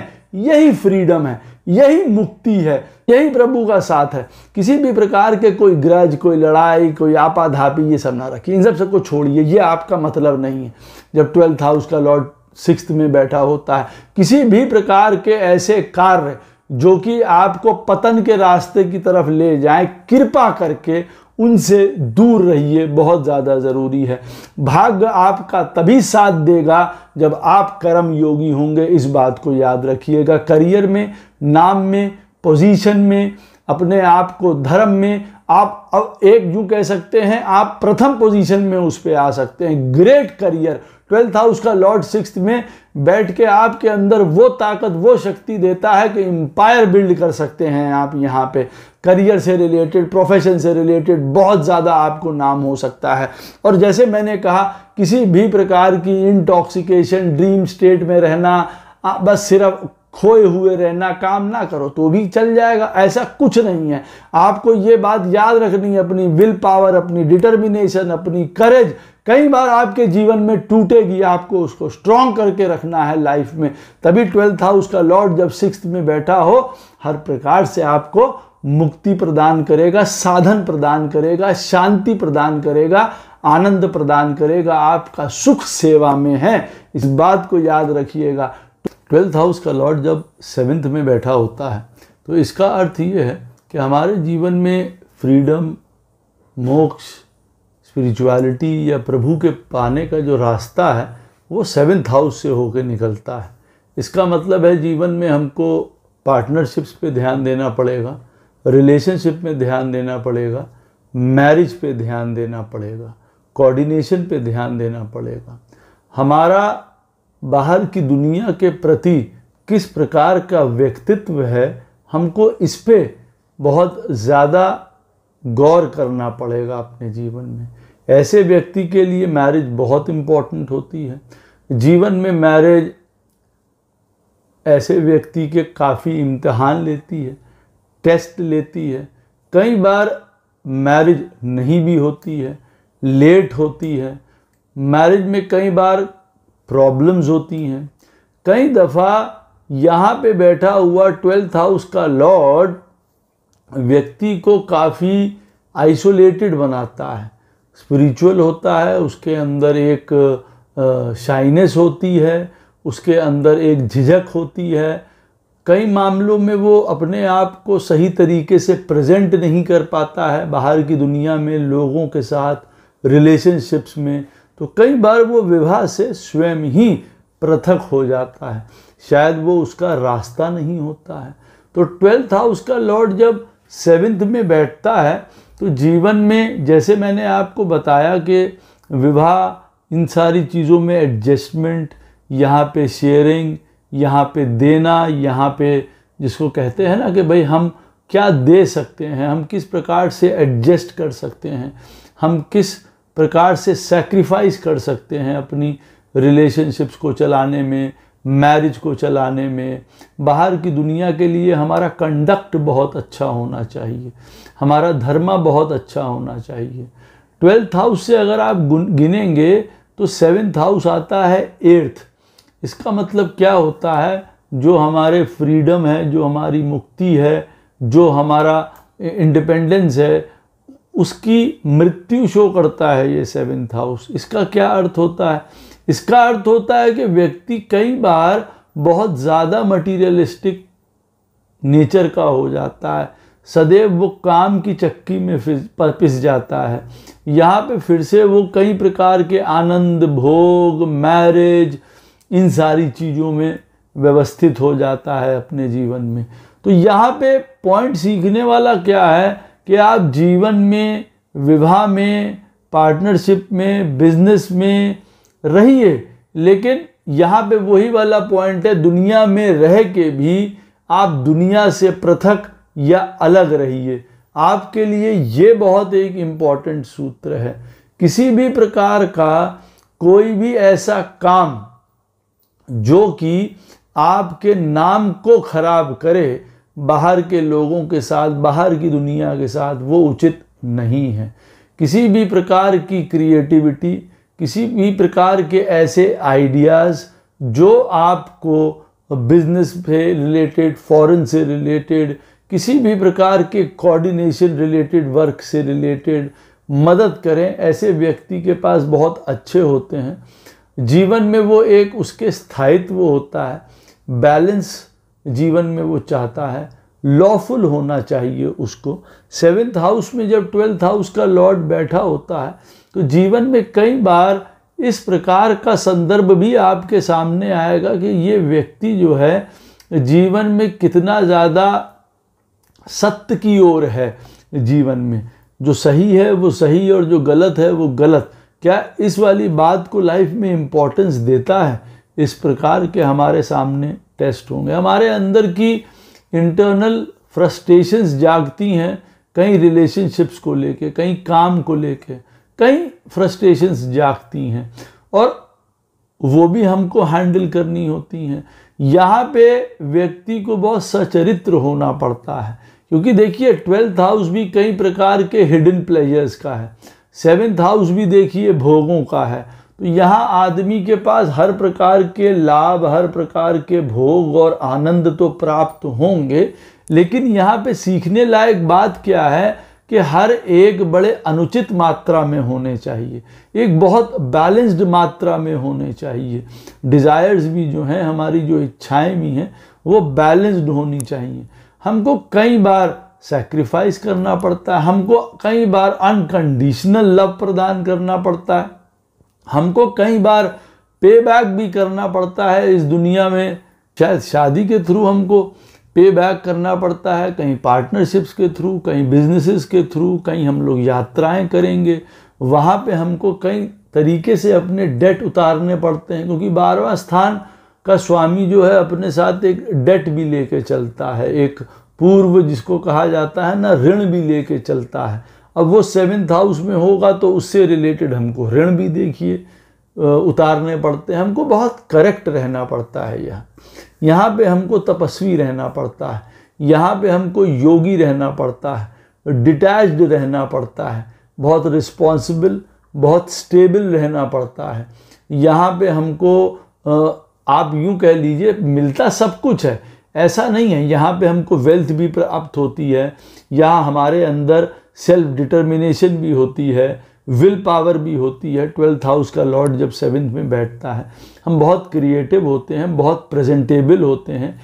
यही फ्रीडम है यही मुक्ति है यही प्रभु का साथ है किसी भी प्रकार के कोई ग्रज कोई लड़ाई कोई आपाधापी ये सब ना रखिए इन सब सबको छोड़िए ये आपका मतलब नहीं है जब ट्वेल्थ हाउस का लॉर्ड सिक्स में बैठा होता है किसी भी प्रकार के ऐसे कार्य जो कि आपको पतन के रास्ते की तरफ ले जाए कृपा करके उनसे दूर रहिए बहुत ज़्यादा ज़रूरी है भाग्य आपका तभी साथ देगा जब आप कर्म योगी होंगे इस बात को याद रखिएगा करियर में नाम में पोजीशन में अपने आप को धर्म में आप अब एक यूँ कह सकते हैं आप प्रथम पोजीशन में उस पर आ सकते हैं ग्रेट करियर ट्वेल्थ हाउस का लॉर्ड सिक्स में बैठ के आपके अंदर वो ताकत वो शक्ति देता है कि एम्पायर बिल्ड कर सकते हैं आप यहाँ पे करियर से रिलेटेड प्रोफेशन से रिलेटेड बहुत ज़्यादा आपको नाम हो सकता है और जैसे मैंने कहा किसी भी प्रकार की इंटॉक्सिकेशन ड्रीम स्टेट में रहना बस सिर्फ खोए हुए रहना काम ना करो तो भी चल जाएगा ऐसा कुछ नहीं है आपको ये बात याद रखनी है अपनी विल पावर अपनी डिटर्मिनेशन अपनी करेज कई बार आपके जीवन में टूटेगी आपको उसको स्ट्रॉन्ग करके रखना है लाइफ में तभी ट्वेल्थ हाउस का लॉर्ड जब सिक्स में बैठा हो हर प्रकार से आपको मुक्ति प्रदान करेगा साधन प्रदान करेगा शांति प्रदान करेगा आनंद प्रदान करेगा आपका सुख सेवा में है इस बात को याद रखिएगा ट्वेल्थ हाउस का लॉर्ड जब सेवेंथ में बैठा होता है तो इसका अर्थ ये है कि हमारे जीवन में फ्रीडम मोक्ष स्पिरिचुअलिटी या प्रभु के पाने का जो रास्ता है वो सेवेंथ हाउस से होकर निकलता है इसका मतलब है जीवन में हमको पार्टनरशिप्स पे ध्यान देना पड़ेगा रिलेशनशिप में ध्यान देना पड़ेगा मैरिज पे ध्यान देना पड़ेगा कोऑर्डिनेशन पे ध्यान देना पड़ेगा हमारा बाहर की दुनिया के प्रति किस प्रकार का व्यक्तित्व है हमको इस पर बहुत ज़्यादा गौर करना पड़ेगा अपने जीवन में ऐसे व्यक्ति के लिए मैरिज बहुत इम्पॉर्टेंट होती है जीवन में मैरिज ऐसे व्यक्ति के काफ़ी इम्तहान लेती है टेस्ट लेती है कई बार मैरिज नहीं भी होती है लेट होती है मैरिज में कई बार प्रॉब्लम्स होती हैं कई दफ़ा यहाँ पे बैठा हुआ ट्वेल्थ हाउस का लॉर्ड व्यक्ति को काफ़ी आइसोलेटेड बनाता है स्पिरिचुअल होता है उसके अंदर एक शाइनेस होती है उसके अंदर एक झिझक होती है कई मामलों में वो अपने आप को सही तरीके से प्रेजेंट नहीं कर पाता है बाहर की दुनिया में लोगों के साथ रिलेशनशिप्स में तो कई बार वो विवाह से स्वयं ही पृथक हो जाता है शायद वो उसका रास्ता नहीं होता है तो ट्वेल्थ हाउस का लॉर्ड जब सेवेंथ में बैठता है तो जीवन में जैसे मैंने आपको बताया कि विवाह इन सारी चीज़ों में एडजस्टमेंट यहाँ पे शेयरिंग यहाँ पे देना यहाँ पे जिसको कहते हैं ना कि भाई हम क्या दे सकते हैं हम किस प्रकार से एडजस्ट कर सकते हैं हम किस प्रकार से सेक्रीफाइस कर सकते हैं अपनी रिलेशनशिप्स को चलाने में मैरिज को चलाने में बाहर की दुनिया के लिए हमारा कंडक्ट बहुत अच्छा होना चाहिए हमारा धर्मा बहुत अच्छा होना चाहिए ट्वेल्थ हाउस से अगर आप गिनेंगे तो सेवेंथ हाउस आता है एट्थ इसका मतलब क्या होता है जो हमारे फ्रीडम है जो हमारी मुक्ति है जो हमारा इंडिपेंडेंस है उसकी मृत्यु शो करता है ये सेवेंथ हाउस इसका क्या अर्थ होता है इसका अर्थ होता है कि व्यक्ति कई बार बहुत ज़्यादा मटीरियलिस्टिक नेचर का हो जाता है सदैव वो काम की चक्की में पिस जाता है यहाँ पे फिर से वो कई प्रकार के आनंद भोग मैरिज इन सारी चीज़ों में व्यवस्थित हो जाता है अपने जीवन में तो यहाँ पे पॉइंट सीखने वाला क्या है कि आप जीवन में विवाह में पार्टनरशिप में बिजनेस में रहिए लेकिन यहाँ पे वही वाला पॉइंट है दुनिया में रह के भी आप दुनिया से पृथक या अलग रहिए आपके लिए ये बहुत एक इम्पॉर्टेंट सूत्र है किसी भी प्रकार का कोई भी ऐसा काम जो कि आपके नाम को खराब करे बाहर के लोगों के साथ बाहर की दुनिया के साथ वो उचित नहीं है किसी भी प्रकार की क्रिएटिविटी किसी भी प्रकार के ऐसे आइडियाज़ जो आपको बिजनेस से रिलेटेड फॉरेन से रिलेटेड किसी भी प्रकार के कोऑर्डिनेशन रिलेटेड वर्क से रिलेटेड मदद करें ऐसे व्यक्ति के पास बहुत अच्छे होते हैं जीवन में वो एक उसके स्थायित्व होता है बैलेंस जीवन में वो चाहता है लॉफुल होना चाहिए उसको सेवेंथ हाउस में जब ट्वेल्थ हाउस का लॉर्ड बैठा होता है तो जीवन में कई बार इस प्रकार का संदर्भ भी आपके सामने आएगा कि ये व्यक्ति जो है जीवन में कितना ज़्यादा सत्य की ओर है जीवन में जो सही है वो सही और जो गलत है वो गलत क्या इस वाली बात को लाइफ में इम्पोर्टेंस देता है इस प्रकार के हमारे सामने टेस्ट होंगे हमारे अंदर की इंटरनल फ्रस्ट्रेशंस जागती हैं कई रिलेशनशिप्स को लेके कई काम को लेके कई फ्रस्ट्रेशंस जागती हैं और वो भी हमको हैंडल करनी होती हैं यहाँ पे व्यक्ति को बहुत सचरित्र होना पड़ता है क्योंकि देखिए ट्वेल्थ हाउस भी कई प्रकार के हिडन प्लेजर्स का है सेवेंथ हाउस भी देखिए भोगों का है तो यहाँ आदमी के पास हर प्रकार के लाभ हर प्रकार के भोग और आनंद तो प्राप्त होंगे लेकिन यहाँ पे सीखने लायक बात क्या है कि हर एक बड़े अनुचित मात्रा में होने चाहिए एक बहुत बैलेंस्ड मात्रा में होने चाहिए डिज़ायर्स भी जो हैं हमारी जो इच्छाएं भी हैं वो बैलेंस्ड होनी चाहिए हमको कई बार सेक्रीफाइस करना पड़ता है हमको कई बार अनकंडीशनल लव प्रदान करना पड़ता है हमको कई बार पे बैक भी करना पड़ता है इस दुनिया में शायद शादी के थ्रू हमको पे बैक करना पड़ता है कहीं पार्टनरशिप्स के थ्रू कहीं बिजनेसेस के थ्रू कहीं हम लोग यात्राएं करेंगे वहाँ पे हमको कई तरीके से अपने डेट उतारने पड़ते हैं क्योंकि बारवा स्थान का स्वामी जो है अपने साथ एक डेट भी लेके चलता है एक पूर्व जिसको कहा जाता है ना ऋण भी लेके चलता है अब वो सेवन्थ हाउस में होगा तो उससे रिलेटेड हमको ऋण भी देखिए उतारने पड़ते हैं हमको बहुत करेक्ट रहना पड़ता है यहाँ यहाँ पे हमको तपस्वी रहना पड़ता है यहाँ पे हमको योगी रहना पड़ता है डिटैच रहना पड़ता है बहुत रिस्पॉन्सिबल बहुत स्टेबल रहना पड़ता है यहाँ पे हमको आप यूँ कह लीजिए मिलता सब कुछ है ऐसा नहीं है यहाँ पे हमको वेल्थ भी प्राप्त होती है यहाँ हमारे अंदर सेल्फ डिटर्मिनेशन भी होती है विल पावर भी होती है ट्वेल्थ हाउस का लॉर्ड जब सेवन्थ में बैठता है हम बहुत क्रिएटिव होते हैं बहुत प्रेजेंटेबल होते हैं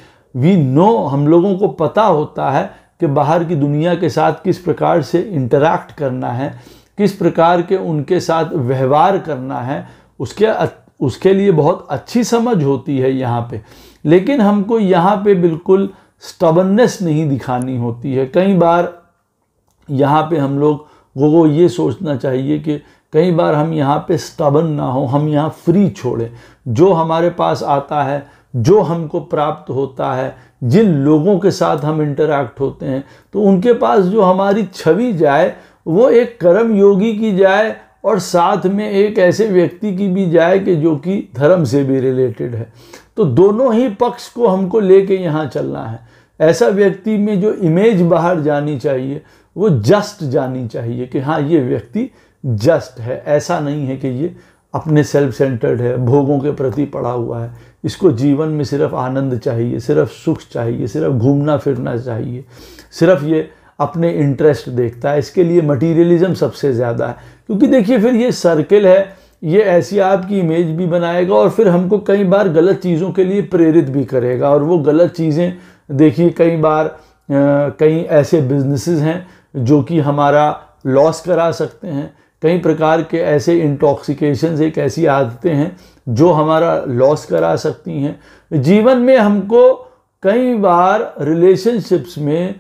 वी नो हम लोगों को पता होता है कि बाहर की दुनिया के साथ किस प्रकार से इंटरैक्ट करना है किस प्रकार के उनके साथ व्यवहार करना है उसके उसके लिए बहुत अच्छी समझ होती है यहाँ पे लेकिन हमको यहाँ पे बिल्कुल स्टबननेस नहीं दिखानी होती है कई बार यहाँ पे हम लोग को ये सोचना चाहिए कि कई बार हम यहाँ पे स्टबन ना हो हम यहाँ फ्री छोड़ें जो हमारे पास आता है जो हमको प्राप्त होता है जिन लोगों के साथ हम इंटरेक्ट होते हैं तो उनके पास जो हमारी छवि जाए वो एक कर्म योगी की जाए और साथ में एक ऐसे व्यक्ति की भी जाए कि जो कि धर्म से भी रिलेटेड है तो दोनों ही पक्ष को हमको लेके यहाँ चलना है ऐसा व्यक्ति में जो इमेज बाहर जानी चाहिए वो जस्ट जानी चाहिए कि हाँ ये व्यक्ति जस्ट है ऐसा नहीं है कि ये अपने सेल्फ सेंटर्ड है भोगों के प्रति पड़ा हुआ है इसको जीवन में सिर्फ आनंद चाहिए सिर्फ सुख चाहिए सिर्फ घूमना फिरना चाहिए सिर्फ ये अपने इंटरेस्ट देखता है इसके लिए मटीरियलिज़म सबसे ज़्यादा है क्योंकि देखिए फिर ये सर्किल है ये ऐसी आपकी इमेज भी बनाएगा और फिर हमको कई बार गलत चीज़ों के लिए प्रेरित भी करेगा और वो गलत चीज़ें देखिए कई बार कई ऐसे बिजनेसेस हैं जो कि हमारा लॉस करा सकते हैं कई प्रकार के ऐसे इंटॉक्सिकेशन एक ऐसी आदतें हैं जो हमारा लॉस करा सकती हैं जीवन में हमको कई बार रिलेशनशिप्स में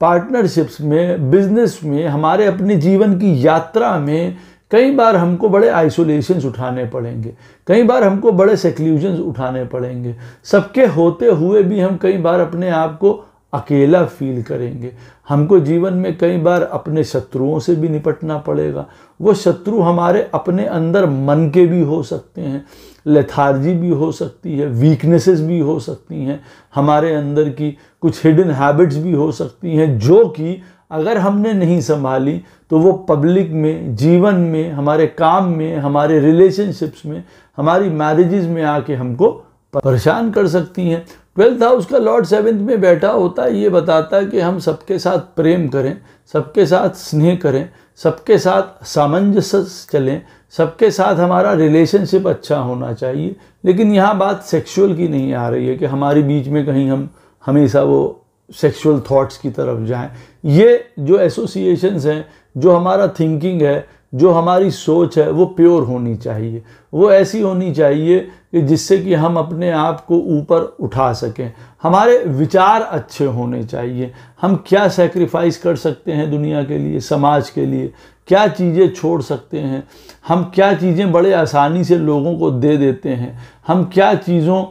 पार्टनरशिप्स में बिजनेस में हमारे अपने जीवन की यात्रा में कई बार हमको बड़े आइसोलेशंस उठाने पड़ेंगे कई बार हमको बड़े सेक्ल्यूजन्स उठाने पड़ेंगे सबके होते हुए भी हम कई बार अपने आप को अकेला फील करेंगे हमको जीवन में कई बार अपने शत्रुओं से भी निपटना पड़ेगा वो शत्रु हमारे अपने अंदर मन के भी हो सकते हैं लेथार्जी भी हो सकती है वीकनेसेस भी हो सकती हैं हमारे अंदर की कुछ हिडन हैबिट्स भी हो सकती हैं जो कि अगर हमने नहीं संभाली तो वो पब्लिक में जीवन में हमारे काम में हमारे रिलेशनशिप्स में हमारी मैरिज में आके हमको परेशान कर सकती हैं वेल था उसका लॉर्ड सेवेंथ में बैठा होता ये बताता कि हम सबके साथ प्रेम करें सबके साथ स्नेह करें सबके साथ सामंजस्य चलें सबके साथ हमारा रिलेशनशिप अच्छा होना चाहिए लेकिन यहाँ बात सेक्सुअल की नहीं आ रही है कि हमारे बीच में कहीं हम हमेशा वो सेक्सुअल थॉट्स की तरफ जाएं ये जो एसोसिएशंस हैं जो हमारा थिंकिंग है जो हमारी सोच है वो प्योर होनी चाहिए वो ऐसी होनी चाहिए कि जिससे कि हम अपने आप को ऊपर उठा सकें हमारे विचार अच्छे होने चाहिए हम क्या सेक्रीफाइस कर सकते हैं दुनिया के लिए समाज के लिए क्या चीज़ें छोड़ सकते हैं हम क्या चीज़ें बड़े आसानी से लोगों को दे देते हैं हम क्या चीज़ों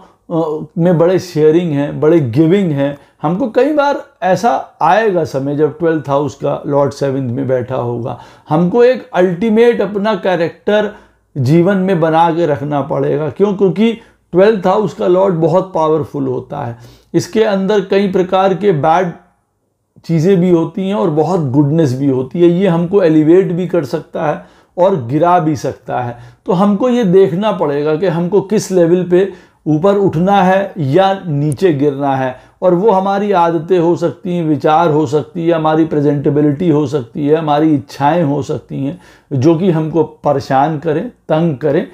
में बड़े शेयरिंग हैं बड़े गिविंग हैं हमको कई बार ऐसा आएगा समय जब ट्वेल्थ हाउस का लॉर्ड सेवेंथ में बैठा होगा हमको एक अल्टीमेट अपना कैरेक्टर जीवन में बना के रखना पड़ेगा क्यों क्योंकि ट्वेल्थ हाउस का लॉर्ड बहुत पावरफुल होता है इसके अंदर कई प्रकार के बैड चीज़ें भी होती हैं और बहुत गुडनेस भी होती है ये हमको एलिवेट भी कर सकता है और गिरा भी सकता है तो हमको ये देखना पड़ेगा कि हमको किस लेवल पे ऊपर उठना है या नीचे गिरना है और वो हमारी आदतें हो सकती हैं विचार हो सकती है हमारी प्रेजेंटेबिलिटी हो सकती है हमारी इच्छाएं हो सकती हैं जो कि हमको परेशान करें तंग करें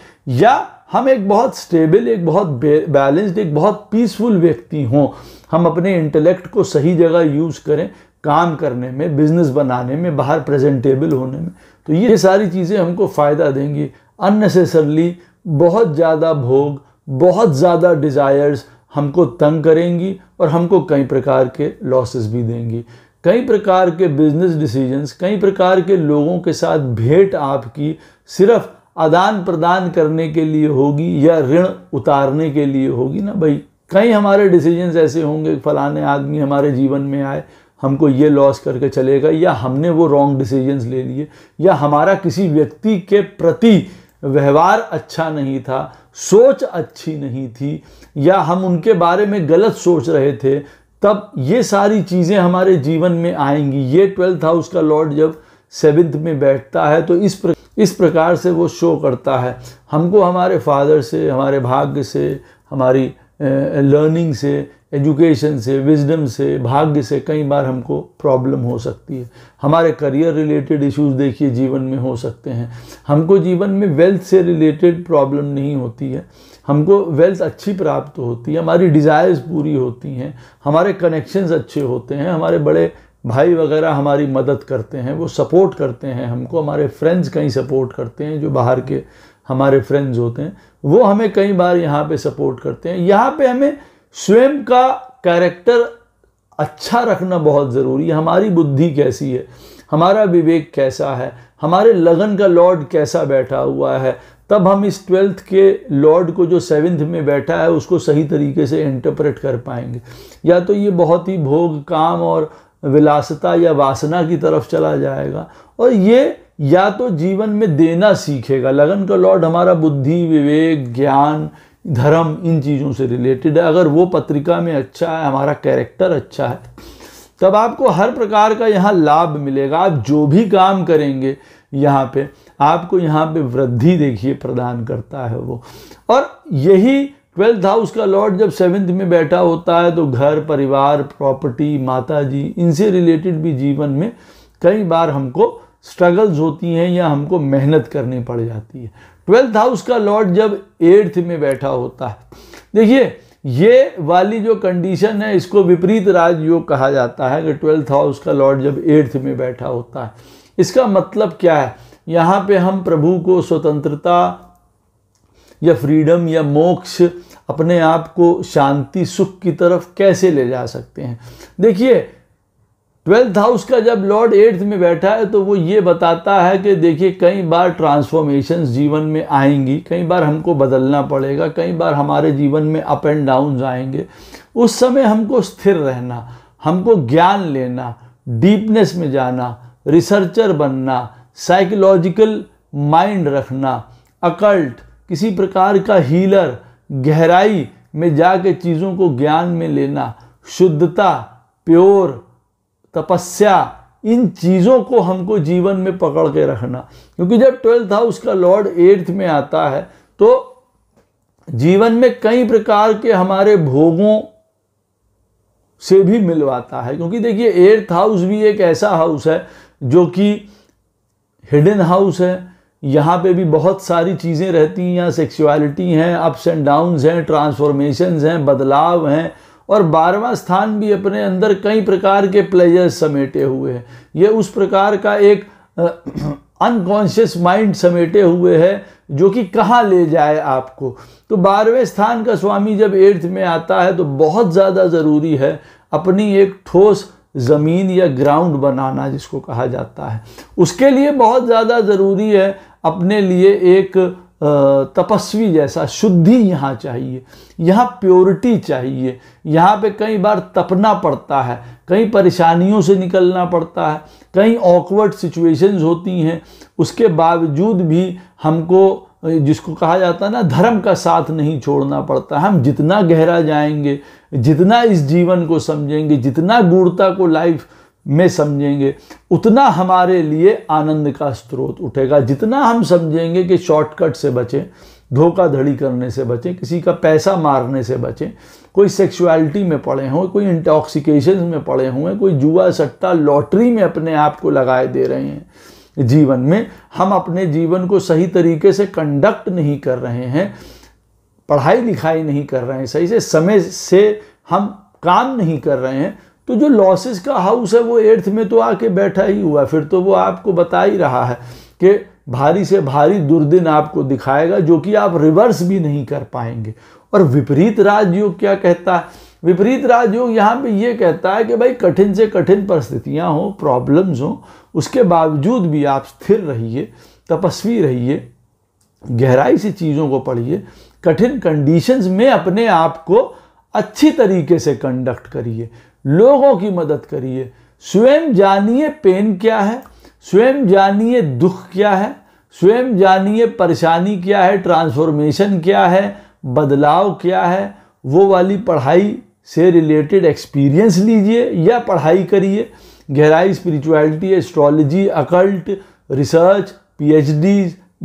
या हम एक बहुत स्टेबल एक बहुत बैलेंस्ड एक बहुत पीसफुल व्यक्ति हों हम अपने इंटेलेक्ट को सही जगह यूज़ करें काम करने में बिज़नेस बनाने में बाहर प्रेजेंटेबल होने में तो ये सारी चीज़ें हमको फ़ायदा देंगी अननेसेसरली बहुत ज़्यादा भोग बहुत ज़्यादा डिज़ायर्स हमको तंग करेंगी और हमको कई प्रकार के लॉसेस भी देंगी कई प्रकार के बिजनेस डिसीजंस कई प्रकार के लोगों के साथ भेंट आपकी सिर्फ आदान प्रदान करने के लिए होगी या ऋण उतारने के लिए होगी ना भाई कई हमारे डिसीजंस ऐसे होंगे फलाने आदमी हमारे जीवन में आए हमको ये लॉस करके चलेगा या हमने वो रॉन्ग डिसीजंस ले लिए या हमारा किसी व्यक्ति के प्रति व्यवहार अच्छा नहीं था सोच अच्छी नहीं थी या हम उनके बारे में गलत सोच रहे थे तब ये सारी चीज़ें हमारे जीवन में आएंगी ये ट्वेल्थ हाउस का लॉर्ड जब सेवेंथ में बैठता है तो इस प्र, इस प्रकार से वो शो करता है हमको हमारे फादर से हमारे भाग्य से हमारी लर्निंग से एजुकेशन से विजडम से भाग्य से कई बार हमको प्रॉब्लम हो सकती है हमारे करियर रिलेटेड इश्यूज देखिए जीवन में हो सकते हैं हमको जीवन में वेल्थ से रिलेटेड प्रॉब्लम नहीं होती है हमको वेल्थ अच्छी प्राप्त होती है हमारी डिज़ायर्स पूरी होती हैं हमारे कनेक्शंस अच्छे होते हैं हमारे बड़े भाई वगैरह हमारी मदद करते हैं वो सपोर्ट करते हैं हमको हमारे फ्रेंड्स कहीं सपोर्ट करते हैं जो बाहर के हमारे फ्रेंड्स होते हैं वो हमें कई बार यहाँ पे सपोर्ट करते हैं यहाँ पे हमें स्वयं का कैरेक्टर अच्छा रखना बहुत ज़रूरी है हमारी बुद्धि कैसी है हमारा विवेक कैसा है हमारे लगन का लॉर्ड कैसा बैठा हुआ है तब हम इस ट्वेल्थ के लॉर्ड को जो सेवन्थ में बैठा है उसको सही तरीके से इंटरप्रेट कर पाएंगे या तो ये बहुत ही भोग काम और विलासता या वासना की तरफ चला जाएगा और ये या तो जीवन में देना सीखेगा लगन का लॉर्ड हमारा बुद्धि विवेक ज्ञान धर्म इन चीज़ों से रिलेटेड है अगर वो पत्रिका में अच्छा है हमारा कैरेक्टर अच्छा है तब आपको हर प्रकार का यहाँ लाभ मिलेगा आप जो भी काम करेंगे यहाँ पे आपको यहाँ पे वृद्धि देखिए प्रदान करता है वो और यही ट्वेल्थ हाउस का लॉर्ड जब सेवन्थ में बैठा होता है तो घर परिवार प्रॉपर्टी माता जी इनसे रिलेटेड भी जीवन में कई बार हमको स्ट्रगल्स होती हैं या हमको मेहनत करनी पड़ जाती है ट्वेल्थ हाउस का लॉर्ड जब एट्थ में बैठा होता है देखिए ये वाली जो कंडीशन है इसको विपरीत राजयोग कहा जाता है कि ट्वेल्थ हाउस का लॉर्ड जब एट्थ में बैठा होता है इसका मतलब क्या है यहाँ पे हम प्रभु को स्वतंत्रता या फ्रीडम या मोक्ष अपने आप को शांति सुख की तरफ कैसे ले जा सकते हैं देखिए ट्वेल्थ हाउस का जब लॉर्ड एट्थ में बैठा है तो वो ये बताता है कि देखिए कई बार ट्रांसफॉर्मेशन जीवन में आएंगी कई बार हमको बदलना पड़ेगा कई बार हमारे जीवन में अप एंड डाउन आएंगे उस समय हमको स्थिर रहना हमको ज्ञान लेना डीपनेस में जाना रिसर्चर बनना साइकोलॉजिकल माइंड रखना अकल्ट किसी प्रकार का हीलर गहराई में जाके चीज़ों को ज्ञान में लेना शुद्धता प्योर तपस्या इन चीज़ों को हमको जीवन में पकड़ के रखना क्योंकि जब ट्वेल्थ हाउस का लॉर्ड एट्थ में आता है तो जीवन में कई प्रकार के हमारे भोगों से भी मिलवाता है क्योंकि देखिए एट्थ हाउस भी एक ऐसा हाउस है जो कि हिडन हाउस है यहाँ पे भी बहुत सारी चीज़ें रहती हैं यहाँ सेक्सुअलिटी हैं अप्स एंड डाउन्स हैं ट्रांसफॉर्मेशंस हैं बदलाव हैं और बारहवा स्थान भी अपने अंदर कई प्रकार के प्लेजर्स समेटे हुए हैं ये उस प्रकार का एक अनकॉन्शियस माइंड समेटे हुए है जो कि कहाँ ले जाए आपको तो बारहवें स्थान का स्वामी जब एर्थ में आता है तो बहुत ज़्यादा ज़रूरी है अपनी एक ठोस ज़मीन या ग्राउंड बनाना जिसको कहा जाता है उसके लिए बहुत ज़्यादा ज़रूरी है अपने लिए एक तपस्वी जैसा शुद्धि यहाँ चाहिए यहाँ प्योरिटी चाहिए यहाँ पे कई बार तपना पड़ता है कई परेशानियों से निकलना पड़ता है कई ऑकवर्ड सिचुएशंस होती हैं उसके बावजूद भी हमको जिसको कहा जाता है ना धर्म का साथ नहीं छोड़ना पड़ता हम जितना गहरा जाएंगे जितना इस जीवन को समझेंगे जितना गूढ़ता को लाइफ में समझेंगे उतना हमारे लिए आनंद का स्रोत उठेगा जितना हम समझेंगे कि शॉर्टकट से बचें धोखाधड़ी करने से बचें किसी का पैसा मारने से बचें कोई सेक्सुअलिटी में पड़े हों कोई इंटॉक्सिकेशन में पड़े हुए कोई जुआ सट्टा लॉटरी में अपने आप को लगाए दे रहे हैं जीवन में हम अपने जीवन को सही तरीके से कंडक्ट नहीं कर रहे हैं पढ़ाई लिखाई नहीं कर रहे हैं सही से समय से हम काम नहीं कर रहे हैं तो जो लॉसेस का हाउस है वो एट्थ में तो आके बैठा ही हुआ फिर तो वो आपको बता ही रहा है कि भारी से भारी दुर्दिन आपको दिखाएगा जो कि आप रिवर्स भी नहीं कर पाएंगे और विपरीत राजयोग क्या कहता है विपरीत राजयोग यहाँ पे ये कहता है कि भाई कठिन से कठिन परिस्थितियाँ हों प्रॉब्लम्स हों उसके बावजूद भी आप स्थिर रहिए तपस्वी रहिए गहराई से चीज़ों को पढ़िए कठिन कंडीशंस में अपने आप को अच्छी तरीके से कंडक्ट करिए लोगों की मदद करिए स्वयं जानिए पेन क्या है स्वयं जानिए दुख क्या है स्वयं जानिए परेशानी क्या है ट्रांसफॉर्मेशन क्या है बदलाव क्या है वो वाली पढ़ाई से रिलेटेड एक्सपीरियंस लीजिए या पढ़ाई करिए गहराई स्पिरिचुअलिटी एस्ट्रोलॉजी अकल्ट रिसर्च पी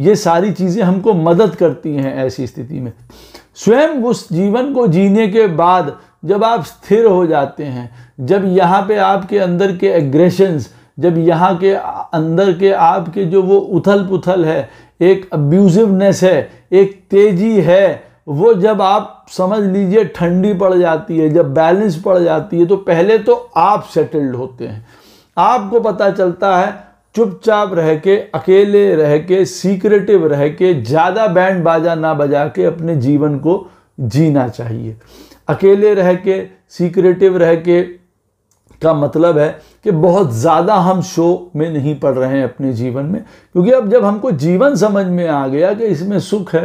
ये सारी चीज़ें हमको मदद करती हैं ऐसी स्थिति में स्वयं उस जीवन को जीने के बाद जब आप स्थिर हो जाते हैं जब यहाँ पे आपके अंदर के एग्रेशंस जब यहाँ के अंदर के आपके जो वो उथल पुथल है एक अब्यूजिवनेस है एक तेज़ी है वो जब आप समझ लीजिए ठंडी पड़ जाती है जब बैलेंस पड़ जाती है तो पहले तो आप सेटल्ड होते हैं आपको पता चलता है चुपचाप रह के अकेले रह के सीक्रेटिव रह के ज़्यादा बैंड बाजा ना बजा के अपने जीवन को जीना चाहिए अकेले रह के सीक्रेटिव रह के का मतलब है कि बहुत ज़्यादा हम शो में नहीं पड़ रहे हैं अपने जीवन में क्योंकि अब जब हमको जीवन समझ में आ गया कि इसमें सुख है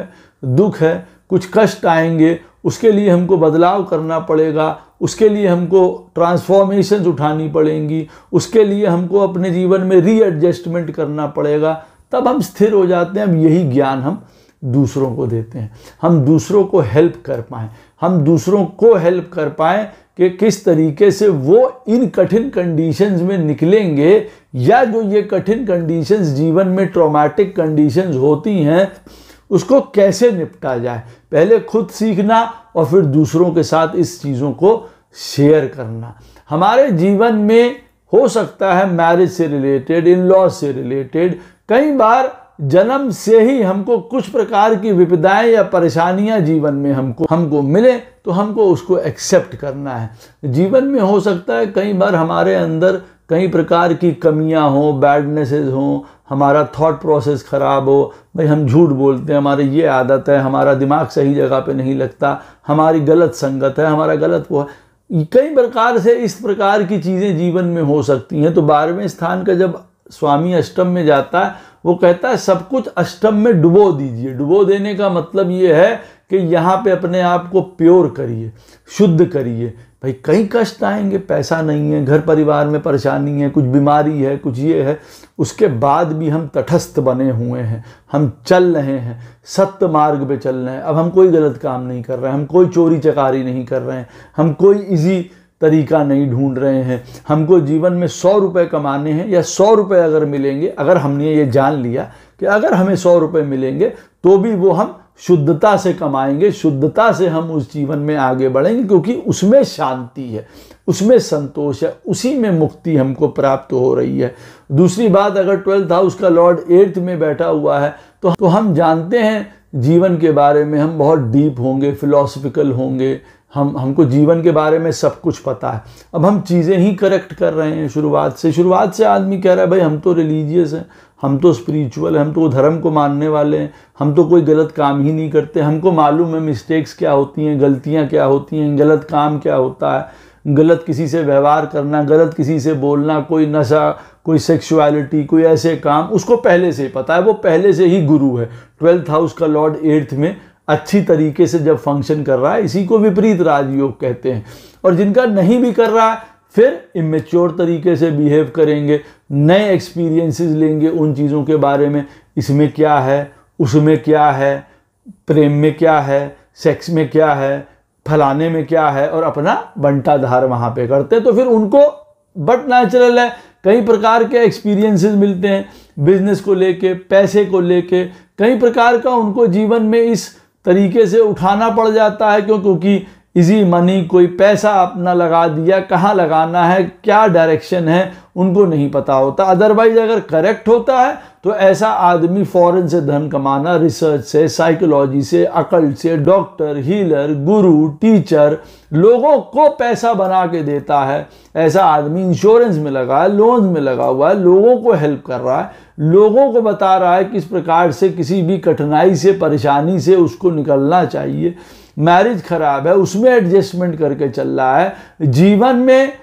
दुख है कुछ कष्ट आएंगे उसके लिए हमको बदलाव करना पड़ेगा उसके लिए हमको ट्रांसफॉर्मेशन उठानी पड़ेंगी उसके लिए हमको अपने जीवन में रीएडजस्टमेंट करना पड़ेगा तब हम स्थिर हो जाते हैं अब यही ज्ञान हम दूसरों को देते हैं हम दूसरों को हेल्प कर पाएँ हम दूसरों को हेल्प कर पाएँ कि किस तरीके से वो इन कठिन कंडीशंस में निकलेंगे या जो ये कठिन कंडीशंस जीवन में ट्रॉमेटिक कंडीशंस होती हैं उसको कैसे निपटा जाए पहले खुद सीखना और फिर दूसरों के साथ इस चीज़ों को शेयर करना हमारे जीवन में हो सकता है मैरिज से रिलेटेड इन लॉ से रिलेटेड कई बार जन्म से ही हमको कुछ प्रकार की विपदाएं या परेशानियां जीवन में हमको हमको मिले तो हमको उसको एक्सेप्ट करना है जीवन में हो सकता है कई बार हमारे अंदर कई प्रकार की कमियां हों बैडनेसेस हों हमारा थॉट प्रोसेस ख़राब हो भाई हम झूठ बोलते हैं हमारी ये आदत है हमारा दिमाग सही जगह पे नहीं लगता हमारी गलत संगत है हमारा गलत वो है कई प्रकार से इस प्रकार की चीज़ें जीवन में हो सकती हैं तो बारहवें स्थान का जब स्वामी अष्टम में जाता है वो कहता है सब कुछ अष्टम में डुबो दीजिए डुबो देने का मतलब ये है कि यहाँ पे अपने आप को प्योर करिए शुद्ध करिए भाई कई कष्ट आएंगे पैसा नहीं है घर परिवार में परेशानी है कुछ बीमारी है कुछ ये है उसके बाद भी हम तटस्थ बने हुए हैं हम चल रहे हैं सत्य मार्ग पे चल रहे हैं अब हम कोई गलत काम नहीं कर रहे हैं हम कोई चोरी चकारी नहीं कर रहे हैं हम कोई इजी तरीका नहीं ढूंढ रहे हैं हमको जीवन में सौ रुपये कमाने हैं या सौ रुपये अगर मिलेंगे अगर हमने ये जान लिया कि अगर हमें सौ रुपये मिलेंगे तो भी वो हम शुद्धता से कमाएंगे शुद्धता से हम उस जीवन में आगे बढ़ेंगे क्योंकि उसमें शांति है उसमें संतोष है उसी में मुक्ति हमको प्राप्त हो रही है दूसरी बात अगर ट्वेल्थ हाउस का लॉर्ड एट्थ में बैठा हुआ है तो तो हम जानते हैं जीवन के बारे में हम बहुत डीप होंगे फिलोसफिकल होंगे हम हमको जीवन के बारे में सब कुछ पता है अब हम चीज़ें ही करेक्ट कर रहे हैं शुरुआत से शुरुआत से आदमी कह रहा है भाई हम तो रिलीजियस हैं हम तो स्पिरिचुअल हम तो धर्म को मानने वाले हैं हम तो कोई गलत काम ही नहीं करते हमको मालूम है मिस्टेक्स क्या होती हैं गलतियाँ क्या होती हैं गलत काम क्या होता है गलत किसी से व्यवहार करना गलत किसी से बोलना कोई नशा कोई सेक्सुअलिटी कोई ऐसे काम उसको पहले से ही पता है वो पहले से ही गुरु है ट्वेल्थ हाउस का लॉर्ड एट्थ में अच्छी तरीके से जब फंक्शन कर रहा है इसी को विपरीत राजयोग कहते हैं और जिनका नहीं भी कर रहा फिर इमेच्योर तरीके से बिहेव करेंगे नए एक्सपीरियंसेस लेंगे उन चीज़ों के बारे में इसमें क्या है उसमें क्या है प्रेम में क्या है सेक्स में क्या है फलाने में क्या है और अपना बंटाधार वहाँ पे करते हैं तो फिर उनको बट नेचुरल है कई प्रकार के एक्सपीरियंसेस मिलते हैं बिजनेस को लेके पैसे को लेके कई प्रकार का उनको जीवन में इस तरीके से उठाना पड़ जाता है क्यों क्योंकि इजी मनी कोई पैसा अपना लगा दिया कहाँ लगाना है क्या डायरेक्शन है उनको नहीं पता होता अदरवाइज़ अगर करेक्ट होता है तो ऐसा आदमी फ़ौरन से धन कमाना रिसर्च से साइकोलॉजी से अकल से डॉक्टर हीलर गुरु टीचर लोगों को पैसा बना के देता है ऐसा आदमी इंश्योरेंस में लगा है लोन में लगा हुआ है लोगों को हेल्प कर रहा है लोगों को बता रहा है किस प्रकार से किसी भी कठिनाई से परेशानी से उसको निकलना चाहिए मैरिज ख़राब है उसमें एडजस्टमेंट करके चल रहा है जीवन में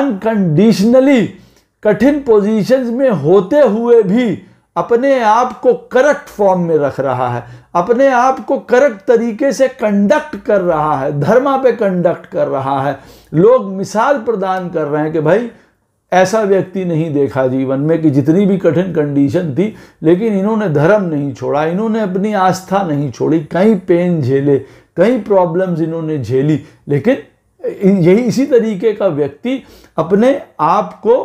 अनकंडीशनली कठिन पोजीशंस में होते हुए भी अपने आप को करेक्ट फॉर्म में रख रहा है अपने आप को करेक्ट तरीके से कंडक्ट कर रहा है धर्मा पे कंडक्ट कर रहा है लोग मिसाल प्रदान कर रहे हैं कि भाई ऐसा व्यक्ति नहीं देखा जीवन में कि जितनी भी कठिन कंडीशन थी लेकिन इन्होंने धर्म नहीं छोड़ा इन्होंने अपनी आस्था नहीं छोड़ी कई पेन झेले कई प्रॉब्लम्स इन्होंने झेली लेकिन यही इसी तरीके का व्यक्ति अपने आप को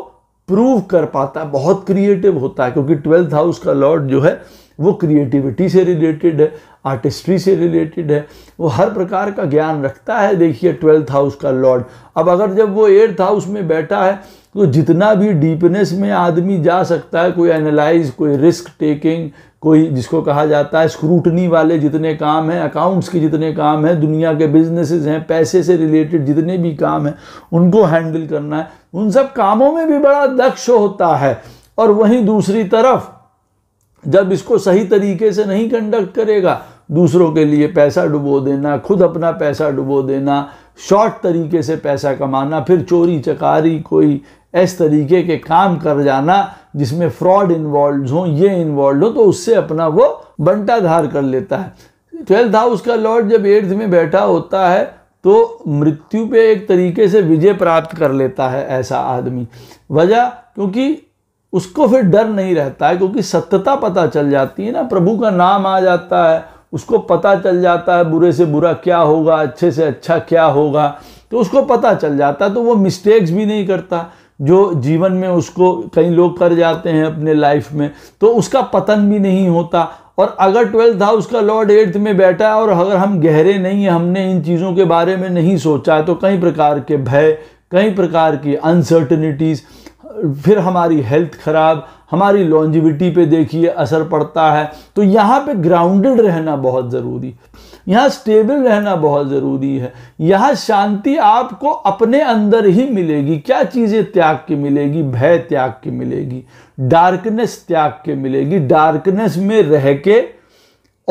प्रूव कर पाता है बहुत क्रिएटिव होता है क्योंकि ट्वेल्थ हाउस का लॉर्ड जो है वो क्रिएटिविटी से रिलेटेड है आर्टिस्ट्री से रिलेटेड है वो हर प्रकार का ज्ञान रखता है देखिए ट्वेल्थ हाउस का लॉर्ड अब अगर जब वो एट्थ हाउस में बैठा है तो जितना भी डीपनेस में आदमी जा सकता है कोई एनालाइज कोई रिस्क टेकिंग कोई जिसको कहा जाता है स्क्रूटनी वाले जितने काम हैं अकाउंट्स के जितने काम हैं दुनिया के बिजनेसेस हैं पैसे से रिलेटेड जितने भी काम हैं उनको हैंडल करना है उन सब कामों में भी बड़ा दक्ष होता है और वहीं दूसरी तरफ जब इसको सही तरीके से नहीं कंडक्ट करेगा दूसरों के लिए पैसा डुबो देना खुद अपना पैसा डुबो देना शॉर्ट तरीके से पैसा कमाना फिर चोरी चकारी कोई इस तरीके के काम कर जाना जिसमें फ्रॉड इन्वॉल्व हो ये इन्वॉल्व हो तो उससे अपना वो बंटाधार कर लेता है ट्वेल्थ हाउस का लॉर्ड जब एट्थ में बैठा होता है तो मृत्यु पे एक तरीके से विजय प्राप्त कर लेता है ऐसा आदमी वजह क्योंकि उसको फिर डर नहीं रहता है क्योंकि सत्यता पता चल जाती है ना प्रभु का नाम आ जाता है उसको पता चल जाता है बुरे से बुरा क्या होगा अच्छे से अच्छा क्या होगा तो उसको पता चल जाता है तो वो मिस्टेक्स भी नहीं करता जो जीवन में उसको कई लोग कर जाते हैं अपने लाइफ में तो उसका पतन भी नहीं होता और अगर ट्वेल्थ हाउस का लॉर्ड एट्थ में बैठा है और अगर हम गहरे नहीं हैं हमने इन चीज़ों के बारे में नहीं सोचा है तो कई प्रकार के भय कई प्रकार की अनसर्टनिटीज़ फिर हमारी हेल्थ ख़राब हमारी लॉन्जिविटी पे देखिए असर पड़ता है तो यहाँ पे ग्राउंडेड रहना बहुत ज़रूरी यहाँ स्टेबल रहना बहुत ज़रूरी है यहाँ शांति आपको अपने अंदर ही मिलेगी क्या चीज़ें त्याग के मिलेगी भय त्याग के मिलेगी डार्कनेस त्याग के मिलेगी डार्कनेस में रह के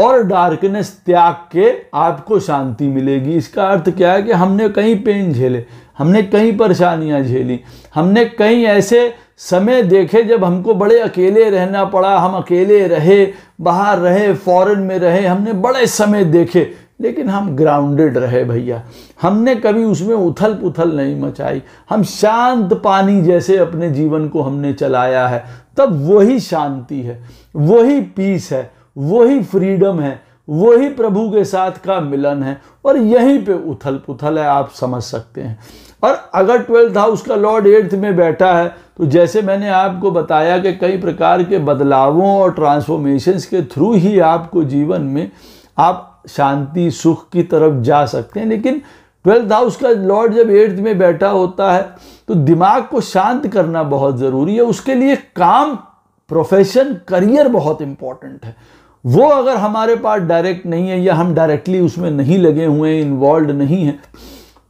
और डार्कनेस त्याग के आपको शांति मिलेगी इसका अर्थ क्या है कि हमने कई पेन झेले हमने कई परेशानियां झेली हमने कई ऐसे समय देखे जब हमको बड़े अकेले रहना पड़ा हम अकेले रहे बाहर रहे फॉरेन में रहे हमने बड़े समय देखे लेकिन हम ग्राउंडेड रहे भैया हमने कभी उसमें उथल पुथल नहीं मचाई हम शांत पानी जैसे अपने जीवन को हमने चलाया है तब वही शांति है वही पीस है वही फ्रीडम है वही प्रभु के साथ का मिलन है और यहीं पे उथल पुथल है आप समझ सकते हैं और अगर ट्वेल्थ हाउस का लॉर्ड एट्थ में बैठा है तो जैसे मैंने आपको बताया कि कई प्रकार के बदलावों और ट्रांसफॉर्मेशंस के थ्रू ही आपको जीवन में आप शांति सुख की तरफ जा सकते हैं लेकिन ट्वेल्थ हाउस का लॉर्ड जब एट्थ में बैठा होता है तो दिमाग को शांत करना बहुत ज़रूरी है उसके लिए काम प्रोफेशन करियर बहुत इम्पॉर्टेंट है वो अगर हमारे पास डायरेक्ट नहीं है या हम डायरेक्टली उसमें नहीं लगे हुए हैं इन्वॉल्व नहीं हैं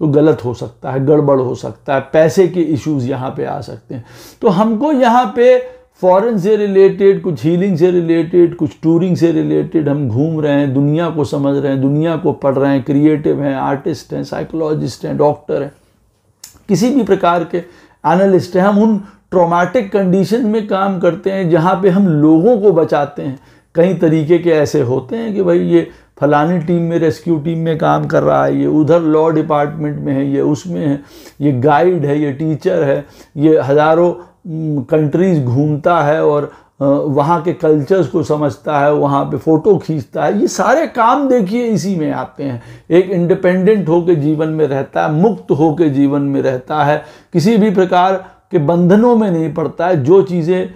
तो गलत हो सकता है गड़बड़ हो सकता है पैसे के इश्यूज़ यहाँ पे आ सकते हैं तो हमको यहाँ पे फॉरेन से रिलेटेड कुछ हीलिंग से रिलेटेड कुछ टूरिंग से रिलेटेड हम घूम रहे हैं दुनिया को समझ रहे हैं दुनिया को पढ़ रहे हैं क्रिएटिव हैं आर्टिस्ट हैं साइकोलॉजिस्ट हैं डॉक्टर हैं किसी भी प्रकार के एनालिस्ट हैं हम उन ट्रोमैटिक कंडीशन में काम करते हैं जहाँ पे हम लोगों को बचाते हैं कई तरीके के ऐसे होते हैं कि भाई ये फलानी टीम में रेस्क्यू टीम में काम कर रहा है ये उधर लॉ डिपार्टमेंट में है ये उसमें है ये गाइड है ये टीचर है ये हज़ारों कंट्रीज़ घूमता है और वहाँ के कल्चर्स को समझता है वहाँ पे फ़ोटो खींचता है ये सारे काम देखिए इसी में आते हैं एक इंडिपेंडेंट होकर जीवन में रहता है मुक्त होकर जीवन में रहता है किसी भी प्रकार के बंधनों में नहीं पड़ता है जो चीज़ें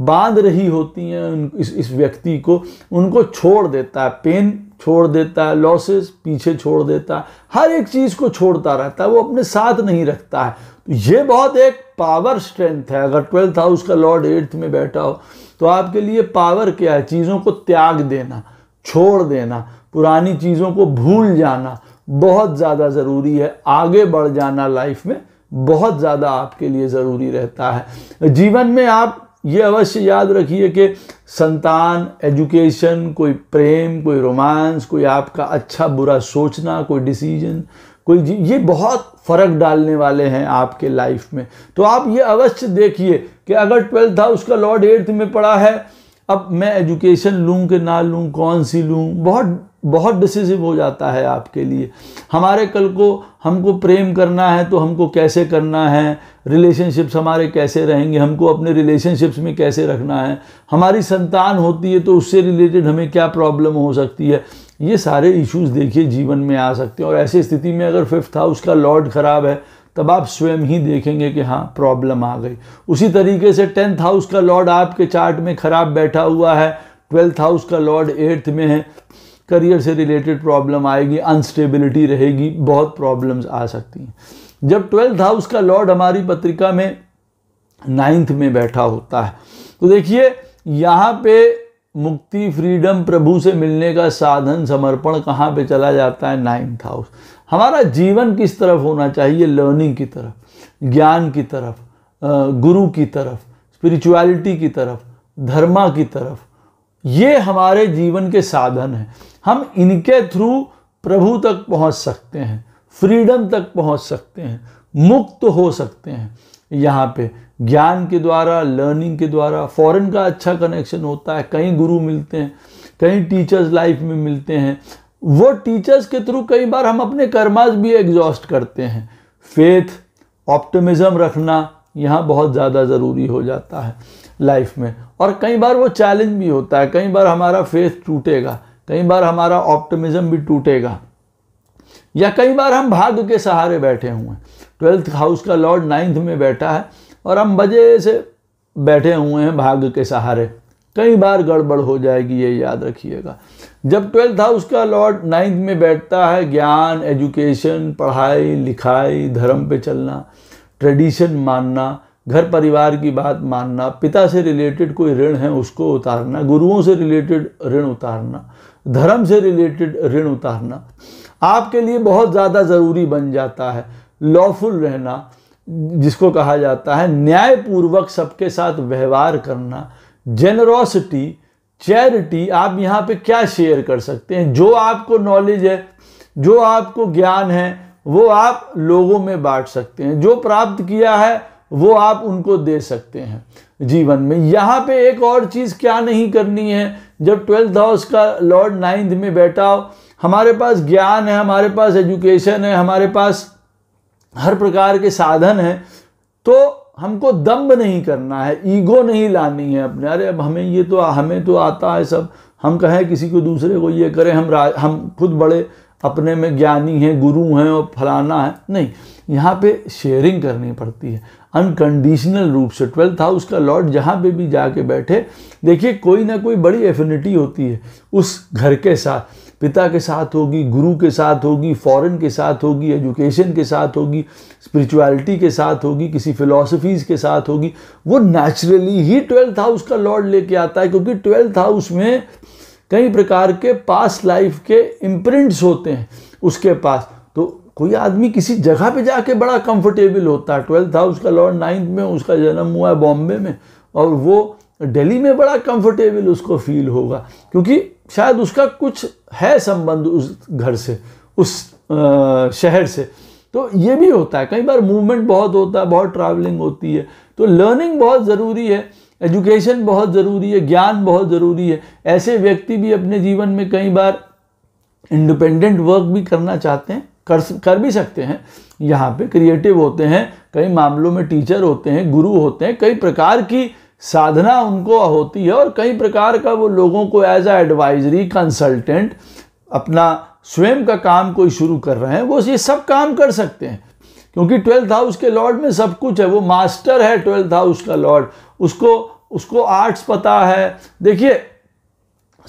बांध रही होती हैं इस इस व्यक्ति को उनको छोड़ देता है पेन छोड़ देता है लॉसेस पीछे छोड़ देता है हर एक चीज़ को छोड़ता रहता है वो अपने साथ नहीं रखता है तो ये बहुत एक पावर स्ट्रेंथ है अगर ट्वेल्थ हाउस का लॉर्ड एट्थ में बैठा हो तो आपके लिए पावर क्या है चीज़ों को त्याग देना छोड़ देना पुरानी चीज़ों को भूल जाना बहुत ज़्यादा ज़रूरी है आगे बढ़ जाना लाइफ में बहुत ज़्यादा आपके लिए ज़रूरी रहता है जीवन में आप ये अवश्य याद रखिए कि संतान एजुकेशन कोई प्रेम कोई रोमांस कोई आपका अच्छा बुरा सोचना कोई डिसीजन कोई ये बहुत फ़र्क डालने वाले हैं आपके लाइफ में तो आप ये अवश्य देखिए कि अगर ट्वेल्थ हाउस का लॉर्ड एट्थ में पड़ा है अब मैं एजुकेशन लूँ कि ना लूँ कौन सी लूँ बहुत बहुत डिसिजिव हो जाता है आपके लिए हमारे कल को हमको प्रेम करना है तो हमको कैसे करना है रिलेशनशिप्स हमारे कैसे रहेंगे हमको अपने रिलेशनशिप्स में कैसे रखना है हमारी संतान होती है तो उससे रिलेटेड हमें क्या प्रॉब्लम हो सकती है ये सारे इश्यूज देखिए जीवन में आ सकते हैं और ऐसी स्थिति में अगर फिफ्थ हाउस का लॉर्ड ख़राब है तब आप स्वयं ही देखेंगे कि हाँ प्रॉब्लम आ गई उसी तरीके से टेंथ हाउस का लॉर्ड आपके चार्ट में खराब बैठा हुआ है ट्वेल्थ हाउस का लॉर्ड एट्थ में है करियर से रिलेटेड प्रॉब्लम आएगी अनस्टेबिलिटी रहेगी बहुत प्रॉब्लम्स आ सकती हैं जब ट्वेल्थ हाउस का लॉर्ड हमारी पत्रिका में नाइन्थ में बैठा होता है तो देखिए यहाँ पे मुक्ति फ्रीडम प्रभु से मिलने का साधन समर्पण कहाँ पे चला जाता है नाइन्थ हाउस हमारा जीवन किस तरफ होना चाहिए लर्निंग की तरफ ज्ञान की तरफ गुरु की तरफ स्पिरिचुअलिटी की तरफ धर्मा की तरफ ये हमारे जीवन के साधन हैं हम इनके थ्रू प्रभु तक पहुंच सकते हैं फ्रीडम तक पहुंच सकते हैं मुक्त हो सकते हैं यहाँ पे ज्ञान के द्वारा लर्निंग के द्वारा फॉरेन का अच्छा कनेक्शन होता है कई गुरु मिलते हैं कई टीचर्स लाइफ में मिलते हैं वो टीचर्स के थ्रू कई बार हम अपने कर्माज भी एग्जॉस्ट करते हैं फेथ ऑप्टिमिज्म रखना यहाँ बहुत ज़्यादा ज़रूरी हो जाता है लाइफ में और कई बार वो चैलेंज भी होता है कई बार हमारा फेथ टूटेगा कई बार हमारा ऑप्टिमिज्म भी टूटेगा या कई बार हम भाग्य के सहारे बैठे हुए हैं ट्वेल्थ हाउस का लॉर्ड नाइन्थ में बैठा है और हम बजे से बैठे हुए हैं भाग्य के सहारे कई बार गड़बड़ हो जाएगी ये याद रखिएगा जब ट्वेल्थ हाउस का लॉर्ड नाइन्थ में बैठता है ज्ञान एजुकेशन पढ़ाई लिखाई धर्म पे चलना ट्रेडिशन मानना घर परिवार की बात मानना पिता से रिलेटेड कोई ऋण है उसको उतारना गुरुओं से रिलेटेड ऋण उतारना धर्म से रिलेटेड ऋण उतारना आपके लिए बहुत ज़्यादा ज़रूरी बन जाता है लॉफुल रहना जिसको कहा जाता है न्यायपूर्वक सबके साथ व्यवहार करना जेनरोसिटी चैरिटी आप यहाँ पे क्या शेयर कर सकते हैं जो आपको नॉलेज है जो आपको ज्ञान है वो आप लोगों में बांट सकते हैं जो प्राप्त किया है वो आप उनको दे सकते हैं जीवन में यहाँ पे एक और चीज़ क्या नहीं करनी है जब ट्वेल्थ हाउस का लॉर्ड नाइन्थ में बैठा हो हमारे पास ज्ञान है हमारे पास एजुकेशन है हमारे पास हर प्रकार के साधन हैं तो हमको दम्ब नहीं करना है ईगो नहीं लानी है अपने अरे अब हमें ये तो हमें तो आता है सब हम कहें किसी को दूसरे को ये करें हम हम खुद बड़े अपने में ज्ञानी हैं गुरु हैं और फलाना है नहीं यहाँ पे शेयरिंग करनी पड़ती है अनकंडीशनल रूप से ट्वेल्थ हाउस का लॉर्ड जहाँ पे भी जाके बैठे देखिए कोई ना कोई बड़ी एफिनिटी होती है उस घर के साथ पिता के साथ होगी गुरु के साथ होगी फॉरेन के साथ होगी एजुकेशन के साथ होगी स्पिरिचुअलिटी के साथ होगी किसी फिलोसफीज के साथ होगी वो नेचुरली ही ट्वेल्थ हाउस का लॉर्ड लेके आता है क्योंकि ट्वेल्थ हाउस में कई प्रकार के पास लाइफ के इम्प्रिंट्स होते हैं उसके पास तो कोई आदमी किसी जगह पे जाके बड़ा कंफर्टेबल होता है ट्वेल्थ हाउस का लॉर्ड नाइन्थ में उसका जन्म हुआ है बॉम्बे में और वो दिल्ली में बड़ा कंफर्टेबल उसको फील होगा क्योंकि शायद उसका कुछ है संबंध उस घर से उस शहर से तो ये भी होता है कई बार मूवमेंट बहुत होता है बहुत ट्रैवलिंग होती है तो लर्निंग बहुत ज़रूरी है एजुकेशन बहुत ज़रूरी है ज्ञान बहुत ज़रूरी है ऐसे व्यक्ति भी अपने जीवन में कई बार इंडिपेंडेंट वर्क भी करना चाहते हैं कर कर भी सकते हैं यहाँ पे क्रिएटिव होते हैं कई मामलों में टीचर होते हैं गुरु होते हैं कई प्रकार की साधना उनको होती है और कई प्रकार का वो लोगों को एज अ एडवाइजरी कंसल्टेंट अपना स्वयं का काम कोई शुरू कर रहे हैं वो ये सब काम कर सकते हैं क्योंकि ट्वेल्थ हाउस के लॉर्ड में सब कुछ है वो मास्टर है ट्वेल्थ हाउस का लॉर्ड उसको उसको आर्ट्स पता है देखिए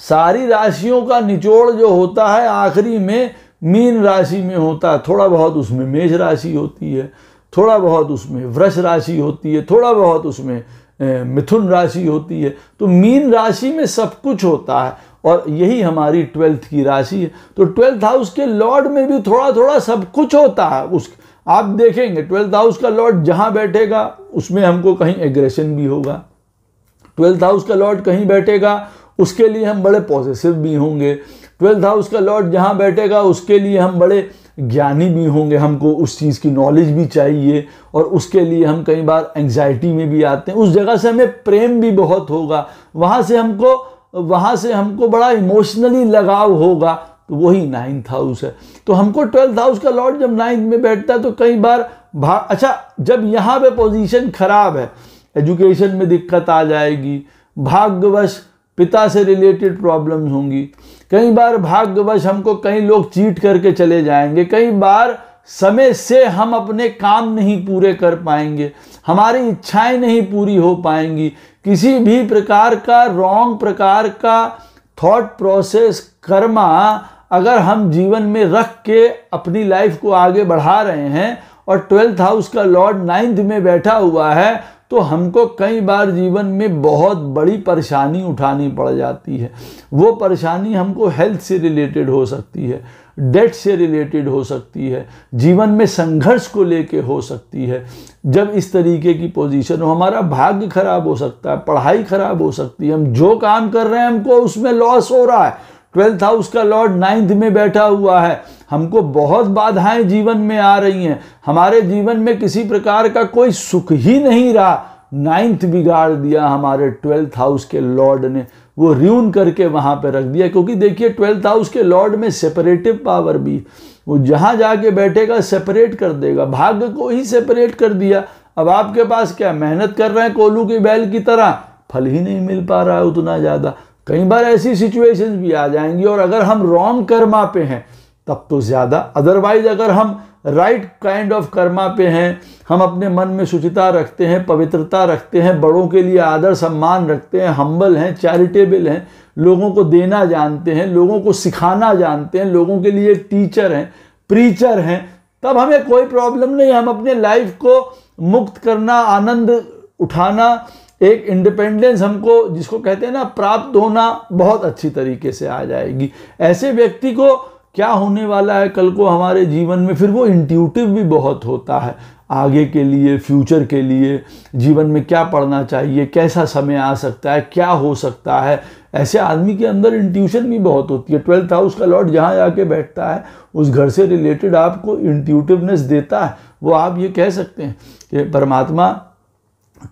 सारी राशियों का निचोड़ जो होता है आखिरी में मीन राशि में होता है थोड़ा बहुत उसमें मेष राशि होती है थोड़ा बहुत उसमें वृष राशि होती है थोड़ा बहुत उसमें मिथुन राशि होती है तो मीन राशि में सब कुछ होता है और यही हमारी ट्वेल्थ की राशि है तो ट्वेल्थ हाउस के लॉर्ड में भी थोड़ा थोड़ा सब कुछ होता है उस आप देखेंगे ट्वेल्थ हाउस का लॉर्ड जहाँ बैठेगा उसमें हमको कहीं एग्रेशन भी होगा ट्वेल्थ हाउस का लॉर्ड कहीं बैठेगा उसके लिए हम बड़े पॉजिटिव भी होंगे ट्वेल्थ हाउस का लॉर्ड जहाँ बैठेगा उसके लिए हम बड़े ज्ञानी भी होंगे हमको उस चीज़ की नॉलेज भी चाहिए और उसके लिए हम कई बार एंग्जाइटी में भी आते हैं उस जगह से हमें प्रेम भी बहुत होगा वहाँ से हमको वहाँ से हमको बड़ा इमोशनली लगाव होगा तो वही नाइन्थ हाउस है तो हमको ट्वेल्थ हाउस का लॉर्ड जब नाइन्थ में बैठता है तो कई बार भा अच्छा जब यहाँ पे पोजीशन ख़राब है एजुकेशन में दिक्कत आ जाएगी भाग्यवश पिता से रिलेटेड प्रॉब्लम्स होंगी कई बार भाग्यवश हमको कई लोग चीट करके चले जाएंगे कई बार समय से हम अपने काम नहीं पूरे कर पाएंगे हमारी इच्छाएं नहीं पूरी हो पाएंगी किसी भी प्रकार का रॉन्ग प्रकार का थॉट प्रोसेस कर्मा अगर हम जीवन में रख के अपनी लाइफ को आगे बढ़ा रहे हैं और ट्वेल्थ हाउस का लॉर्ड नाइन्थ में बैठा हुआ है तो हमको कई बार जीवन में बहुत बड़ी परेशानी उठानी पड़ जाती है वो परेशानी हमको हेल्थ से रिलेटेड हो सकती है डेथ से रिलेटेड हो सकती है जीवन में संघर्ष को लेके हो सकती है जब इस तरीके की पोजीशन हो हमारा भाग्य खराब हो सकता है पढ़ाई खराब हो सकती है हम जो काम कर रहे हैं हमको उसमें लॉस हो रहा है ट्वेल्थ हाउस का लॉर्ड नाइन्थ में बैठा हुआ है हमको बहुत बाधाएं जीवन में आ रही हैं हमारे जीवन में किसी प्रकार का कोई सुख ही नहीं रहा नाइन्थ बिगाड़ दिया हमारे ट्वेल्थ हाउस के लॉर्ड ने वो र्यून करके वहाँ पे रख दिया क्योंकि देखिए ट्वेल्थ हाउस के लॉर्ड में सेपरेटिव पावर भी वो जहाँ जाके बैठेगा सेपरेट कर देगा भाग्य को ही सेपरेट कर दिया अब आपके पास क्या मेहनत कर रहे हैं कोलू की बैल की तरह फल ही नहीं मिल पा रहा है उतना ज़्यादा कई बार ऐसी सिचुएशन भी आ जाएंगी और अगर हम रॉन्ग कर्मा पे हैं तब तो ज़्यादा अदरवाइज अगर हम राइट काइंड ऑफ कर्मा पे हैं हम अपने मन में शुचिता रखते हैं पवित्रता रखते हैं बड़ों के लिए आदर सम्मान रखते हैं हम्बल हैं चैरिटेबल हैं लोगों को देना जानते हैं लोगों को सिखाना जानते हैं लोगों के लिए टीचर हैं प्रीचर हैं तब हमें कोई प्रॉब्लम नहीं हम अपने लाइफ को मुक्त करना आनंद उठाना एक इंडिपेंडेंस हमको जिसको कहते हैं ना प्राप्त होना बहुत अच्छी तरीके से आ जाएगी ऐसे व्यक्ति को क्या होने वाला है कल को हमारे जीवन में फिर वो इंट्यूटिव भी बहुत होता है आगे के लिए फ्यूचर के लिए जीवन में क्या पढ़ना चाहिए कैसा समय आ सकता है क्या हो सकता है ऐसे आदमी के अंदर इंट्यूशन भी बहुत होती है ट्वेल्थ हाउस का लॉर्ड जहाँ जाके बैठता है उस घर से रिलेटेड आपको इंट्यूटिवनेस देता है वो आप ये कह सकते हैं कि परमात्मा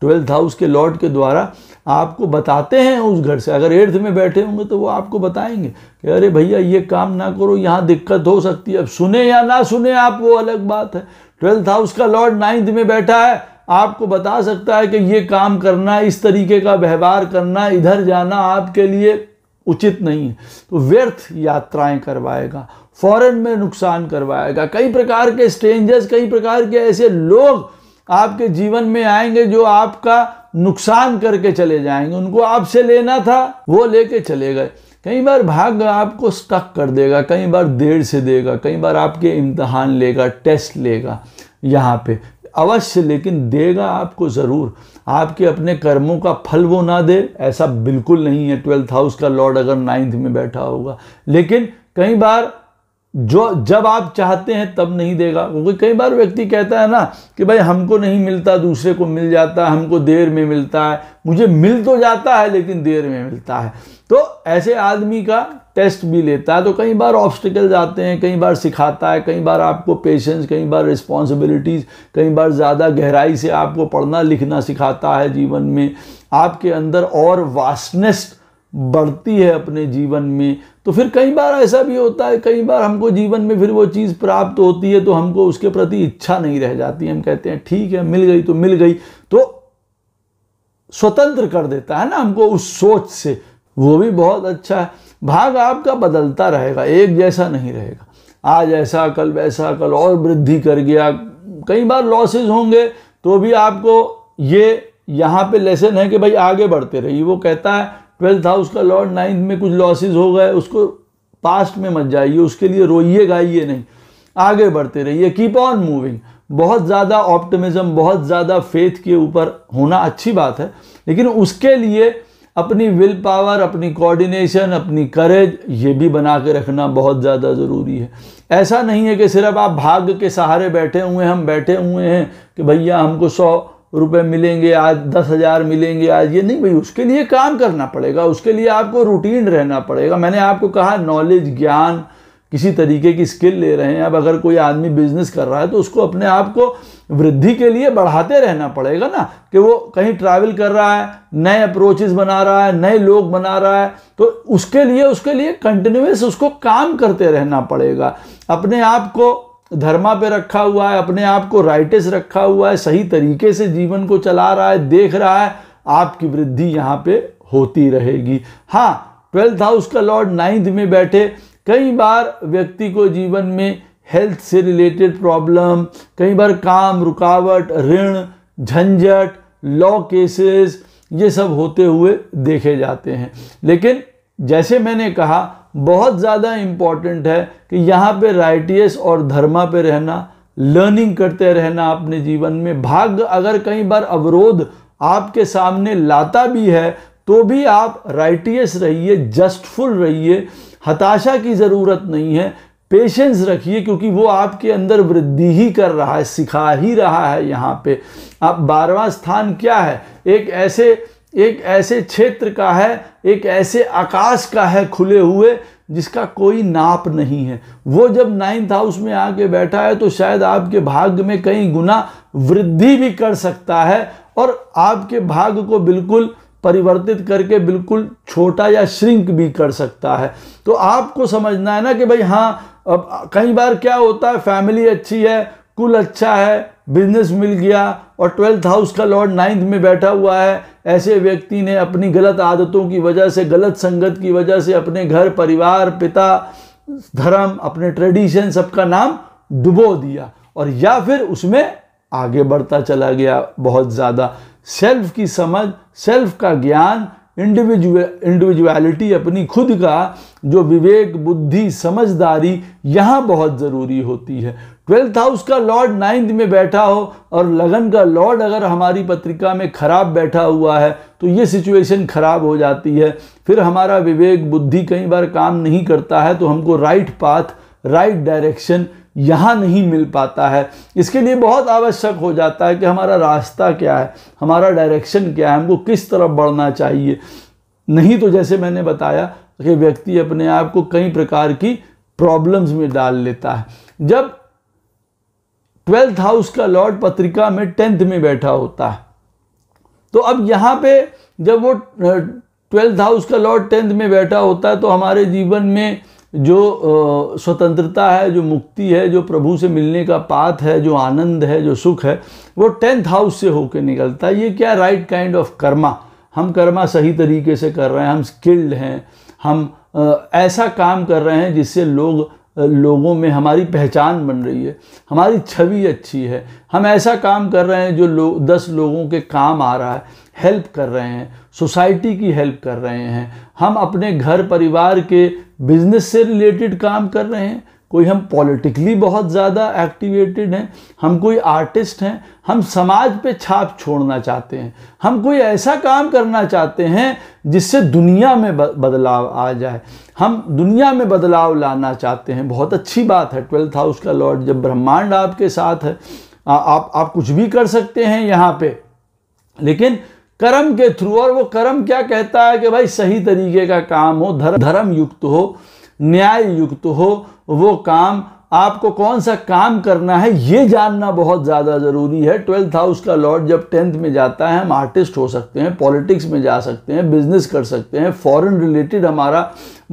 ट्वेल्थ हाउस के लॉर्ड के द्वारा आपको बताते हैं उस घर से अगर एर्थ में बैठे होंगे तो वो आपको बताएंगे कि अरे भैया ये काम ना करो यहाँ दिक्कत हो सकती है अब सुने या ना सुने आप वो अलग बात है ट्वेल्थ हाउस का लॉर्ड नाइन्थ में बैठा है आपको बता सकता है कि ये काम करना इस तरीके का व्यवहार करना इधर जाना आपके लिए उचित नहीं है तो व्यर्थ यात्राएं करवाएगा फॉरेन में नुकसान करवाएगा कई प्रकार के स्ट्रेंजर्स कई प्रकार के ऐसे लोग आपके जीवन में आएंगे जो आपका नुकसान करके चले जाएंगे उनको आपसे लेना था वो लेके चले गए कई बार भाग आपको स्टक कर देगा कई बार देर से देगा कई बार आपके इम्तहान लेगा टेस्ट लेगा यहाँ पे अवश्य लेकिन देगा आपको ज़रूर आपके अपने कर्मों का फल वो ना दे ऐसा बिल्कुल नहीं है ट्वेल्थ हाउस का लॉर्ड अगर नाइन्थ में बैठा होगा लेकिन कई बार जो जब आप चाहते हैं तब नहीं देगा क्योंकि कई बार व्यक्ति कहता है ना कि भाई हमको नहीं मिलता दूसरे को मिल जाता है हमको देर में मिलता है मुझे मिल तो जाता है लेकिन देर में मिलता है तो ऐसे आदमी का टेस्ट भी लेता है तो कई बार ऑब्स्टिकल्स आते हैं कई बार सिखाता है कई बार आपको पेशेंस कई बार रिस्पॉन्सिबिलिटीज़ कई बार ज़्यादा गहराई से आपको पढ़ना लिखना सिखाता है जीवन में आपके अंदर और वास्टनेस्ट बढ़ती है अपने जीवन में तो फिर कई बार ऐसा भी होता है कई बार हमको जीवन में फिर वो चीज़ प्राप्त होती है तो हमको उसके प्रति इच्छा नहीं रह जाती हम कहते हैं ठीक है मिल गई तो मिल गई तो स्वतंत्र कर देता है ना हमको उस सोच से वो भी बहुत अच्छा है भाग आपका बदलता रहेगा एक जैसा नहीं रहेगा आज ऐसा कल वैसा कल और वृद्धि कर गया कई बार लॉसेज होंगे तो भी आपको ये यहाँ पे लेसन है कि भाई आगे बढ़ते रहिए वो कहता है ट्वेल्थ हाउस का लॉर्ड नाइन्थ में कुछ लॉसेज हो गए उसको पास्ट में मत जाइए उसके लिए रोइए गाइए नहीं आगे बढ़ते रहिए कीप ऑन मूविंग बहुत ज़्यादा ऑप्टिमिज्म बहुत ज़्यादा फेथ के ऊपर होना अच्छी बात है लेकिन उसके लिए अपनी विल पावर अपनी कोऑर्डिनेशन अपनी करेज ये भी बना के रखना बहुत ज़्यादा ज़रूरी है ऐसा नहीं है कि सिर्फ आप भाग के सहारे बैठे हुए हम बैठे हुए हैं कि भैया हमको सौ रुपए मिलेंगे आज दस हज़ार मिलेंगे आज ये नहीं भाई उसके लिए काम करना पड़ेगा उसके लिए आपको रूटीन रहना पड़ेगा मैंने आपको कहा नॉलेज ज्ञान किसी तरीके की स्किल ले रहे हैं अब अगर कोई आदमी बिजनेस कर रहा है तो उसको अपने आप को वृद्धि के लिए बढ़ाते रहना पड़ेगा ना कि वो कहीं ट्रैवल कर रहा है नए अप्रोचेस बना रहा है नए लोग बना रहा है तो उसके लिए उसके लिए कंटिन्यूस उसको काम करते रहना पड़ेगा अपने आप को धर्मा पे रखा हुआ है अपने आप को राइटेस रखा हुआ है सही तरीके से जीवन को चला रहा है देख रहा है आपकी वृद्धि यहाँ पे होती रहेगी हाँ ट्वेल्थ हाउस का लॉर्ड नाइन्थ में बैठे कई बार व्यक्ति को जीवन में हेल्थ से रिलेटेड प्रॉब्लम कई बार काम रुकावट ऋण झंझट लॉ केसेस ये सब होते हुए देखे जाते हैं लेकिन जैसे मैंने कहा बहुत ज़्यादा इम्पॉर्टेंट है कि यहाँ पे राइटियस और धर्मा पे रहना लर्निंग करते रहना अपने जीवन में भाग्य अगर कई बार अवरोध आपके सामने लाता भी है तो भी आप राइटियस रहिए जस्टफुल रहिए हताशा की ज़रूरत नहीं है पेशेंस रखिए क्योंकि वो आपके अंदर वृद्धि ही कर रहा है सिखा ही रहा है यहाँ पे आप बारहवा स्थान क्या है एक ऐसे एक ऐसे क्षेत्र का है एक ऐसे आकाश का है खुले हुए जिसका कोई नाप नहीं है वो जब नाइन्थ हाउस में आके बैठा है तो शायद आपके भाग्य में कई गुना वृद्धि भी कर सकता है और आपके भाग को बिल्कुल परिवर्तित करके बिल्कुल छोटा या श्रिंक भी कर सकता है तो आपको समझना है ना कि भाई हाँ अब कई बार क्या होता है फैमिली अच्छी है कुल अच्छा है बिजनेस मिल गया और ट्वेल्थ हाउस का लॉर्ड नाइन्थ में बैठा हुआ है ऐसे व्यक्ति ने अपनी गलत आदतों की वजह से गलत संगत की वजह से अपने घर परिवार पिता धर्म अपने ट्रेडिशन सबका नाम डुबो दिया और या फिर उसमें आगे बढ़ता चला गया बहुत ज़्यादा सेल्फ की समझ सेल्फ का ज्ञान इंडिविजुअल इंडिविजुअलिटी अपनी खुद का जो विवेक बुद्धि समझदारी यहाँ बहुत ज़रूरी होती है ट्वेल्थ हाउस का लॉर्ड नाइन्थ में बैठा हो और लगन का लॉर्ड अगर हमारी पत्रिका में खराब बैठा हुआ है तो ये सिचुएशन खराब हो जाती है फिर हमारा विवेक बुद्धि कई बार काम नहीं करता है तो हमको राइट पाथ राइट डायरेक्शन यहाँ नहीं मिल पाता है इसके लिए बहुत आवश्यक हो जाता है कि हमारा रास्ता क्या है हमारा डायरेक्शन क्या है हमको किस तरफ बढ़ना चाहिए नहीं तो जैसे मैंने बताया कि व्यक्ति अपने आप को कई प्रकार की प्रॉब्लम्स में डाल लेता है जब ट्वेल्थ हाउस का लॉर्ड पत्रिका में टेंथ में बैठा होता है तो अब यहाँ पे जब वो ट्वेल्थ हाउस का लॉर्ड टेंथ में बैठा होता है तो हमारे जीवन में जो स्वतंत्रता है जो मुक्ति है जो प्रभु से मिलने का पात है जो आनंद है जो सुख है वो टेंथ हाउस से होकर निकलता है ये क्या राइट काइंड ऑफ कर्मा हम कर्मा सही तरीके से कर रहे हैं हम स्किल्ड हैं हम ऐसा काम कर रहे हैं जिससे लोग लोगों में हमारी पहचान बन रही है हमारी छवि अच्छी है हम ऐसा काम कर रहे हैं जो लो दस लोगों के काम आ रहा है हेल्प कर रहे हैं सोसाइटी की हेल्प कर रहे हैं हम अपने घर परिवार के बिजनेस से रिलेटेड काम कर रहे हैं कोई हम पॉलिटिकली बहुत ज़्यादा एक्टिवेटेड हैं हम कोई आर्टिस्ट हैं हम समाज पे छाप छोड़ना चाहते हैं हम कोई ऐसा काम करना चाहते हैं जिससे दुनिया में बदलाव आ जाए हम दुनिया में बदलाव लाना चाहते हैं बहुत अच्छी बात है ट्वेल्थ हाउस का लॉर्ड जब ब्रह्मांड आपके साथ है आ, आप आप कुछ भी कर सकते हैं यहाँ पे लेकिन कर्म के थ्रू और वो कर्म क्या कहता है कि भाई सही तरीके का काम हो धर्म धर्म युक्त हो न्याय युक्त हो वो काम आपको कौन सा काम करना है ये जानना बहुत ज़्यादा ज़रूरी है ट्वेल्थ हाउस का लॉर्ड जब टेंथ में जाता है हम आर्टिस्ट हो सकते हैं पॉलिटिक्स में जा सकते हैं बिजनेस कर सकते हैं फॉरेन रिलेटेड हमारा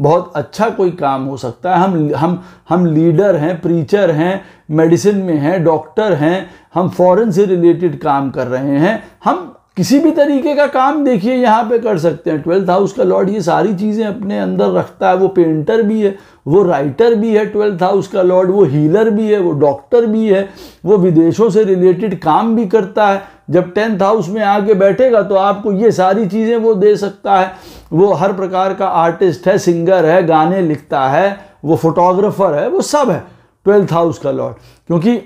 बहुत अच्छा कोई काम हो सकता है हम हम हम लीडर हैं प्रीचर हैं मेडिसिन में हैं डॉक्टर हैं हम फॉरेन से रिलेटेड काम कर रहे हैं हम किसी भी तरीके का काम देखिए यहाँ पे कर सकते हैं ट्वेल्थ हाउस का लॉर्ड ये सारी चीज़ें अपने अंदर रखता है वो पेंटर भी है वो राइटर भी है ट्वेल्थ हाउस का लॉर्ड वो हीलर भी है वो डॉक्टर भी है वो विदेशों से रिलेटेड काम भी करता है जब टेंथ हाउस में आके बैठेगा तो आपको ये सारी चीज़ें वो दे सकता है वो हर प्रकार का आर्टिस्ट है सिंगर है गाने लिखता है वो फोटोग्राफर है वो सब है ट्वेल्थ हाउस का लॉर्ड क्योंकि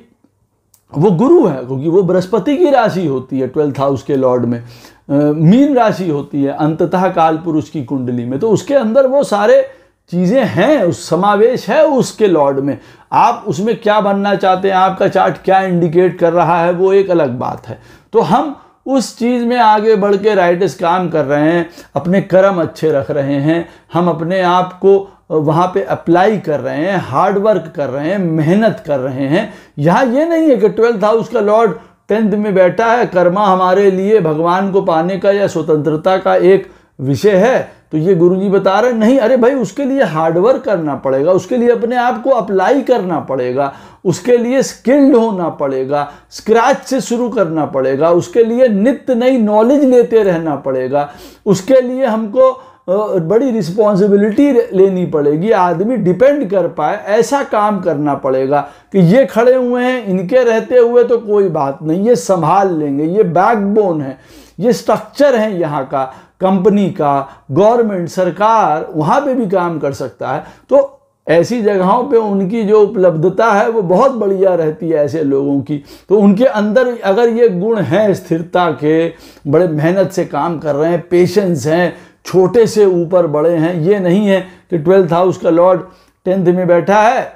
वो गुरु है क्योंकि वो बृहस्पति की राशि होती है ट्वेल्थ हाउस के लॉर्ड में मीन राशि होती है अंततः काल पुरुष की कुंडली में तो उसके अंदर वो सारे चीज़ें हैं उस समावेश है उसके लॉर्ड में आप उसमें क्या बनना चाहते हैं आपका चार्ट क्या इंडिकेट कर रहा है वो एक अलग बात है तो हम उस चीज़ में आगे बढ़ के राइटर्स काम कर रहे हैं अपने कर्म अच्छे रख रहे हैं हम अपने आप को वहाँ पे अप्लाई कर रहे हैं हार्ड वर्क कर रहे हैं मेहनत कर रहे हैं यहाँ ये नहीं है कि ट्वेल्थ हाउस का लॉर्ड टेंथ में बैठा है कर्मा हमारे लिए भगवान को पाने का या स्वतंत्रता का एक विषय है तो ये गुरुजी बता रहे नहीं अरे भाई उसके लिए हार्डवर्क करना पड़ेगा उसके लिए अपने आप को अप्लाई करना पड़ेगा उसके लिए स्किल्ड होना पड़ेगा स्क्रैच से शुरू करना पड़ेगा उसके लिए नित्य नई नॉलेज लेते रहना पड़ेगा उसके लिए हमको बड़ी रिस्पॉन्सिबिलिटी लेनी पड़ेगी आदमी डिपेंड कर पाए ऐसा काम करना पड़ेगा कि ये खड़े हुए हैं इनके रहते हुए तो कोई बात नहीं ये संभाल लेंगे ये बैकबोन है ये स्ट्रक्चर है यहाँ का कंपनी का गवर्नमेंट सरकार वहाँ पे भी काम कर सकता है तो ऐसी जगहों पे उनकी जो उपलब्धता है वो बहुत बढ़िया रहती है ऐसे लोगों की तो उनके अंदर अगर ये गुण हैं स्थिरता के बड़े मेहनत से काम कर रहे हैं पेशेंस हैं छोटे से ऊपर बड़े हैं ये नहीं है कि ट्वेल्थ हाउस का लॉर्ड टेंथ में बैठा है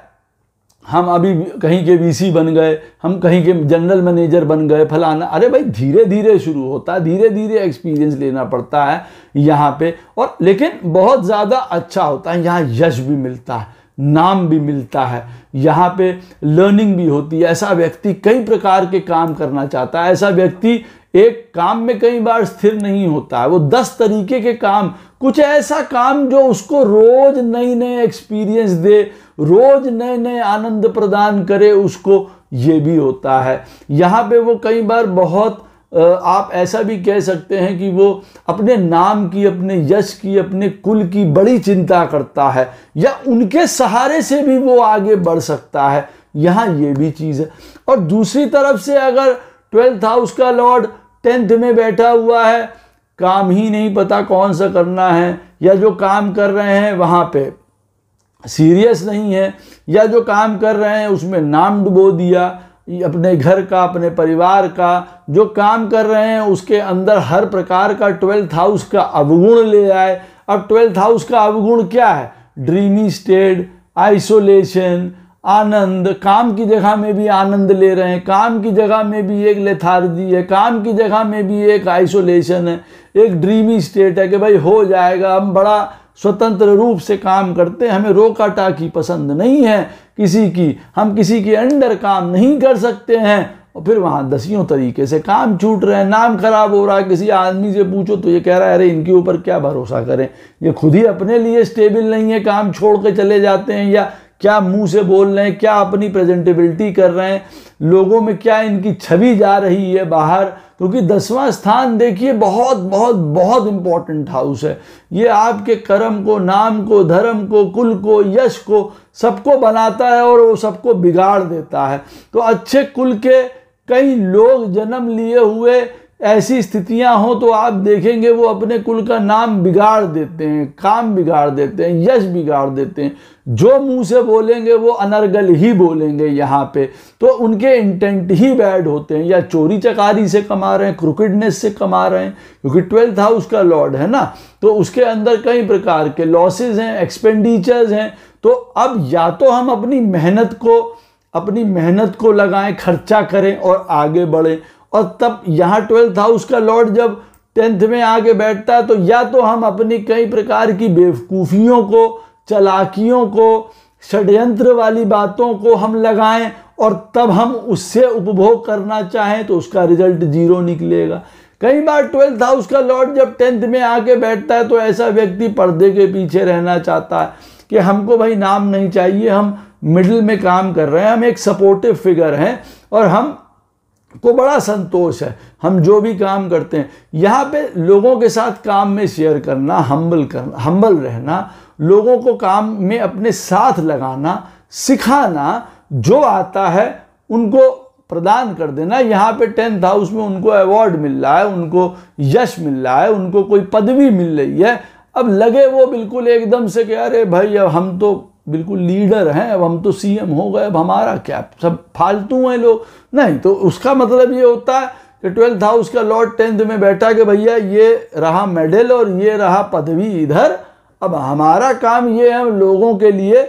हम अभी कहीं के वीसी बन गए हम कहीं के जनरल मैनेजर बन गए फलाना अरे भाई धीरे धीरे शुरू होता है धीरे धीरे एक्सपीरियंस लेना पड़ता है यहाँ पे और लेकिन बहुत ज़्यादा अच्छा होता है यहाँ यश भी मिलता है नाम भी मिलता है यहाँ पे लर्निंग भी होती है ऐसा व्यक्ति कई प्रकार के काम करना चाहता है ऐसा व्यक्ति एक काम में कई बार स्थिर नहीं होता है वो दस तरीके के काम कुछ ऐसा काम जो उसको रोज नई नए एक्सपीरियंस दे रोज नए नए आनंद प्रदान करे उसको ये भी होता है यहाँ पे वो कई बार बहुत आप ऐसा भी कह सकते हैं कि वो अपने नाम की अपने यश की अपने कुल की बड़ी चिंता करता है या उनके सहारे से भी वो आगे बढ़ सकता है यहाँ ये भी चीज़ है और दूसरी तरफ से अगर ट्वेल्थ हाउस का लॉर्ड टेंथ में बैठा हुआ है काम ही नहीं पता कौन सा करना है या जो काम कर रहे हैं वहाँ पे सीरियस नहीं है या जो काम कर रहे हैं उसमें नाम डुबो दिया अपने घर का अपने परिवार का जो काम कर रहे हैं उसके अंदर हर प्रकार का ट्वेल्थ हाउस का अवगुण ले आए अब ट्वेल्थ हाउस का अवगुण क्या है ड्रीमी स्टेट आइसोलेशन आनंद काम की जगह में भी आनंद ले रहे हैं काम की जगह में भी एक लेथार्जी है काम की जगह में भी एक आइसोलेशन है एक ड्रीमी स्टेट है कि भाई हो जाएगा हम बड़ा स्वतंत्र रूप से काम करते हैं हमें रोका टाकी पसंद नहीं है किसी की हम किसी के अंडर काम नहीं कर सकते हैं और फिर वहाँ दसियों तरीके से काम छूट रहे हैं नाम खराब हो रहा है किसी आदमी से पूछो तो ये कह रहा है अरे इनके ऊपर क्या भरोसा करें ये खुद ही अपने लिए स्टेबल नहीं है काम छोड़ के चले जाते हैं या क्या मुंह से बोल रहे हैं क्या अपनी प्रेजेंटेबिलिटी कर रहे हैं लोगों में क्या इनकी छवि जा रही है बाहर क्योंकि दसवां स्थान देखिए बहुत बहुत बहुत इम्पॉर्टेंट हाउस है ये आपके कर्म को नाम को धर्म को कुल को यश को सबको बनाता है और वो सबको बिगाड़ देता है तो अच्छे कुल के कई लोग जन्म लिए हुए ऐसी स्थितियां हों तो आप देखेंगे वो अपने कुल का नाम बिगाड़ देते हैं काम बिगाड़ देते हैं यश बिगाड़ देते हैं जो मुंह से बोलेंगे वो अनर्गल ही बोलेंगे यहाँ पे तो उनके इंटेंट ही बैड होते हैं या चोरी चकारी से कमा रहे हैं क्रिकेटनेस से कमा रहे हैं क्योंकि ट्वेल्थ हाउस का लॉर्ड है ना तो उसके अंदर कई प्रकार के लॉसेज हैं एक्सपेंडिचर्स हैं तो अब या तो हम अपनी मेहनत को अपनी मेहनत को लगाएं खर्चा करें और आगे बढ़ें और तब यहाँ ट्वेल्थ हाउस का लॉर्ड जब टेंथ में आके बैठता है तो या तो हम अपनी कई प्रकार की बेवकूफ़ियों को चलाकियों को षड्यंत्र वाली बातों को हम लगाएं और तब हम उससे उपभोग करना चाहें तो उसका रिजल्ट जीरो निकलेगा कई बार ट्वेल्थ हाउस का लॉर्ड जब टेंथ में आके बैठता है तो ऐसा व्यक्ति पर्दे के पीछे रहना चाहता है कि हमको भाई नाम नहीं चाहिए हम मिडिल में काम कर रहे हैं हम एक सपोर्टिव फिगर हैं और हम को बड़ा संतोष है हम जो भी काम करते हैं यहाँ पे लोगों के साथ काम में शेयर करना हम्बल करना हम्बल रहना लोगों को काम में अपने साथ लगाना सिखाना जो आता है उनको प्रदान कर देना यहाँ पे टेंथ हाउस में उनको अवार्ड मिल रहा है उनको यश मिल रहा है उनको कोई पदवी मिल रही है अब लगे वो बिल्कुल एकदम से कि अरे भाई अब हम तो बिल्कुल लीडर हैं अब हम तो सीएम हो गए अब हमारा क्या सब फालतू हैं लोग नहीं तो उसका मतलब ये होता है कि ट्वेल्थ हाउस का लॉर्ड टेंथ में बैठा कि भैया ये रहा मेडल और ये रहा पदवी इधर अब हमारा काम ये है हम लोगों के लिए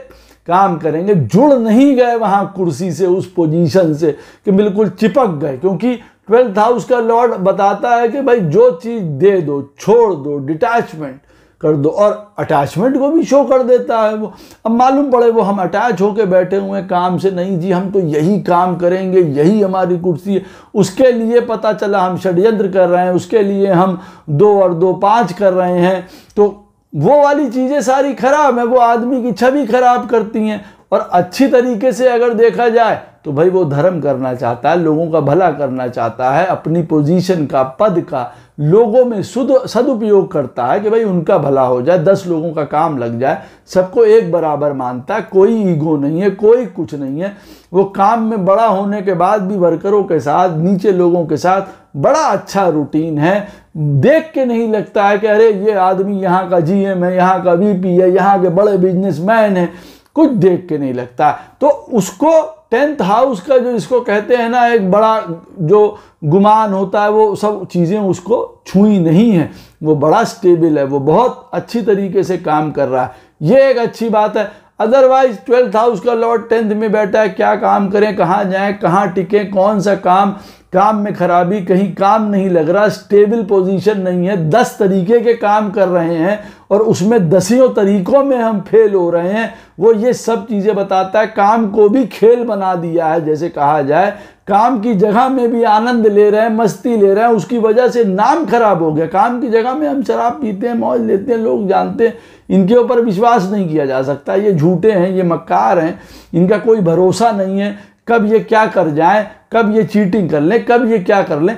काम करेंगे जुड़ नहीं गए वहाँ कुर्सी से उस पोजीशन से कि बिल्कुल चिपक गए क्योंकि ट्वेल्थ हाउस का लॉर्ड बताता है कि भाई जो चीज़ दे दो छोड़ दो डिटैचमेंट कर दो और अटैचमेंट को भी शो कर देता है वो अब मालूम पड़े वो हम अटैच होके बैठे हुए हैं काम से नहीं जी हम तो यही काम करेंगे यही हमारी कुर्सी है उसके लिए पता चला हम षड्यंत्र कर रहे हैं उसके लिए हम दो और दो पाँच कर रहे हैं तो वो वाली चीज़ें सारी खराब है वो आदमी की छवि खराब करती हैं और अच्छी तरीके से अगर देखा जाए तो भाई वो धर्म करना चाहता है लोगों का भला करना चाहता है अपनी पोजीशन का पद का लोगों में सुद सदुपयोग करता है कि भाई उनका भला हो जाए दस लोगों का काम लग जाए सबको एक बराबर मानता है कोई ईगो नहीं है कोई कुछ नहीं है वो काम में बड़ा होने के बाद भी वर्करों के साथ नीचे लोगों के साथ बड़ा अच्छा रूटीन है देख के नहीं लगता है कि अरे ये आदमी यहाँ का जी है यहाँ का वी है यहाँ के बड़े बिजनेसमैन है कुछ देख के नहीं लगता तो उसको टेंथ हाउस का जो इसको कहते हैं ना एक बड़ा जो गुमान होता है वो सब चीज़ें उसको छुई नहीं है वो बड़ा स्टेबल है वो बहुत अच्छी तरीके से काम कर रहा है ये एक अच्छी बात है अदरवाइज ट्वेल्थ हाउस का लॉर्ड टेंथ में बैठा है क्या काम करें कहाँ जाएं कहाँ टिकें कौन सा काम काम में खराबी कहीं काम नहीं लग रहा स्टेबल पोजीशन नहीं है दस तरीके के काम कर रहे हैं और उसमें दसियों तरीकों में हम फेल हो रहे हैं वो ये सब चीज़ें बताता है काम को भी खेल बना दिया है जैसे कहा जाए काम की जगह में भी आनंद ले रहे हैं मस्ती ले रहे हैं उसकी वजह से नाम खराब हो गया काम की जगह में हम शराब पीते हैं मौज लेते हैं लोग जानते हैं इनके ऊपर विश्वास नहीं किया जा सकता ये झूठे हैं ये मक्कार हैं इनका कोई भरोसा नहीं है कब ये क्या कर जाए कब ये चीटिंग कर लें कब ये क्या कर लें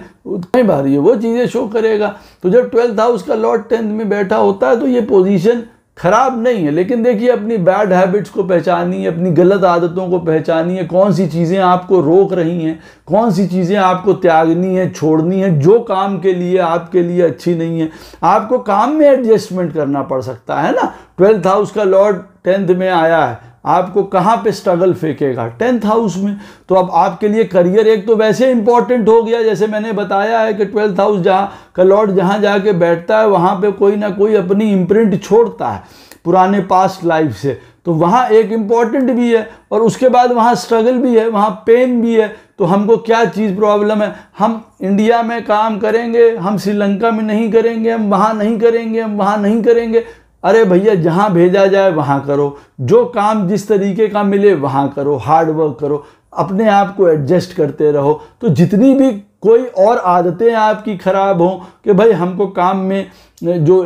कई बार ये वो चीज़ें शो करेगा तो जब ट्वेल्थ हाउस का लॉर्ड टेंथ में बैठा होता है तो ये पोजीशन खराब नहीं है लेकिन देखिए अपनी बैड हैबिट्स को पहचानी है अपनी गलत आदतों को पहचानी है कौन सी चीज़ें आपको रोक रही हैं कौन सी चीज़ें आपको त्यागनी है छोड़नी है जो काम के लिए आपके लिए अच्छी नहीं है आपको काम में एडजस्टमेंट करना पड़ सकता है ना ट्वेल्थ हाउस का लॉर्ड टेंथ में आया है आपको कहाँ पे स्ट्रगल फेंकेगा टेंथ हाउस में तो अब आपके लिए करियर एक तो वैसे इंपॉर्टेंट हो गया जैसे मैंने बताया है कि ट्वेल्थ हाउस जहाँ का लॉर्ड जहाँ जाके बैठता है वहाँ पे कोई ना कोई अपनी इम्प्रिंट छोड़ता है पुराने पास्ट लाइफ से तो वहाँ एक इम्पॉर्टेंट भी है और उसके बाद वहाँ स्ट्रगल भी है वहाँ पेन भी है तो हमको क्या चीज़ प्रॉब्लम है हम इंडिया में काम करेंगे हम श्रीलंका में नहीं करेंगे हम वहाँ नहीं करेंगे हम वहाँ नहीं करेंगे अरे भैया जहाँ भेजा जाए वहाँ करो जो काम जिस तरीके का मिले वहाँ करो हार्ड वर्क करो अपने आप को एडजस्ट करते रहो तो जितनी भी कोई और आदतें आपकी ख़राब हों कि भाई हमको काम में जो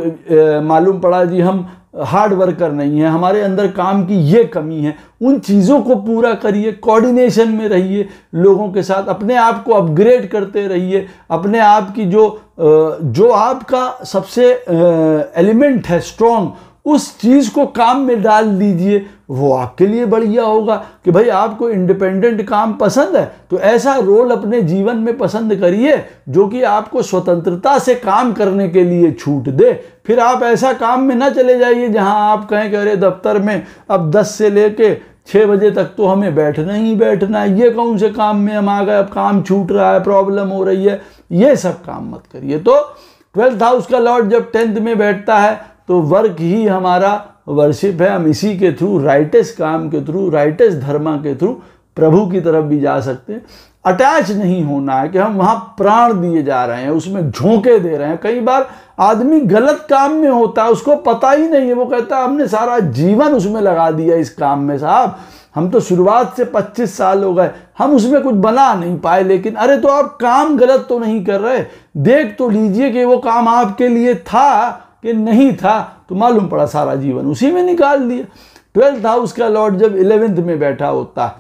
मालूम पड़ा जी हम हार्ड वर्कर नहीं है हमारे अंदर काम की ये कमी है उन चीज़ों को पूरा करिए कोऑर्डिनेशन में रहिए लोगों के साथ अपने आप को अपग्रेड करते रहिए अपने आप की जो जो आपका सबसे एलिमेंट है स्ट्रॉन्ग उस चीज़ को काम में डाल दीजिए वो आपके लिए बढ़िया होगा कि भाई आपको इंडिपेंडेंट काम पसंद है तो ऐसा रोल अपने जीवन में पसंद करिए जो कि आपको स्वतंत्रता से काम करने के लिए छूट दे फिर आप ऐसा काम में ना चले जाइए जहां आप कहें कि अरे दफ्तर में अब 10 से लेके छः बजे तक तो हमें बैठना ही बैठना है ये कौन से काम में हम आ गए अब काम छूट रहा है प्रॉब्लम हो रही है ये सब काम मत करिए तो ट्वेल्थ हाउस का लॉर्ड जब टेंथ में बैठता है तो वर्क ही हमारा वर्शिप है हम इसी के थ्रू राइटेस काम के थ्रू राइटेस धर्मा के थ्रू प्रभु की तरफ भी जा सकते हैं अटैच नहीं होना है कि हम वहाँ प्राण दिए जा रहे हैं उसमें झोंके दे रहे हैं कई बार आदमी गलत काम में होता है उसको पता ही नहीं है वो कहता है हमने सारा जीवन उसमें लगा दिया इस काम में साहब हम तो शुरुआत से 25 साल हो गए हम उसमें कुछ बना नहीं पाए लेकिन अरे तो आप काम गलत तो नहीं कर रहे देख तो लीजिए कि वो काम आपके लिए था कि नहीं था तो मालूम पड़ा सारा जीवन उसी में निकाल दिया ट्वेल्थ हाउस का लॉर्ड जब इलेवेंथ में बैठा होता है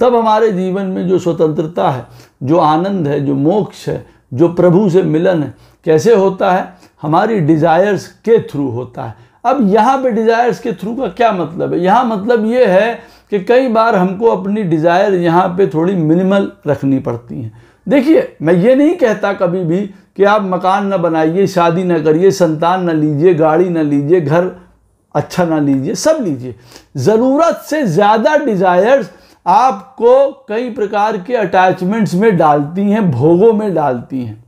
तब हमारे जीवन में जो स्वतंत्रता है जो आनंद है जो मोक्ष है जो प्रभु से मिलन है कैसे होता है हमारी डिज़ायर्स के थ्रू होता है अब यहाँ पे डिज़ायर्स के थ्रू का क्या मतलब है यहाँ मतलब ये है कि कई बार हमको अपनी डिज़ायर यहाँ पे थोड़ी मिनिमल रखनी पड़ती हैं देखिए मैं ये नहीं कहता कभी भी कि आप मकान ना बनाइए शादी ना करिए संतान ना लीजिए गाड़ी ना लीजिए घर अच्छा ना लीजिए सब लीजिए ज़रूरत से ज़्यादा डिज़ायर्स आपको कई प्रकार के अटैचमेंट्स में डालती हैं भोगों में डालती हैं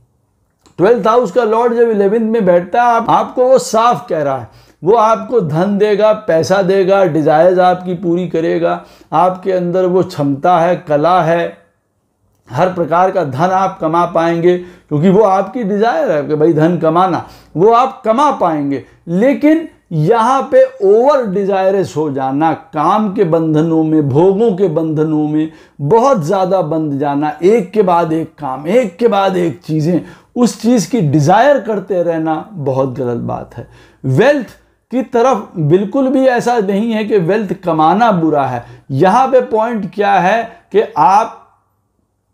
ट्वेल्थ हाउस का लॉर्ड जब इलेवेंथ में बैठता है आप, आपको वो साफ कह रहा है वो आपको धन देगा पैसा देगा डिज़ायर्स आपकी पूरी करेगा आपके अंदर वो क्षमता है कला है हर प्रकार का धन आप कमा पाएंगे क्योंकि वो आपकी डिज़ायर है कि भाई धन कमाना वो आप कमा पाएंगे लेकिन यहाँ पे ओवर डिज़ायरस हो जाना काम के बंधनों में भोगों के बंधनों में बहुत ज़्यादा बंध जाना एक के बाद एक काम एक के बाद एक चीज़ें उस चीज़ की डिज़ायर करते रहना बहुत गलत बात है वेल्थ की तरफ बिल्कुल भी ऐसा नहीं है कि वेल्थ कमाना बुरा है यहाँ पे पॉइंट क्या है कि आप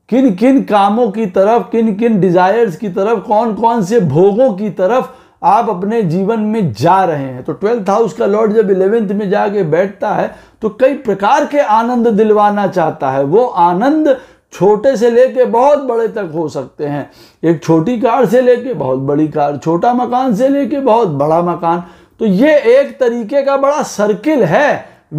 किन किन कामों की तरफ किन किन डिज़ायर्स की तरफ कौन कौन से भोगों की तरफ आप अपने जीवन में जा रहे हैं तो ट्वेल्थ हाउस का लॉर्ड जब इलेवेंथ में जाके बैठता है तो कई प्रकार के आनंद दिलवाना चाहता है वो आनंद छोटे से लेके बहुत बड़े तक हो सकते हैं एक छोटी कार से लेके बहुत बड़ी कार छोटा मकान से लेके बहुत बड़ा मकान तो ये एक तरीके का बड़ा सर्किल है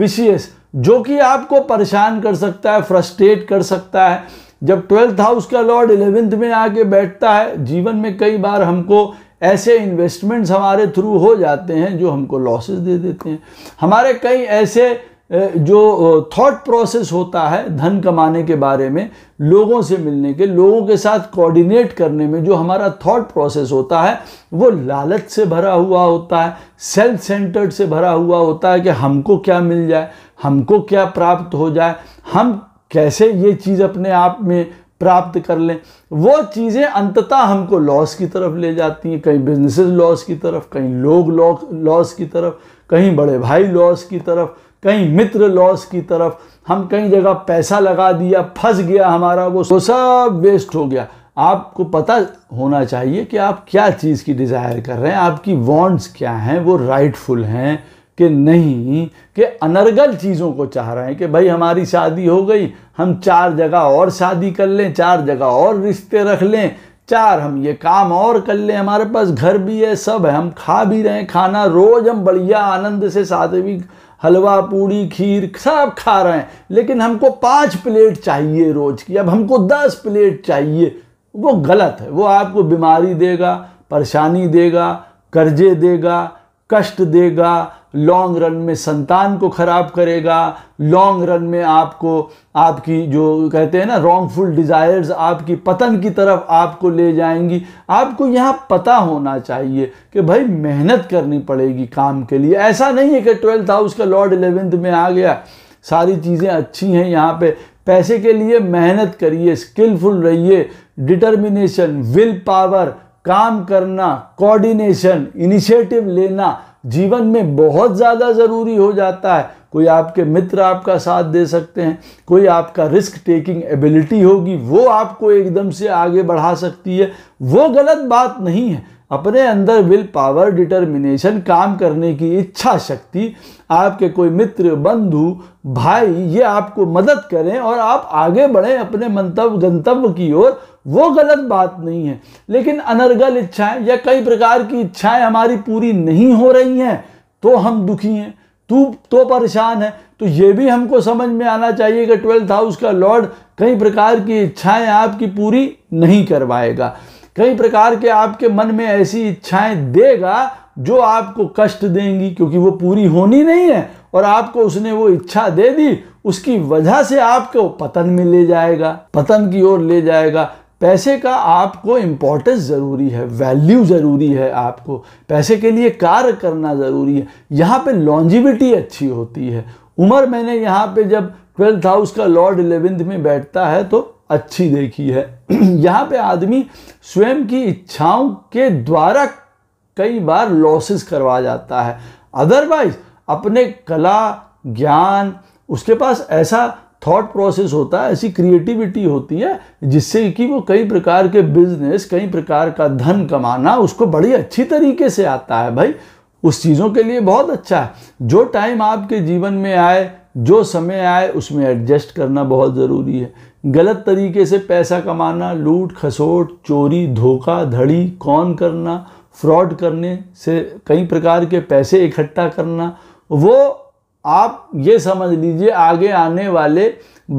विशेष जो कि आपको परेशान कर सकता है फ्रस्ट्रेट कर सकता है जब ट्वेल्थ हाउस का लॉर्ड इलेवेंथ में आके बैठता है जीवन में कई बार हमको ऐसे इन्वेस्टमेंट्स हमारे थ्रू हो जाते हैं जो हमको लॉसेस दे देते हैं हमारे कई ऐसे जो थॉट प्रोसेस होता है धन कमाने के बारे में लोगों से मिलने के लोगों के साथ कोऑर्डिनेट करने में जो हमारा थॉट प्रोसेस होता है वो लालच से भरा हुआ होता है सेल्फ सेंटर्ड से भरा हुआ होता है कि हमको क्या मिल जाए हमको क्या प्राप्त हो जाए हम कैसे ये चीज़ अपने आप में प्राप्त कर लें वो चीज़ें अंततः हमको लॉस की तरफ ले जाती हैं कहीं बिजनेसेस लॉस की तरफ कहीं लोग लॉस की तरफ कहीं बड़े भाई लॉस की तरफ कहीं मित्र लॉस की तरफ हम कहीं जगह पैसा लगा दिया फंस गया हमारा वो तो सब वेस्ट हो गया आपको पता होना चाहिए कि आप क्या चीज़ की डिज़ायर कर रहे हैं आपकी वॉन्ट्स क्या हैं वो राइटफुल हैं कि नहीं कि अनर्गल चीज़ों को चाह रहे हैं कि भाई हमारी शादी हो गई हम चार जगह और शादी कर लें चार जगह और रिश्ते रख लें चार हम ये काम और कर लें हमारे पास घर भी है सब है हम खा भी रहे हैं खाना रोज़ हम बढ़िया आनंद से शादी भी हलवा पूड़ी खीर सब खा रहे हैं लेकिन हमको पाँच प्लेट चाहिए रोज़ की अब हमको दस प्लेट चाहिए वो गलत है वो आपको बीमारी देगा परेशानी देगा कर्जे देगा कष्ट देगा लॉन्ग रन में संतान को ख़राब करेगा लॉन्ग रन में आपको आपकी जो कहते हैं ना रॉन्गफुल डिज़ायर्स आपकी पतन की तरफ आपको ले जाएंगी आपको यहाँ पता होना चाहिए कि भाई मेहनत करनी पड़ेगी काम के लिए ऐसा नहीं है कि ट्वेल्थ हाउस का लॉर्ड एलेवेंथ में आ गया सारी चीज़ें अच्छी हैं यहाँ पे पैसे के लिए मेहनत करिए स्किलफुल रहिए डिटर्मिनेशन विल पावर काम करना कोऑर्डिनेशन इनिशिएटिव लेना जीवन में बहुत ज़्यादा ज़रूरी हो जाता है कोई आपके मित्र आपका साथ दे सकते हैं कोई आपका रिस्क टेकिंग एबिलिटी होगी वो आपको एकदम से आगे बढ़ा सकती है वो गलत बात नहीं है अपने अंदर विल पावर डिटर्मिनेशन काम करने की इच्छा शक्ति आपके कोई मित्र बंधु भाई ये आपको मदद करें और आप आगे बढ़ें अपने मंतव्य गंतव्य की ओर वो गलत बात नहीं है लेकिन अनर्गल इच्छाएं या कई प्रकार की इच्छाएं हमारी पूरी नहीं हो रही हैं तो हम दुखी हैं तू तो परेशान है तो ये भी हमको समझ में आना चाहिए कि ट्वेल्थ हाउस का लॉर्ड कई प्रकार की इच्छाएं आपकी पूरी नहीं करवाएगा कई प्रकार के आपके मन में ऐसी इच्छाएं देगा जो आपको कष्ट देंगी क्योंकि वो पूरी होनी नहीं है और आपको उसने वो इच्छा दे दी उसकी वजह से आपको पतन में ले जाएगा पतन की ओर ले जाएगा पैसे का आपको इम्पोर्टेंस ज़रूरी है वैल्यू ज़रूरी है आपको पैसे के लिए कार्य करना ज़रूरी है यहाँ पे लॉन्जिविटी अच्छी होती है उम्र मैंने यहाँ पे जब ट्वेल्थ हाउस का लॉर्ड इलेवेंथ में बैठता है तो अच्छी देखी है यहाँ पे आदमी स्वयं की इच्छाओं के द्वारा कई बार लॉसेस करवा जाता है अदरवाइज अपने कला ज्ञान उसके पास ऐसा थॉट प्रोसेस होता है ऐसी क्रिएटिविटी होती है जिससे कि वो कई प्रकार के बिजनेस कई प्रकार का धन कमाना उसको बड़ी अच्छी तरीके से आता है भाई उस चीज़ों के लिए बहुत अच्छा है जो टाइम आपके जीवन में आए जो समय आए उसमें एडजस्ट करना बहुत ज़रूरी है गलत तरीके से पैसा कमाना लूट खसोट चोरी धोखा धड़ी कौन करना फ्रॉड करने से कई प्रकार के पैसे इकट्ठा करना वो आप ये समझ लीजिए आगे आने वाले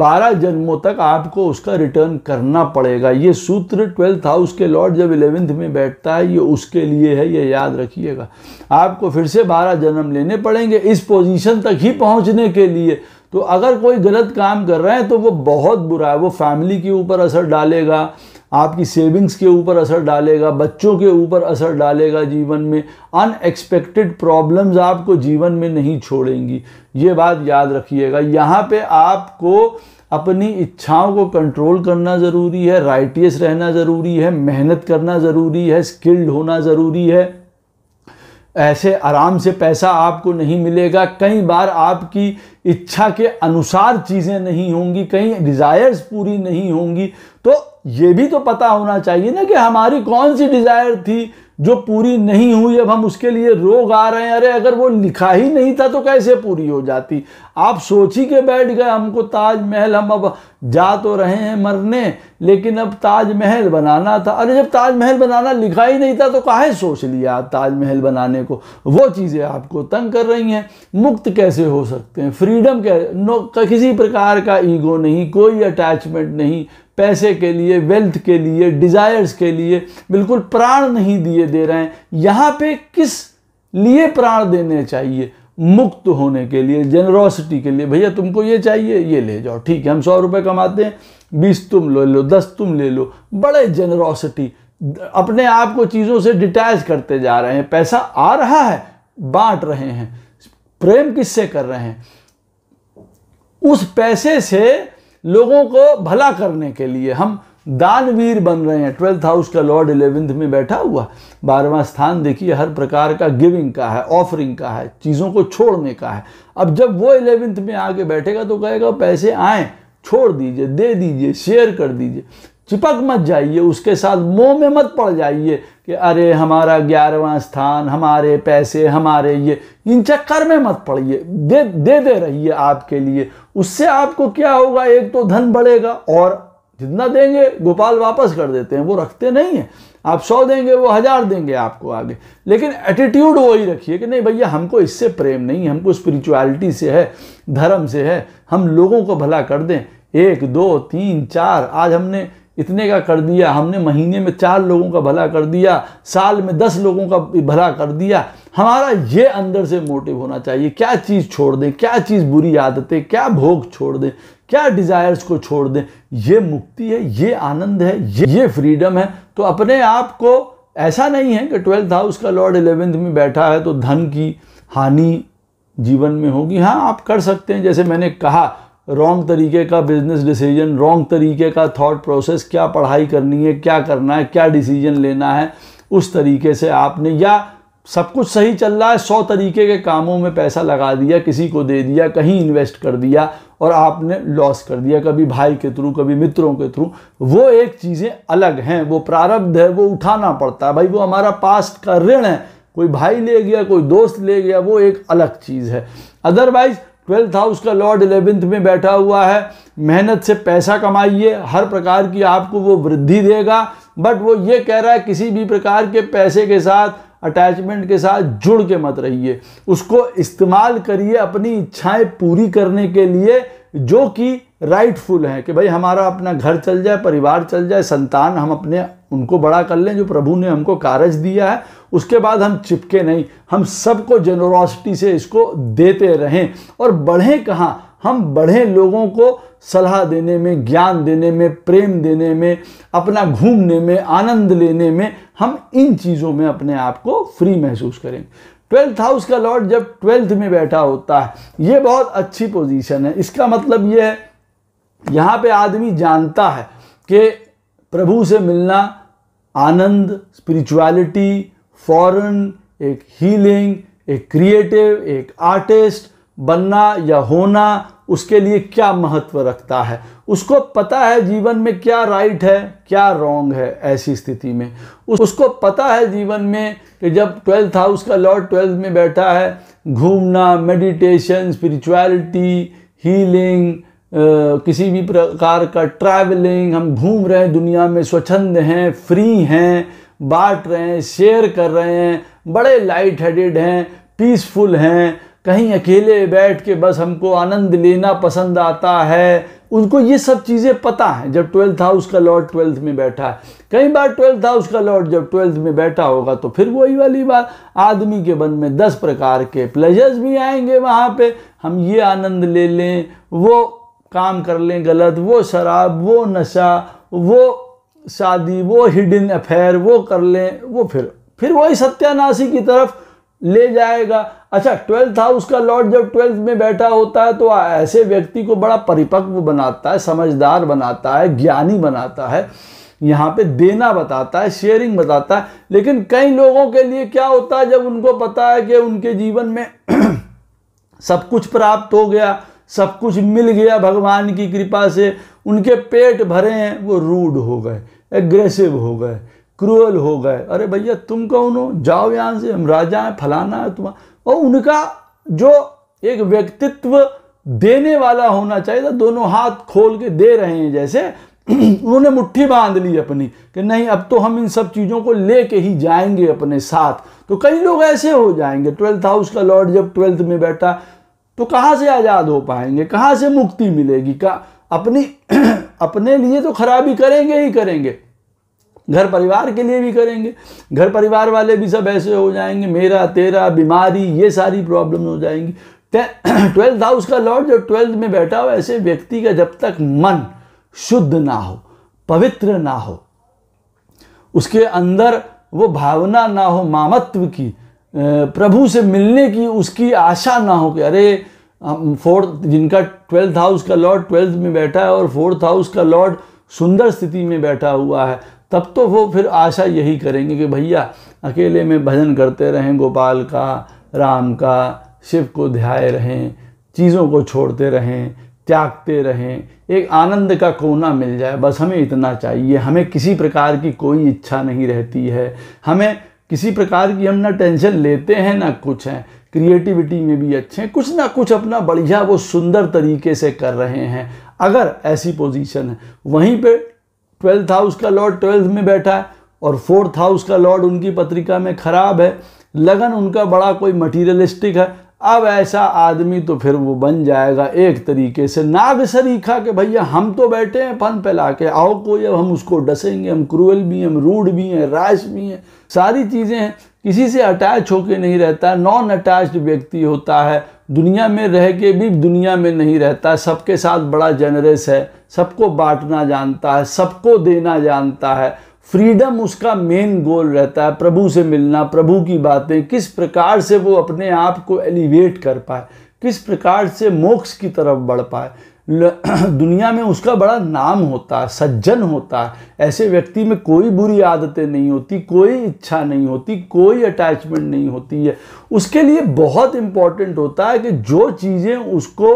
बारह जन्मों तक आपको उसका रिटर्न करना पड़ेगा ये सूत्र ट्वेल्थ हाउस के लॉर्ड जब इलेवेंथ में बैठता है ये उसके लिए है ये याद रखिएगा आपको फिर से बारह जन्म लेने पड़ेंगे इस पोजीशन तक ही पहुंचने के लिए तो अगर कोई गलत काम कर रहे हैं तो वो बहुत बुरा है वो फैमिली के ऊपर असर डालेगा आपकी सेविंग्स के ऊपर असर डालेगा बच्चों के ऊपर असर डालेगा जीवन में अनएक्सपेक्टेड प्रॉब्लम्स आपको जीवन में नहीं छोड़ेंगी ये बात याद रखिएगा यहाँ पे आपको अपनी इच्छाओं को कंट्रोल करना ज़रूरी है राइटियस रहना ज़रूरी है मेहनत करना ज़रूरी है स्किल्ड होना ज़रूरी है ऐसे आराम से पैसा आपको नहीं मिलेगा कई बार आपकी इच्छा के अनुसार चीज़ें नहीं होंगी कहीं डिज़ायर्स पूरी नहीं होंगी तो ये भी तो पता होना चाहिए ना कि हमारी कौन सी डिज़ायर थी जो पूरी नहीं हुई अब हम उसके लिए रोग आ रहे हैं अरे अगर वो लिखा ही नहीं था तो कैसे पूरी हो जाती आप सोच ही के बैठ गए हमको ताजमहल हम अब जा तो रहे हैं मरने लेकिन अब ताजमहल बनाना था अरे जब ताजमहल बनाना लिखा ही नहीं था तो काहे सोच लिया आप ताजमहल बनाने को वो चीज़ें आपको तंग कर रही हैं मुक्त कैसे हो सकते हैं फ्रीडम क्या नो किसी प्रकार का ईगो नहीं कोई अटैचमेंट नहीं पैसे के लिए वेल्थ के लिए डिज़ायर्स के लिए बिल्कुल प्राण नहीं दिए दे रहे हैं यहाँ पे किस लिए प्राण देने चाहिए मुक्त होने के लिए जेनरोसिटी के लिए भैया तुमको ये चाहिए ये ले जाओ ठीक है हम सौ रुपये कमाते हैं बीस तुम ले लो दस तुम ले लो बड़े जेनरोसिटी अपने आप को चीज़ों से डिटैच करते जा रहे हैं पैसा आ रहा है बांट रहे हैं प्रेम किससे कर रहे हैं उस पैसे से लोगों को भला करने के लिए हम दानवीर बन रहे हैं ट्वेल्थ हाउस का लॉर्ड इलेवेंथ में बैठा हुआ बारहवा स्थान देखिए हर प्रकार का गिविंग का है ऑफरिंग का है चीज़ों को छोड़ने का है अब जब वो इलेवेंथ में आके बैठेगा तो कहेगा पैसे आए छोड़ दीजिए दे दीजिए शेयर कर दीजिए चिपक मत जाइए उसके साथ मोह में मत पड़ जाइए कि अरे हमारा ग्यारहवां स्थान हमारे पैसे हमारे ये इन चक्कर में मत पड़िए दे दे दे रही है आपके लिए उससे आपको क्या होगा एक तो धन बढ़ेगा और जितना देंगे गोपाल वापस कर देते हैं वो रखते नहीं हैं आप सौ देंगे वो हज़ार देंगे आपको आगे लेकिन एटीट्यूड वही रखिए कि नहीं भैया हमको इससे प्रेम नहीं हमको स्पिरिचुअलिटी से है धर्म से है हम लोगों को भला कर दें एक दो तीन चार आज हमने इतने का कर दिया हमने महीने में चार लोगों का भला कर दिया साल में दस लोगों का भला कर दिया हमारा ये अंदर से मोटिव होना चाहिए क्या चीज़ छोड़ दें क्या चीज़ बुरी आदतें क्या भोग छोड़ दें क्या डिज़ायर्स को छोड़ दें ये मुक्ति है ये आनंद है ये ये फ्रीडम है तो अपने आप को ऐसा नहीं है कि ट्वेल्थ हाउस का लॉर्ड एलेवेंथ में बैठा है तो धन की हानि जीवन में होगी हाँ आप कर सकते हैं जैसे मैंने कहा रॉन्ग तरीके का बिजनेस डिसीजन रॉन्ग तरीके का थॉट प्रोसेस क्या पढ़ाई करनी है क्या करना है क्या डिसीजन लेना है उस तरीके से आपने या सब कुछ सही चल रहा है सौ तरीके के कामों में पैसा लगा दिया किसी को दे दिया कहीं इन्वेस्ट कर दिया और आपने लॉस कर दिया कभी भाई के थ्रू कभी मित्रों के थ्रू वो एक चीज़ें अलग हैं वो प्रारब्ध है वो उठाना पड़ता है भाई वो हमारा पास्ट का ऋण है कोई भाई ले गया कोई दोस्त ले गया वो एक अलग चीज़ है अदरवाइज ट्वेल्थ हाउस का लॉर्ड इलेवेंथ में बैठा हुआ है मेहनत से पैसा कमाइए हर प्रकार की आपको वो वृद्धि देगा बट वो ये कह रहा है किसी भी प्रकार के पैसे के साथ अटैचमेंट के साथ जुड़ के मत रहिए उसको इस्तेमाल करिए अपनी इच्छाएं पूरी करने के लिए जो कि राइटफुल हैं कि भाई हमारा अपना घर चल जाए परिवार चल जाए संतान हम अपने उनको बड़ा कर लें जो प्रभु ने हमको कारज दिया है उसके बाद हम चिपके नहीं हम सबको जेनरॉसिटी से इसको देते रहें और बढ़ें कहाँ हम बढ़े लोगों को सलाह देने में ज्ञान देने में प्रेम देने में अपना घूमने में आनंद लेने में हम इन चीज़ों में अपने आप को फ्री महसूस करें ट्वेल्थ हाउस का लॉर्ड जब ट्वेल्थ में बैठा होता है ये बहुत अच्छी पोजीशन है इसका मतलब ये है यहाँ पे आदमी जानता है कि प्रभु से मिलना आनंद स्पिरिचुअलिटी फॉरन एक हीलिंग एक क्रिएटिव एक आर्टिस्ट बनना या होना उसके लिए क्या महत्व रखता है उसको पता है जीवन में क्या राइट है क्या रॉन्ग है ऐसी स्थिति में उस, उसको पता है जीवन में कि जब ट्वेल्थ हाउस का लॉर्ड ट्वेल्थ में बैठा है घूमना मेडिटेशन स्पिरिचुअलिटी हीलिंग किसी भी प्रकार का ट्रैवलिंग हम घूम रहे हैं दुनिया में स्वच्छंद हैं फ्री हैं बांट रहे हैं शेयर कर रहे हैं बड़े लाइट हेडेड हैं पीसफुल हैं कहीं अकेले बैठ के बस हमको आनंद लेना पसंद आता है उनको ये सब चीज़ें पता हैं जब ट्वेल्थ हाउस का लॉर्ड ट्वेल्थ में बैठा है कई बार ट्वेल्थ हाउस का लॉर्ड जब ट्वेल्थ में बैठा होगा तो फिर वही वाली बात आदमी के मन में दस प्रकार के प्लेजर्स भी आएंगे वहाँ पे हम ये आनंद ले लें वो काम कर लें गलत वो शराब वो नशा वो शादी वो हिडन अफेयर वो कर लें वो फिर फिर वही सत्यानाशी की तरफ ले जाएगा अच्छा ट्वेल्थ हाउस का लॉर्ड जब ट्वेल्थ में बैठा होता है तो ऐसे व्यक्ति को बड़ा परिपक्व बनाता है समझदार बनाता है ज्ञानी बनाता है यहाँ पे देना बताता है शेयरिंग बताता है लेकिन कई लोगों के लिए क्या होता है जब उनको पता है कि उनके जीवन में सब कुछ प्राप्त हो गया सब कुछ मिल गया भगवान की कृपा से उनके पेट भरे हैं वो रूड हो गए एग्रेसिव हो गए क्रूअल हो गए अरे भैया तुम कौन हो जाओ यहाँ से हम राजा हैं फलाना है तुम्हारा और उनका जो एक व्यक्तित्व देने वाला होना चाहिए था दोनों हाथ खोल के दे रहे हैं जैसे उन्होंने मुट्ठी बांध ली अपनी कि नहीं अब तो हम इन सब चीज़ों को ले के ही जाएंगे अपने साथ तो कई लोग ऐसे हो जाएंगे ट्वेल्थ हाउस का लॉर्ड जब ट्वेल्थ में बैठा तो कहाँ से आज़ाद हो पाएंगे कहाँ से मुक्ति मिलेगी का अपनी अपने लिए तो खराबी करेंगे ही करेंगे घर परिवार के लिए भी करेंगे घर परिवार वाले भी सब ऐसे हो जाएंगे मेरा तेरा बीमारी ये सारी प्रॉब्लम हो जाएंगी ट्वेल्थ हाउस का लॉर्ड जो ट्वेल्थ में बैठा हो ऐसे व्यक्ति का जब तक मन शुद्ध ना हो पवित्र ना हो उसके अंदर वो भावना ना हो मामत्व की प्रभु से मिलने की उसकी आशा ना हो कि अरे हम फोर्थ जिनका ट्वेल्थ हाउस का लॉर्ड ट्वेल्थ में बैठा है और फोर्थ हाउस का लॉर्ड सुंदर स्थिति में बैठा हुआ है तब तो वो फिर आशा यही करेंगे कि भैया अकेले में भजन करते रहें गोपाल का राम का शिव को ध्याय रहें चीज़ों को छोड़ते रहें त्यागते रहें एक आनंद का कोना मिल जाए बस हमें इतना चाहिए हमें किसी प्रकार की कोई इच्छा नहीं रहती है हमें किसी प्रकार की हम ना टेंशन लेते हैं ना कुछ हैं क्रिएटिविटी में भी अच्छे हैं कुछ ना कुछ अपना बढ़िया वो सुंदर तरीके से कर रहे हैं अगर ऐसी पोजीशन है वहीं पे ट्वेल्थ हाउस का लॉर्ड ट्वेल्थ में बैठा है और फोर्थ हाउस का लॉर्ड उनकी पत्रिका में खराब है लगन उनका बड़ा कोई मटीरियलिस्टिक है अब ऐसा आदमी तो फिर वो बन जाएगा एक तरीके से नाग सरीखा के भैया हम तो बैठे हैं फन फैला के आओ कोई अब हम उसको डसेंगे हम क्रूअल भी हैं हम रूढ़ भी हैं राश भी हैं सारी चीज़ें हैं किसी से अटैच होके नहीं रहता नॉन अटैच्ड व्यक्ति होता है दुनिया में रह के भी दुनिया में नहीं रहता सबके साथ बड़ा जनरस है सबको बांटना जानता है सबको देना जानता है फ्रीडम उसका मेन गोल रहता है प्रभु से मिलना प्रभु की बातें किस प्रकार से वो अपने आप को एलिवेट कर पाए किस प्रकार से मोक्ष की तरफ बढ़ पाए दुनिया में उसका बड़ा नाम होता है सज्जन होता है ऐसे व्यक्ति में कोई बुरी आदतें नहीं होती कोई इच्छा नहीं होती कोई अटैचमेंट नहीं होती है उसके लिए बहुत इम्पॉर्टेंट होता है कि जो चीज़ें उसको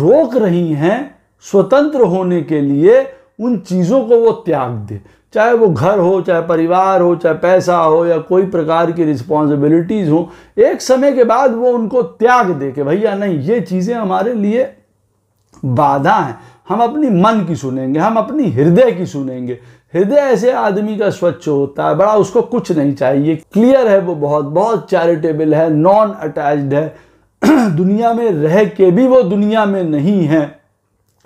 रोक रही हैं स्वतंत्र होने के लिए उन चीज़ों को वो त्याग दे चाहे वो घर हो चाहे परिवार हो चाहे पैसा हो या कोई प्रकार की रिस्पॉन्सिबिलिटीज़ हो एक समय के बाद वो उनको त्याग दे के भैया नहीं ये चीज़ें हमारे लिए बाधा हैं हम अपनी मन की सुनेंगे हम अपनी हृदय की सुनेंगे हृदय ऐसे आदमी का स्वच्छ होता है बड़ा उसको कुछ नहीं चाहिए क्लियर है वो बहुत बहुत चैरिटेबल है नॉन अटैच्ड है दुनिया में रह के भी वो दुनिया में नहीं है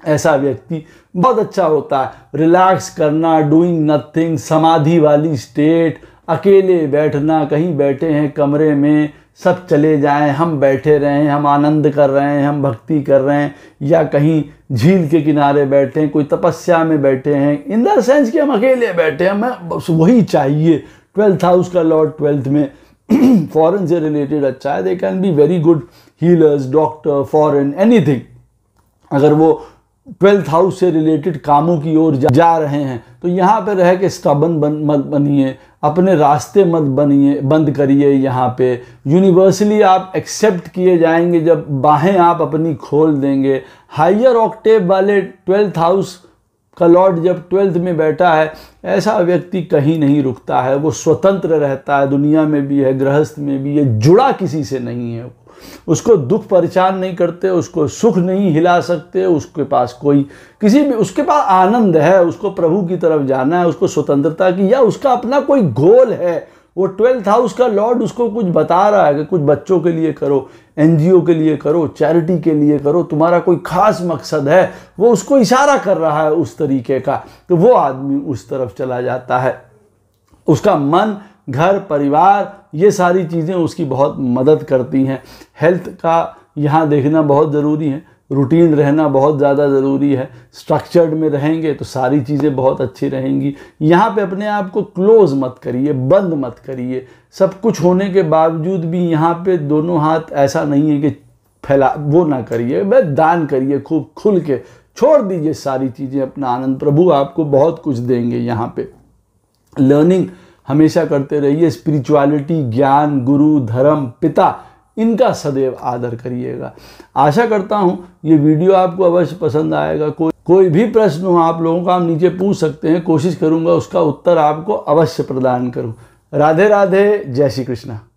ऐसा व्यक्ति बहुत अच्छा होता है रिलैक्स करना डूइंग नथिंग समाधि वाली स्टेट अकेले बैठना कहीं बैठे हैं कमरे में सब चले जाएं हम बैठे रहें हम आनंद कर रहे हैं हम भक्ति कर रहे हैं या कहीं झील के किनारे बैठे हैं कोई तपस्या में बैठे हैं इन द सेंस कि हम अकेले बैठे हैं हमें बस वही चाहिए ट्वेल्थ हाउस का लॉर्ड ट्वेल्थ में फॉरेन से रिलेटेड अच्छा है they can be very good healers doctor foreign anything अगर वो ट्वेल्थ हाउस से रिलेटेड कामों की ओर जा, जा रहे हैं तो यहाँ पे रह के स्टबन बन मत बनिए अपने रास्ते मत बनिए बंद करिए यहाँ पे यूनिवर्सली आप एक्सेप्ट किए जाएंगे जब बाहें आप अपनी खोल देंगे हायर ऑक्टेव वाले ट्वेल्थ हाउस का लॉर्ड जब ट्वेल्थ में बैठा है ऐसा व्यक्ति कहीं नहीं रुकता है वो स्वतंत्र रहता है दुनिया में भी है गृहस्थ में भी है जुड़ा किसी से नहीं है वो उसको दुख परेशान नहीं करते उसको सुख नहीं हिला सकते उसके पास कोई किसी भी उसके पास आनंद है उसको प्रभु की तरफ जाना है उसको स्वतंत्रता की या उसका अपना कोई गोल है वो ट्वेल्थ हाउस का लॉर्ड उसको कुछ बता रहा है कि कुछ बच्चों के लिए करो एनजीओ के लिए करो चैरिटी के लिए करो तुम्हारा कोई खास मकसद है वो उसको इशारा कर रहा है उस तरीके का तो वो आदमी उस तरफ चला जाता है उसका मन घर परिवार ये सारी चीज़ें उसकी बहुत मदद करती हैं हेल्थ का यहाँ देखना बहुत ज़रूरी है रूटीन रहना बहुत ज़्यादा ज़रूरी है स्ट्रक्चर्ड में रहेंगे तो सारी चीज़ें बहुत अच्छी रहेंगी यहाँ पे अपने आप को क्लोज़ मत करिए बंद मत करिए सब कुछ होने के बावजूद भी यहाँ पे दोनों हाथ ऐसा नहीं है कि फैला वो ना करिए वह दान करिए खूब खुल के छोड़ दीजिए सारी चीज़ें अपना आनंद प्रभु आपको बहुत कुछ देंगे यहाँ पे लर्निंग हमेशा करते रहिए स्पिरिचुअलिटी ज्ञान गुरु धर्म पिता इनका सदैव आदर करिएगा आशा करता हूँ ये वीडियो आपको अवश्य पसंद आएगा कोई कोई भी प्रश्न हो आप लोगों का आप नीचे पूछ सकते हैं कोशिश करूँगा उसका उत्तर आपको अवश्य प्रदान करूँ राधे राधे जय श्री कृष्णा